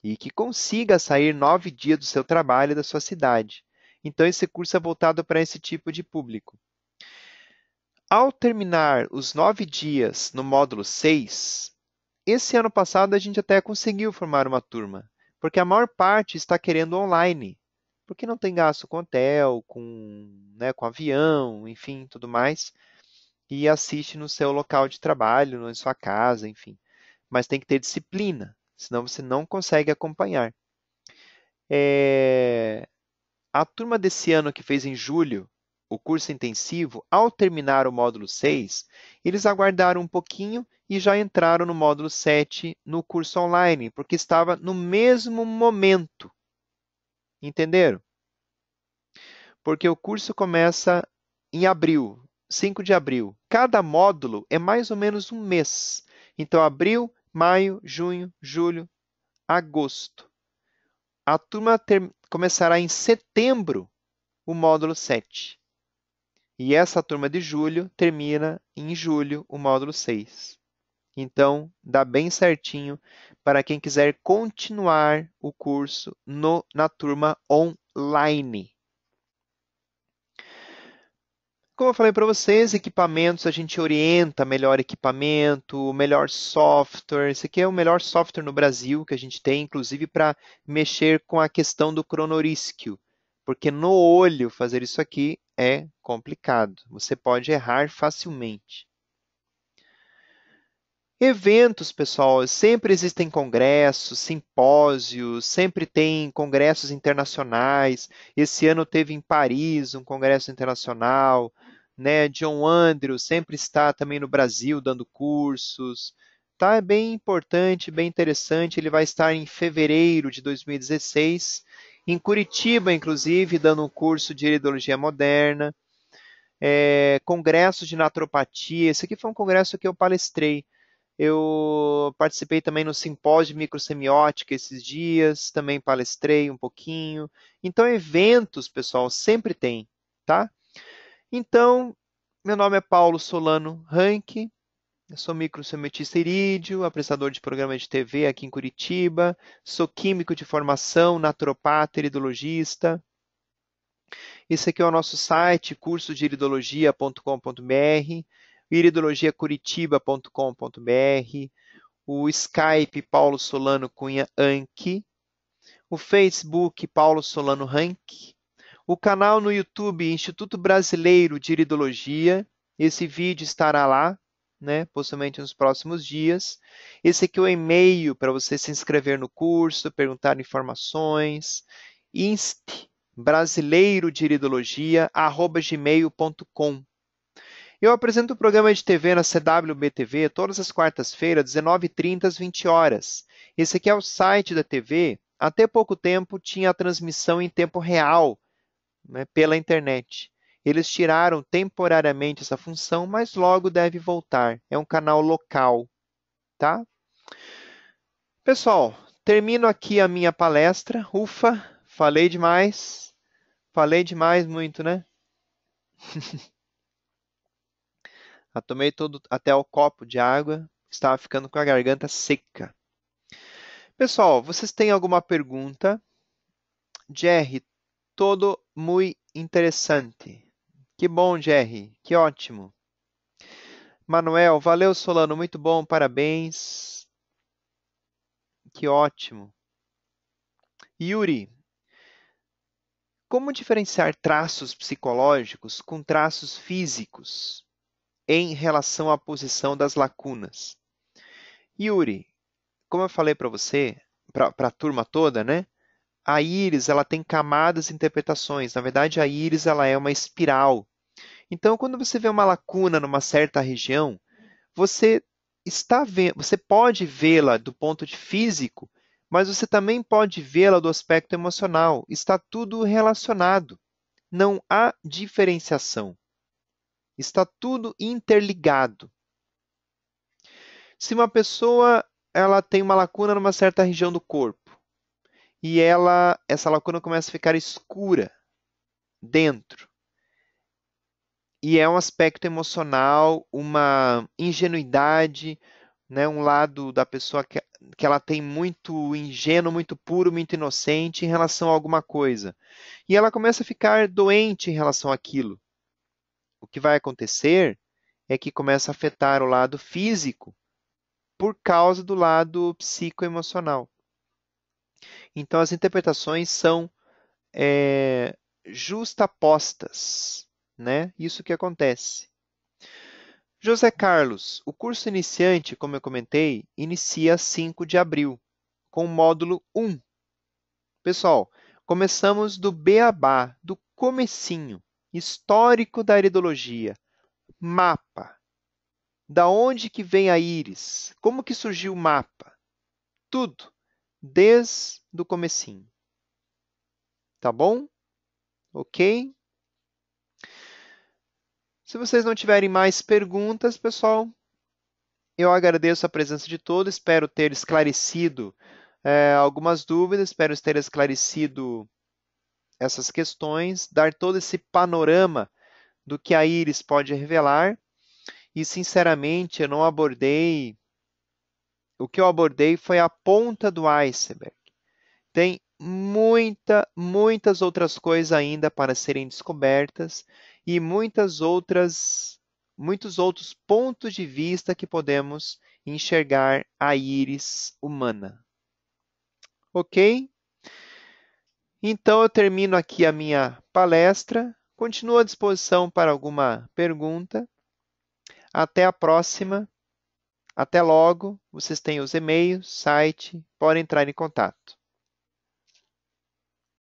E que consiga sair nove dias do seu trabalho e da sua cidade. Então, esse curso é voltado para esse tipo de público. Ao terminar os nove dias no módulo 6, esse ano passado a gente até conseguiu formar uma turma, porque a maior parte está querendo online, porque não tem gasto com hotel, com, né, com avião, enfim, tudo mais, e assiste no seu local de trabalho, na sua casa, enfim. Mas tem que ter disciplina, senão você não consegue acompanhar. É... A turma desse ano que fez em julho o curso intensivo, ao terminar o módulo 6, eles aguardaram um pouquinho e já entraram no módulo 7 no curso online, porque estava no mesmo momento. Entenderam? Porque o curso começa em abril, 5 de abril. Cada módulo é mais ou menos um mês. Então, abril, maio, junho, julho, agosto. A turma ter... começará em setembro o módulo 7. E essa turma de julho termina em julho o módulo 6. Então, dá bem certinho para quem quiser continuar o curso no, na turma online. Como eu falei para vocês, equipamentos, a gente orienta melhor equipamento, melhor software. Esse aqui é o melhor software no Brasil que a gente tem, inclusive para mexer com a questão do cronorisquio. Porque no olho fazer isso aqui é complicado. Você pode errar facilmente. Eventos, pessoal, sempre existem congressos, simpósios, sempre tem congressos internacionais. Esse ano teve em Paris um congresso internacional, né? John Andrew sempre está também no Brasil dando cursos. Tá, é bem importante, bem interessante. Ele vai estar em fevereiro de 2016 em Curitiba, inclusive, dando um curso de iridologia moderna, é, congresso de naturopatia. Esse aqui foi um congresso que eu palestrei. Eu participei também no simpósio de microsemiótica esses dias, também palestrei um pouquinho. Então, eventos, pessoal, sempre tem, tá? Então, meu nome é Paulo Solano Rank, eu sou microsemetista irídio, apresentador de programa de TV aqui em Curitiba, sou químico de formação, naturopata, iridologista. Esse aqui é o nosso site, cursodeiridologia.com.br, iridologiacuritiba.com.br, o Skype Paulo Solano Cunha Anki, o Facebook Paulo Solano Rank, o canal no YouTube Instituto Brasileiro de Iridologia, esse vídeo estará lá né? Possivelmente nos próximos dias. Esse aqui é o e-mail para você se inscrever no curso, perguntar informações. Inst brasileiro de iridologia, arroba gmail.com. Eu apresento o programa de TV na CWBTV todas as quartas-feiras, 19h30 às 20 horas. Esse aqui é o site da TV. Até pouco tempo tinha a transmissão em tempo real né, pela internet. Eles tiraram temporariamente essa função, mas logo deve voltar. É um canal local, tá? Pessoal, termino aqui a minha palestra. Ufa, falei demais. Falei demais muito, né? Eu ah, tomei todo até o copo de água, estava ficando com a garganta seca. Pessoal, vocês têm alguma pergunta? Jerry, todo muito interessante. Que bom, Jerry. Que ótimo. Manuel, valeu, Solano. Muito bom, parabéns. Que ótimo. Yuri, como diferenciar traços psicológicos com traços físicos em relação à posição das lacunas? Yuri, como eu falei para você, para a turma toda, né? a íris ela tem camadas e interpretações. Na verdade, a íris ela é uma espiral. Então, quando você vê uma lacuna numa certa região, você está vendo, você pode vê-la do ponto de físico, mas você também pode vê-la do aspecto emocional. Está tudo relacionado. Não há diferenciação. Está tudo interligado. Se uma pessoa ela tem uma lacuna numa certa região do corpo, e ela, essa lacuna começa a ficar escura dentro. E é um aspecto emocional, uma ingenuidade, né, um lado da pessoa que, que ela tem muito ingênuo, muito puro, muito inocente em relação a alguma coisa. E ela começa a ficar doente em relação àquilo. O que vai acontecer é que começa a afetar o lado físico por causa do lado psicoemocional. Então, as interpretações são é, justapostas, né? Isso que acontece. José Carlos, o curso iniciante, como eu comentei, inicia 5 de abril, com o módulo 1. Pessoal, começamos do beabá, do comecinho, histórico da iridologia, mapa. Da onde que vem a íris? Como que surgiu o mapa? Tudo desde o comecinho. Tá bom? Ok? Se vocês não tiverem mais perguntas, pessoal, eu agradeço a presença de todos, espero ter esclarecido é, algumas dúvidas, espero ter esclarecido essas questões, dar todo esse panorama do que a íris pode revelar. E, sinceramente, eu não abordei o que eu abordei foi a ponta do iceberg. Tem muita, muitas outras coisas ainda para serem descobertas e muitas outras, muitos outros pontos de vista que podemos enxergar a íris humana. Ok? Então eu termino aqui a minha palestra. Continuo à disposição para alguma pergunta. Até a próxima. Até logo, vocês têm os e-mails, site, podem entrar em contato.